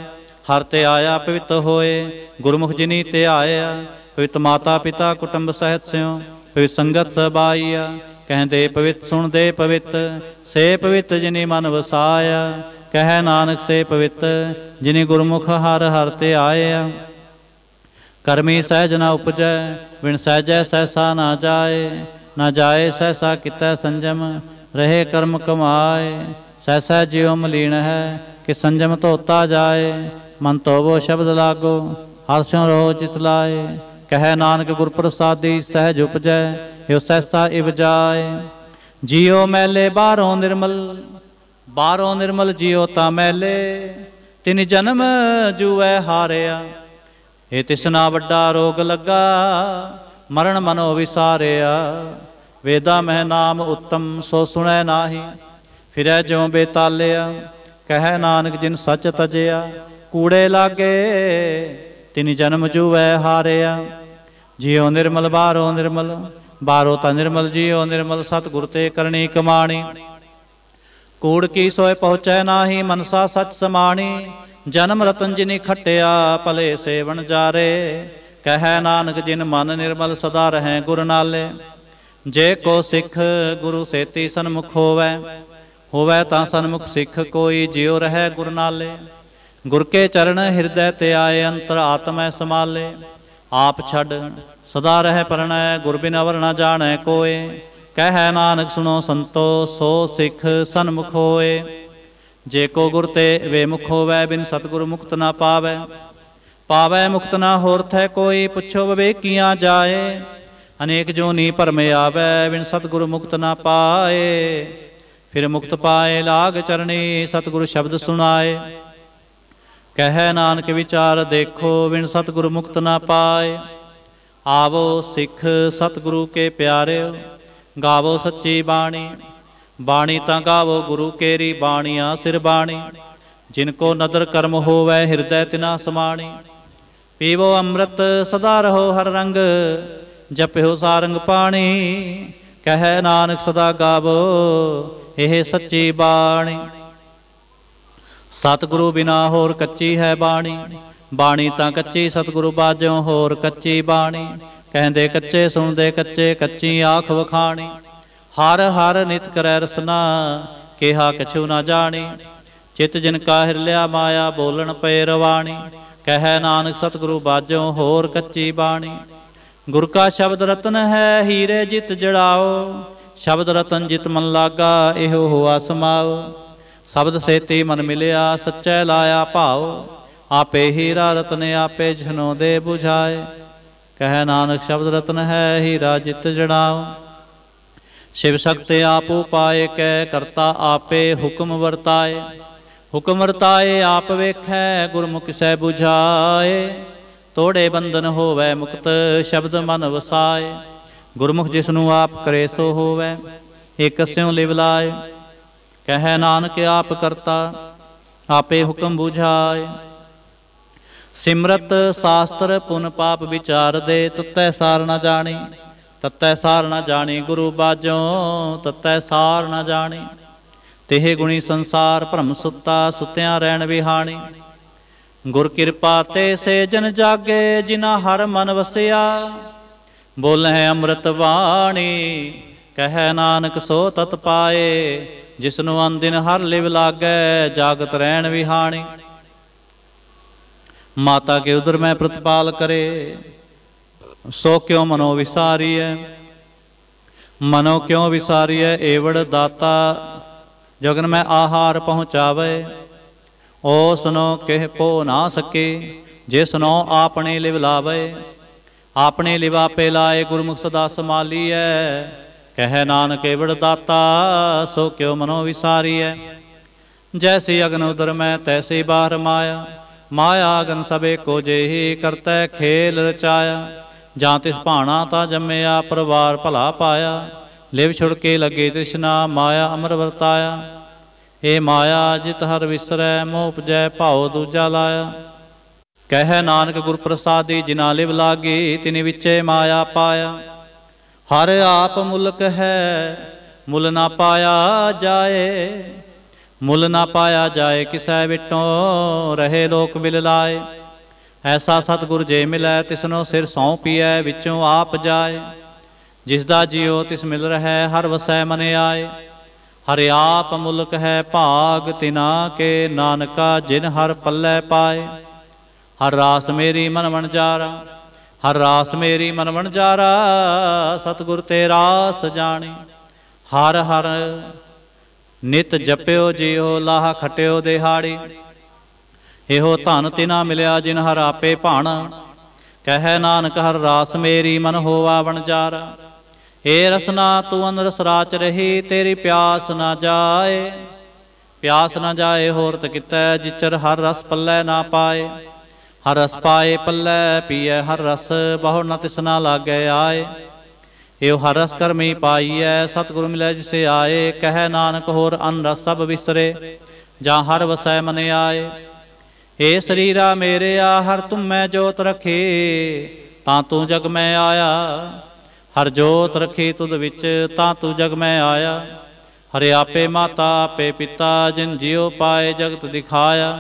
A: ਹਰ ਤੇ ਆਇਆ ਪਵਿੱਤ ਹੋਏ ਗੁਰਮੁਖ ਜਿਨੀ ਤੇ ਆਇਆ ਪਵਿੱਤ ਮਾਤਾ ਪਿਤਾ ਕੁਟੰਬ ਸਹਿਤ ਸਿਓ ਪਵਿੱਤ ਸੰਗਤ ਸਬਾਈਆ ਕਹਿੰਦੇ ਪਵਿੱਤ ਸੁਣਦੇ ਪਵਿੱਤ ਸੇ ਪਵਿੱਤ ਜਿਨੇ ਮਨ ਵਸਾਇਆ ਕਹਿ ਨਾਨਕ ਸੇ ਪਵਿੱਤ ਜਿਨੇ ਗੁਰਮੁਖ ਹਰ ਹਰ ਤੇ ਆਇਆ ਕਰਮੀ ਸਹਿਜ ਨਾ ਉਪਜੈ ਵਿਣ ਸਹਿਜੈ ਸਹਿਸਾ ਨਾ ਜਾਏ ਨਾ ਜਾਏ ਸਹਿਸਾ ਕਿਤੈ ਸੰਜਮ ਰਹੇ ਕਰਮ ਕਮਾਏ ਸਹਿਸਾ ਜਿਉ ਮਲੀਨ ਹੈ ਕਿ ਸੰਜਮ ਧੋਤਾ ਜਾਏ ਮਨ ਤੋਬੋ ਸ਼ਬਦ ਲਾਗੋ ਹਰਿ ਸਿਉ ਰੋ ਚਿਤ ਲਾਏ ਕਹੈ ਨਾਨਕ ਗੁਰ ਪ੍ਰਸਾਦੀ ਸਹਿਜ ਉਪਜੈ ਹਿਉ ਇਵ ਇਵਜਾਏ ਜਿਉ ਮੈਲੇ ਬਾਹਰੋਂ ਨਿਰਮਲ ਬਾਹਰੋਂ ਨਿਰਮਲ ਜਿਉ ਤਾ ਮੈਲੇ ਤਿਨ ਜਨਮ ਜੁਐ ਹਾਰਿਆ ਏ ਤਿਸਨਾ ਵੱਡਾ ਰੋਗ ਲੱਗਾ ਮਰਨ ਮਨੋ ਵਿਸਾਰਿਆ ਵੇਦਾ ਮਹਿ ਨਾਮ ਉੱਤਮ ਸੋ ਸੁਣੈ ਨਾਹੀ ਫਿਰੈ ਜਿਉ ਬੇਤਾਲਿਆ ਕਹੈ ਨਾਨਕ ਜਿਨ ਸੱਚ ਤਜਿਆ ਕੂੜੇ ਲਾਗੇ ਤਿਨ ਜਨਮ ਜੂਵੈ ਹਾਰਿਆ ਜਿਉ ਨਿਰਮਲ ਬਾਰੋ ਨਿਰਮਲ ਬਾਰੋ ਤਾਂ ਨਿਰਮਲ ਜਿਉ ਨਿਰਮਲ ਸਤਿਗੁਰ ਤੇ ਕਰਨੀ ਕਮਾਣੀ ਕੋੜ ਕੀ ਸੋਇ ਪਹੁੰਚੈ ਨਾਹੀ ਮਨਸਾ ਸਚ ਸਮਾਣੀ ਜਨਮ ਰਤਨ ਜਿਨੀ ਖਟਿਆ ਭਲੇ ਸੇਵਣ ਜਾਰੇ ਕਹੈ ਨਾਨਕ ਜਿਨ ਮਨ ਨਿਰਮਲ ਸਦਾ ਰਹੈ ਗੁਰ ਨਾਲੇ ਜੇ ਕੋ ਸਿੱਖ ਗੁਰੂ ਸੇਤੀ ਸਨਮੁਖ ਹੋਵੇ ਹੋਵੇ ਤਾਂ ਸਨਮੁਖ ਸਿੱਖ ਕੋਈ ਜਿਉ ਰਹੈ ਗੁਰ ਨਾਲੇ ਗੁਰ ਕੇ ਚਰਨ ਹਿਰਦੈ ਤੇ ਆਏ ਅੰਤਰ ਆਤਮੈ ਸਮਾਲੇ ਆਪ ਛੱਡ ਸਦਾ ਰਹਿ ਪਰਣੈ ਗੁਰ ਬਿਨ ਅਵਰ ਨਾ ਜਾਣੈ ਕੋਏ ਕਹਿ ਨਾਨਕ ਸੁਣੋ ਸੰਤੋ ਸੋ ਸਿੱਖ ਸਨਮੁਖ ਹੋਏ ਜੇ ਕੋ ਗੁਰ ਤੇ ਵੇਮੁਖ ਹੋਵੇ ਬਿਨ ਸਤਗੁਰ ਮੁਕਤ ਨਾ ਪਾਵੇ ਪਾਵੇ ਮੁਕਤ ਨਾ ਹੋਰ ਥੈ ਕੋਈ ਪੁੱਛੋ ਵਿਵੇਕੀਆਂ ਜਾਏ ਅਨੇਕ ਜੋਨੀ ਭਰਮ ਆਵੇ ਬਿਨ ਸਤਗੁਰ ਮੁਕਤ ਨਾ ਪਾਏ ਫਿਰ ਮੁਕਤ ਪਾਏ ਲਾਗ ਚਰਣੀ ਸਤਗੁਰ ਸ਼ਬਦ ਸੁਣਾਏ ਕਹੈ ਨਾਨਕ ਵਿਚਾਰ ਦੇਖੋ ਵਿਣ ਸਤਿਗੁਰ ਮੁਕਤ ਨਾ ਪਾਏ ਆਵੋ ਸਿੱਖ ਸਤਿਗੁਰੂ ਕੇ ਪਿਆਰਿਓ ਗਾਵੋ ਸੱਚੀ ਬਾਣੀ ਬਾਣੀ ਤਾਂ ਗਾਵੋ ਗੁਰੂ ਕੇਰੀ ਬਾਣੀਆਂ ਸਿਰ ਬਾਣੀ ਜਿਨ ਕੋ ਨਦਰ ਕਰਮ ਹੋਵੇ ਹਿਰਦੈ ਤਿਨਾ ਸਮਾਣੀ ਪੀਵੋ ਅੰਮ੍ਰਿਤ ਸਦਾ ਰਹੋ ਹਰ ਰੰਗ ਜਪਿਓ ਸਾਰੰਗ ਪਾਣੀ ਕਹੈ ਨਾਨਕ ਸਦਾ ਗਾਵੋ ਇਹ ਸੱਚੀ ਬਾਣੀ ਸਤਿਗੁਰੂ ਬਿਨਾ ਹੋਰ ਕੱਚੀ ਹੈ ਬਾਣੀ ਬਾਣੀ ਤਾਂ ਕੱਚੀ ਸਤਿਗੁਰੂ ਬਾਜਿਓ ਹੋਰ ਕੱਚੀ ਬਾਣੀ ਕਹਿੰਦੇ ਕੱਚੇ ਸੁਣਦੇ ਕੱਚੇ ਕੱਚੀ ਆਖ ਵਖਾਣੀ ਹਰ ਹਰ ਨਿਤ ਕਰੈ ਰਸਨਾ ਕਿਹਾ ਕਛੂ ਨਾ ਜਾਣੀ ਚਿਤ ਜਿਨ ਕਾ ਲਿਆ ਮਾਇਆ ਬੋਲਣ ਪਏ ਰਵਾਣੀ ਕਹੈ ਨਾਨਕ ਸਤਿਗੁਰੂ ਬਾਜਿਓ ਹੋਰ ਕੱਚੀ ਬਾਣੀ ਗੁਰ ਕਾ ਸ਼ਬਦ ਰਤਨ ਹੈ ਹੀਰੇ ਜਿਤ ਜੜਾਓ ਸ਼ਬਦ ਰਤਨ ਜਿਤ ਮਨ ਲਾਗਾ ਇਹੋ ਹੋਆ ਸਮਾਓ ਸ਼ਬਦ ਸੇਤੀ ਮਨ ਮਿਲਿਆ ਸੱਚੈ ਲਾਇਆ ਭਾਉ ਆਪੇ ਹੀਰਾ ਰਤਨ ਆਪੇ ਜਨੋ ਦੇ 부ਝਾਏ ਕਹਿ ਨਾਨਕ ਸ਼ਬਦ ਰਤਨ ਹੈ ਹੀਰਾ ਜਿਤ ਜੜਾਉ ਸ਼ਿਵ ਸ਼ਕਤ ਆਪ ਉਪਾਏ ਕੈ ਕਰਤਾ ਆਪੇ ਹੁਕਮ ਵਰਤਾਏ ਹੁਕਮ ਵਰਤਾਏ ਆਪ ਵੇਖੈ ਗੁਰਮੁਖ ਸਹਿ 부ਝਾਏ ਤੋੜੇ ਬੰਧਨ ਹੋਵੇ ਮੁਕਤ ਸ਼ਬਦ ਮਨ ਵਸਾਏ ਗੁਰਮੁਖ ਜਿਸ ਨੂੰ ਆਪ ਕਰੇ ਸੋ ਹੋਵੇ ਇਕ ਸਿਉ ਲਿਵ ਲਾਏ ਕਹੈ ਨਾਨਕ ਆਪ ਕਰਤਾ ਆਪੇ ਹੁਕਮ ਬੁਝਾਇ ਸਿਮਰਤ ਸਾਸਤਰ ਪੁਨ ਪਾਪ ਵਿਚਾਰ ਦੇ ਤਤੈ ਸਾਰ ਨਾ ਜਾਣੀ ਤਤੈ ਸਾਰ ਨਾ ਜਾਣੀ ਗੁਰੂ ਬਾਜੋ ਤਤੈ ਸਾਰ ਨਾ ਜਾਣੀ ਤੇਹੇ ਗੁਣੀ ਸੰਸਾਰ ਭ੍ਰਮ ਸੁੱਤਾ ਸੁਤਿਆਂ ਰਹਿਣ ਵਿਹਾਣੀ ਗੁਰ ਕਿਰਪਾ ਤੇ ਸੇ ਜਨ ਜਾਗੇ ਜਿਨਾ ਹਰ ਮਨ ਵਸਿਆ ਬੋਲੇ ਅੰਮ੍ਰਿਤ ਬਾਣੀ ਕਹੈ ਨਾਨਕ ਸੋ ਤਤ ਪਾਏ ਜਿਸਨੂੰ ਅੰਦਿਨ ਹਰ ਲਿਵ ਲਾਗੈ ਜਾਗਤ ਰਹਿਣ ਵਿਹਾਣੀ ਮਾਤਾ ਕੇ ਉਦਰ ਮੈਂ ਪ੍ਰਤਪਾਲ ਕਰੇ ਸੋ ਕਿਉ ਮਨੋ ਵਿਸਾਰੀਐ ਮਨੋ ਕਿਉ ਵਿਸਾਰੀਐ ਏਵੜ ਦਾਤਾ ਜਗਨ ਮੈਂ ਆਹਾਰ ਪਹੁੰਚਾਵੇ ਓ ਸੁਨੋ ਕਹਿ ਪੋ ਨਾ ਸਕੇ ਜੇ ਸੁਨੋ ਆਪਣੇ ਲਿਵ ਲਾਵੇ ਆਪਣੇ ਲਿਵਾ ਪੇ ਲਾਏ ਗੁਰਮੁਖ ਸਦਾ ਸਮਾਲੀਐ ਕਹਿ ਨਾਨਕ ਏਵੜ ਦਾਤਾ ਸੋ ਕਿਉ ਮਨੋ ਵਿਸਾਰੀਐ ਜੈਸੀ ਅਗਨ ਉਦਰ ਮੈਂ ਤੈਸੀ ਬਾਹਰ ਮਾਇਆ ਮਾਇਆ ਅਗਨ ਸਭੇ ਕੋ ਜੇਹੀ ਕਰਤੈ ਖੇਲ ਰਚਾਇਆ ਜਾਂ ਤਿਸ ਭਾਣਾ ਤਾਂ ਜੰਮਿਆ ਪਰਵਾਰ ਭਲਾ ਪਾਇਆ ਲਿਵ ਛੁੜ ਕੇ ਲੱਗੇ ਤ੍ਰਿਸ਼ਨਾ ਮਾਇਆ ਅਮਰ ਵਰਤਾਇਆ ਏ ਮਾਇਆ ਜਿਤ ਹਰ ਵਿਸਰੈ ਮੋਹ ਉਪਜੈ ਭਾਉ ਦੂਜਾ ਲਾਇਆ ਕਹਿ ਨਾਨਕ ਗੁਰ ਪ੍ਰਸਾਦਿ ਜਿਨਾ ਲਿਵ ਲਾਗੀ ਤਿਨੇ ਵਿੱਚੇ ਮਾਇਆ ਪਾਇਆ ਹਰ ਆਪ ਮੁਲਕ ਹੈ ਮੁੱਲ ਨਾ ਪਾਇਆ ਜਾਏ ਮੁੱਲ ਨਾ ਪਾਇਆ ਜਾਏ ਕਿਸੈ ਵਿਟੋਂ ਰਹੇ ਲੋਕ ਮਿਲ ਲਾਏ ਐਸਾ ਸਤਗੁਰ ਜੇ ਮਿਲੈ ਤਿਸਨੋ ਸਿਰ ਸੌ ਪੀਐ ਵਿੱਚੋਂ ਆਪ ਜਾਏ ਜਿਸ ਦਾ ਜਿਉ ਤਿਸ ਮਿਲ ਰਹਿ ਹਰ ਵਸੈ ਮਨ ਆਏ ਹਰ ਆਪ ਮੁਲਕ ਹੈ ਭਾਗ ਤਿਨਾ ਕੇ ਨਾਨਕਾ ਜਿਨ ਹਰ ਪੱਲੇ ਪਾਏ ਹਰ ਰਾਸ ਮੇਰੀ ਮਨ ਮਨ ਜਾਰਾ ਹਰ ਰਾਸ ਮੇਰੀ ਮਨ ਵਣਜਾਰਾ ਸਤਗੁਰ ਤੇ ਰਾਸ ਜਾਣੀ ਹਰ ਹਰ ਨਿਤ ਜਪਿਓ ਜਿਉ ਲਾਹ ਖਟਿਓ ਦਿਹਾੜੀ ਇਹੋ ਧਨ ਤਿਨਾ ਮਿਲਿਆ ਜਿਨ ਹਰ ਆਪੇ ਭਾਣ ਕਹੈ ਨਾਨਕ ਹਰ ਰਾਸ ਮੇਰੀ ਮਨ ਹੋਵਾ ਵਣਜਾਰਾ ਏ ਰਸਨਾ ਤੂੰ ਅੰਦਰ ਰਾਚ ਰਹੀ ਤੇਰੀ ਪਿਆਸ ਨਾ ਜਾਏ ਪਿਆਸ ਨਾ ਜਾਏ ਹੋਰ ਤ ਕਿਤੈ ਜਿਚਰ ਹਰ ਰਸ ਪੱਲੇ ਨਾ ਪਾਏ ਹਰ ਰਸ ਪਾਏ ਪੱਲੇ ਪੀਏ ਹਰ ਰਸ ਬਹੁ ਨ ਤਿਸਨਾ ਲਾਗੇ ਆਏ ਇਹੋ ਹਰ ਰਸ ਕਰਮੀ ਪਾਈਐ ਸਤਿਗੁਰੂ ਮਿਲੈ ਜਿਸੇ ਆਏ ਕਹਿ ਨਾਨਕ ਹੋਰ ਅਨ ਰਸ ਸਭ ਵਿਸਰੇ ਜਾਂ ਹਰ ਵਸੈ ਮਨ ਆਏ ਏ ਸਰੀਰਾ ਮੇਰਿਆ ਹਰ ਤੁਮੈ ਜੋਤ ਰਖੇ ਤਾਂ ਤੂੰ ਜਗ ਮੈਂ ਆਇਆ ਹਰ ਜੋਤ ਰਖੇ ਤੁਧ ਵਿੱਚ ਤਾਂ ਤੂੰ ਜਗ ਮੈਂ ਆਇਆ ਹਰਿਆਪੇ ਆਪੇ ਮਾਤਾ ਆਪੇ ਪਿਤਾ ਜਿਨ ਜਿਉ ਪਾਏ ਜਗਤ ਦਿਖਾਇਆ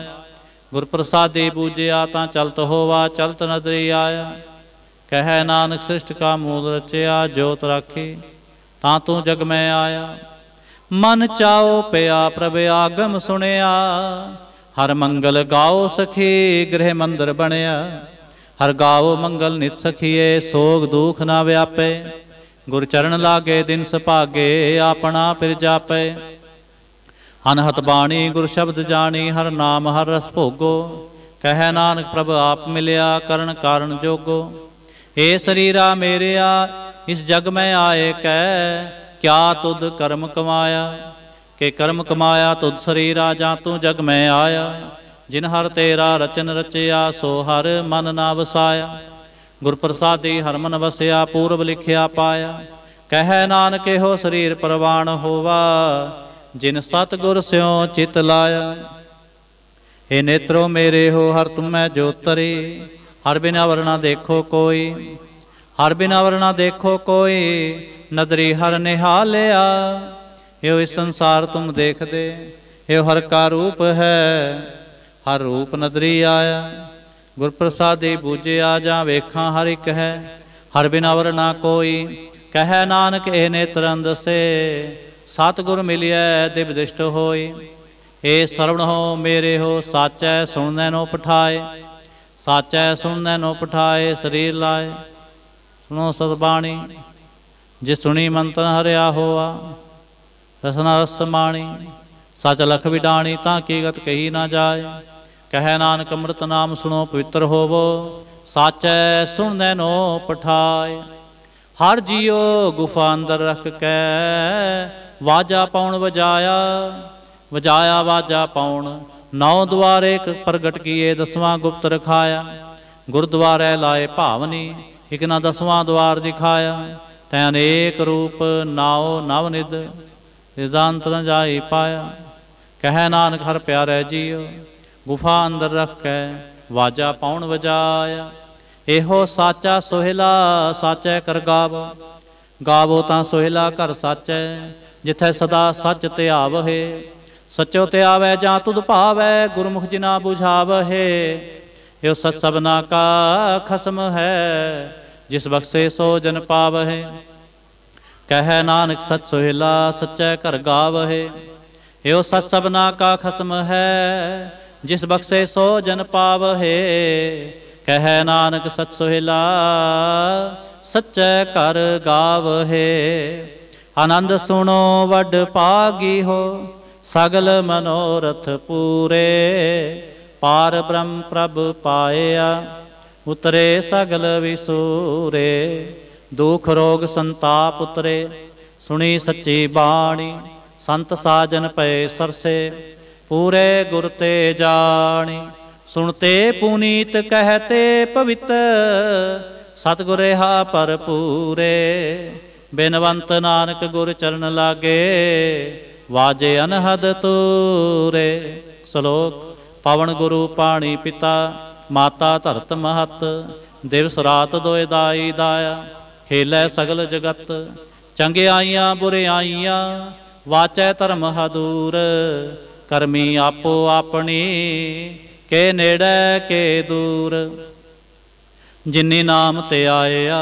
A: ਗੁਰ ਦੇ ਬੂਝਿਆ ਤਾਂ ਚਲਤ ਹੋਵਾ ਚਲਤ ਨਦਰੀ ਆਇਆ ਕਹੈ ਨਾਨਕ ਸ੍ਰਿਸ਼ਟ ਕਾ ਮੂਲ ਰਚਿਆ ਜੋਤ ਰਾਖੀ ਤਾਂ ਤੂੰ ਜਗ ਮੈਂ ਆਇਆ ਮਨ ਚਾਉ ਪਿਆ ਪ੍ਰਭ ਆਗਮ ਸੁਣਿਆ ਹਰ ਮੰਗਲ ਗਾਓ ਸਖੀ ਗ੍ਰਹਿ ਮੰਦਰ ਬਣਿਆ ਹਰ ਗਾਓ ਮੰਗਲ ਨਿਤ ਸਖੀਏ ਸੋਗ ਦੁਖ ਨਾ ਵਿਆਪੇ ਗੁਰ ਚਰਨ ਲਾਗੇ ਦਿਨ ਸੁਭਾਗੇ ਆਪਣਾ ਫਿਰ ਜਾਪੇ ਅਨਹਤ ਬਾਣੀ ਗੁਰ ਸ਼ਬਦ ਜਾਣੀ ਹਰ ਨਾਮ ਹਰ ਰਸ ਭੋਗੋ ਕਹੈ ਨਾਨਕ ਪ੍ਰਭ ਆਪ ਮਿਲਿਆ ਕਰਨ ਕਾਰਨ ਜੋਗੋ ਏ ਸਰੀਰਾ ਮੇਰਿਆ ਇਸ ਜਗ ਮੈਂ ਆਏ ਕੈ ਕਿਆ ਤੁਧ ਕਰਮ ਕਮਾਇਆ ਕਿ ਕਰਮ ਕਮਾਇਆ ਤੁਧ ਸਰੀਰਾ ਜਾਂ ਤੂੰ ਜਗ ਮੈਂ ਆਇਆ ਜਿਨ ਹਰ ਤੇਰਾ ਰਚਨ ਰਚਿਆ ਸੋ ਹਰ ਮਨ ਨਾ ਵਸਾਇਆ ਗੁਰ ਪ੍ਰਸਾਦੀ ਹਰ ਮਨ ਵਸਿਆ ਪੂਰਬ ਲਿਖਿਆ ਪਾਇਆ ਕਹੈ ਨਾਨਕ ਇਹੋ ਸਰੀਰ ਪਰਵਾਣ ਹੋਵਾ ਜਿਨ ਸਤਗੁਰ ਸਿਉ ਚਿਤ ਲਾਇਆ हे नेत्रो मेरे हो हर तुम्हें ज्योतरे हर बिना वरना देखो कोई हर बिना वरना देखो कोई नदरी हर निहालिया हे इस संसार तुम देख दे हे हर का रूप है हर रूप नदरी आया गुर प्रसादे बूझे आ जा वेखा हर एक है हर बिना वरना कोई कह नानक ए नेत्र अंदसे ਸਤਗੁਰ ਮਿਲਿਆ ਤੇ ਵਿਦਿਸ਼ਟ ਹੋਏ ਏ ਸਰਵਣ ਹੋ ਮੇਰੇ ਹੋ ਸਾਚੈ ਸੁਣਨੈ ਨੋ ਪਠਾਏ ਸਾਚੈ ਸੁਣਨੈ ਨੋ ਪਠਾਏ ਸਰੀਰ ਲਾਏ ਸੁਣੋ ਸਤ ਬਾਣੀ ਜੇ ਸੁਣੀ ਮੰਤਨ ਹਰਿਆ ਹੋਆ ਰਸਨਾ ਰਸ ਮਾਣੀ ਸਚ ਲਖ ਵਿਡਾਣੀ ਤਾਂ ਕੀ ਗਤ ਕਹੀ ਨਾ ਜਾਏ ਕਹੈ ਨਾਨਕ ਅੰਮ੍ਰਿਤ ਨਾਮ ਸੁਣੋ ਪਵਿੱਤਰ ਹੋਵੋ ਸਾਚੈ ਸੁਣਨੈ ਨੋ ਪਠਾਏ ਹਰ ਜੀਉ ਗੁਫਾ ਅੰਦਰ ਰਖ ਕੇ ਵਾਜਾ ਪਾਉਣ ਵਜਾਇਆ ਵਜਾਇਆ ਵਾਜਾ ਪਾਉਣ ਨੌ ਦੁਆਰੇ ਪ੍ਰਗਟ ਕੀਏ ਦਸਵਾਂ ਗੁਪਤ ਰਖਾਇਆ ਗੁਰਦੁਆਰੇ ਲਾਏ ਭਾਵਨੀ ਇਕਨਾ ਦਸਵਾਂ ਦੁਆਰ ਦਿਖਾਇਆ ਤੈ ਅਨੇਕ ਰੂਪ ਨਾਉ ਨਵ ਨਿਦ ਰਿਦਾਂਤ ਨ ਜਾਈ ਪਾਇਆ ਕਹਿ ਨਾਨਕ ਹਰ ਪਿਆਰੈ ਜੀਉ ਗੁਫਾ ਅੰਦਰ ਰੱਖ ਕੇ ਵਾਜਾ ਪਾਉਣ ਵਜਾਇਆ ਇਹੋ ਸਾਚਾ ਸੋਹਿਲਾ ਸਾਚੈ ਕਰ ਗਾਵੋ ਗਾਵੋ ਤਾਂ ਸੋਹਿਲਾ ਘਰ ਸਾਚੈ ਜਿਥੈ ਸਦਾ ਸੱਚ ਧਿਆਵਹਿ ਸਚੋ ਧਿਆਵੈ ਜਾਂ ਤੁਧ ਭਾਵੈ ਗੁਰਮੁਖ ਜਿਨਾ ਬੁਝਾਵਹਿ ਇਹ ਸਤ ਸਬਨਾ ਕਾ ਖਸਮ ਹੈ ਜਿਸ ਬਖਸ਼ੇ ਸੋ ਜਨ ਪਾਵਹਿ ਕਹੈ ਨਾਨਕ ਸਤ ਸੋਹਿਲਾ ਸਚੈ ਘਰ ਗਾਵਹਿ ਇਹ ਸਤ ਸਬਨਾ ਕਾ ਖਸਮ ਹੈ ਜਿਸ ਬਖਸ਼ੇ ਸੋ ਜਨ ਪਾਵਹਿ ਕਹੈ ਨਾਨਕ ਸਤ ਸੋਹਿਲਾ ਸਚੈ ਘਰ ਗਾਵਹਿ ਆਨੰਦ ਸੁਣੋ ਵੱਡ ਪਾਗੀ ਹੋ ਸਗਲ ਮਨੋਰਥ ਪੂਰੇ ਪਾਰ ਬ੍ਰਹਮ ਪ੍ਰਭ ਪਾਇਆ ਉਤਰੇ ਸਗਲ ਵਿਸੂਰੇ ਦੁਖ ਰੋਗ ਸੰਤਾਪ ਉਤਰੇ ਸੁਣੀ ਸੱਚੀ ਬਾਣੀ ਸੰਤ ਸਾਜਨ ਪਏ ਸਰਸੇ ਪੂਰੇ ਗੁਰ ਤੇ ਜਾਣੀ ਸੁਣਤੇ ਪੁਨੀਤ ਕਹਤੇ ਪਵਿੱਤ ਸਤਗੁਰੇ ਹਾ ਪਰ ਪੂਰੇ ਬੇਨਵੰਤ ਨਾਨਕ ਗੁਰ ਚਰਨ ਲਾਗੇ ਵਾਜੇ ਅਨਹਦ ਤੂਰੇ ਸ਼ਲੋਕ ਪਵਨ ਗੁਰੂ ਪਾਣੀ ਪਿਤਾ ਮਾਤਾ ਧਰਤ ਮਹਤ ਦਿਵਸ ਰਾਤ ਦੋਇ ਦਾਈ ਦਾਇਆ ਖੇਲੇ ਸਗਲ ਜਗਤ ਚੰਗਿਆਈਆਂ ਬੁਰਿਆਈਆਂ ਵਾਚੈ ਧਰਮ ਹਦੂਰ ਕਰਮੀ ਆਪੋ ਆਪਣੀ ਕੇ ਨੇੜੇ ਕੇ ਦੂਰ ਜਿਨੇ ਨਾਮ ਤੇ ਆਇਆ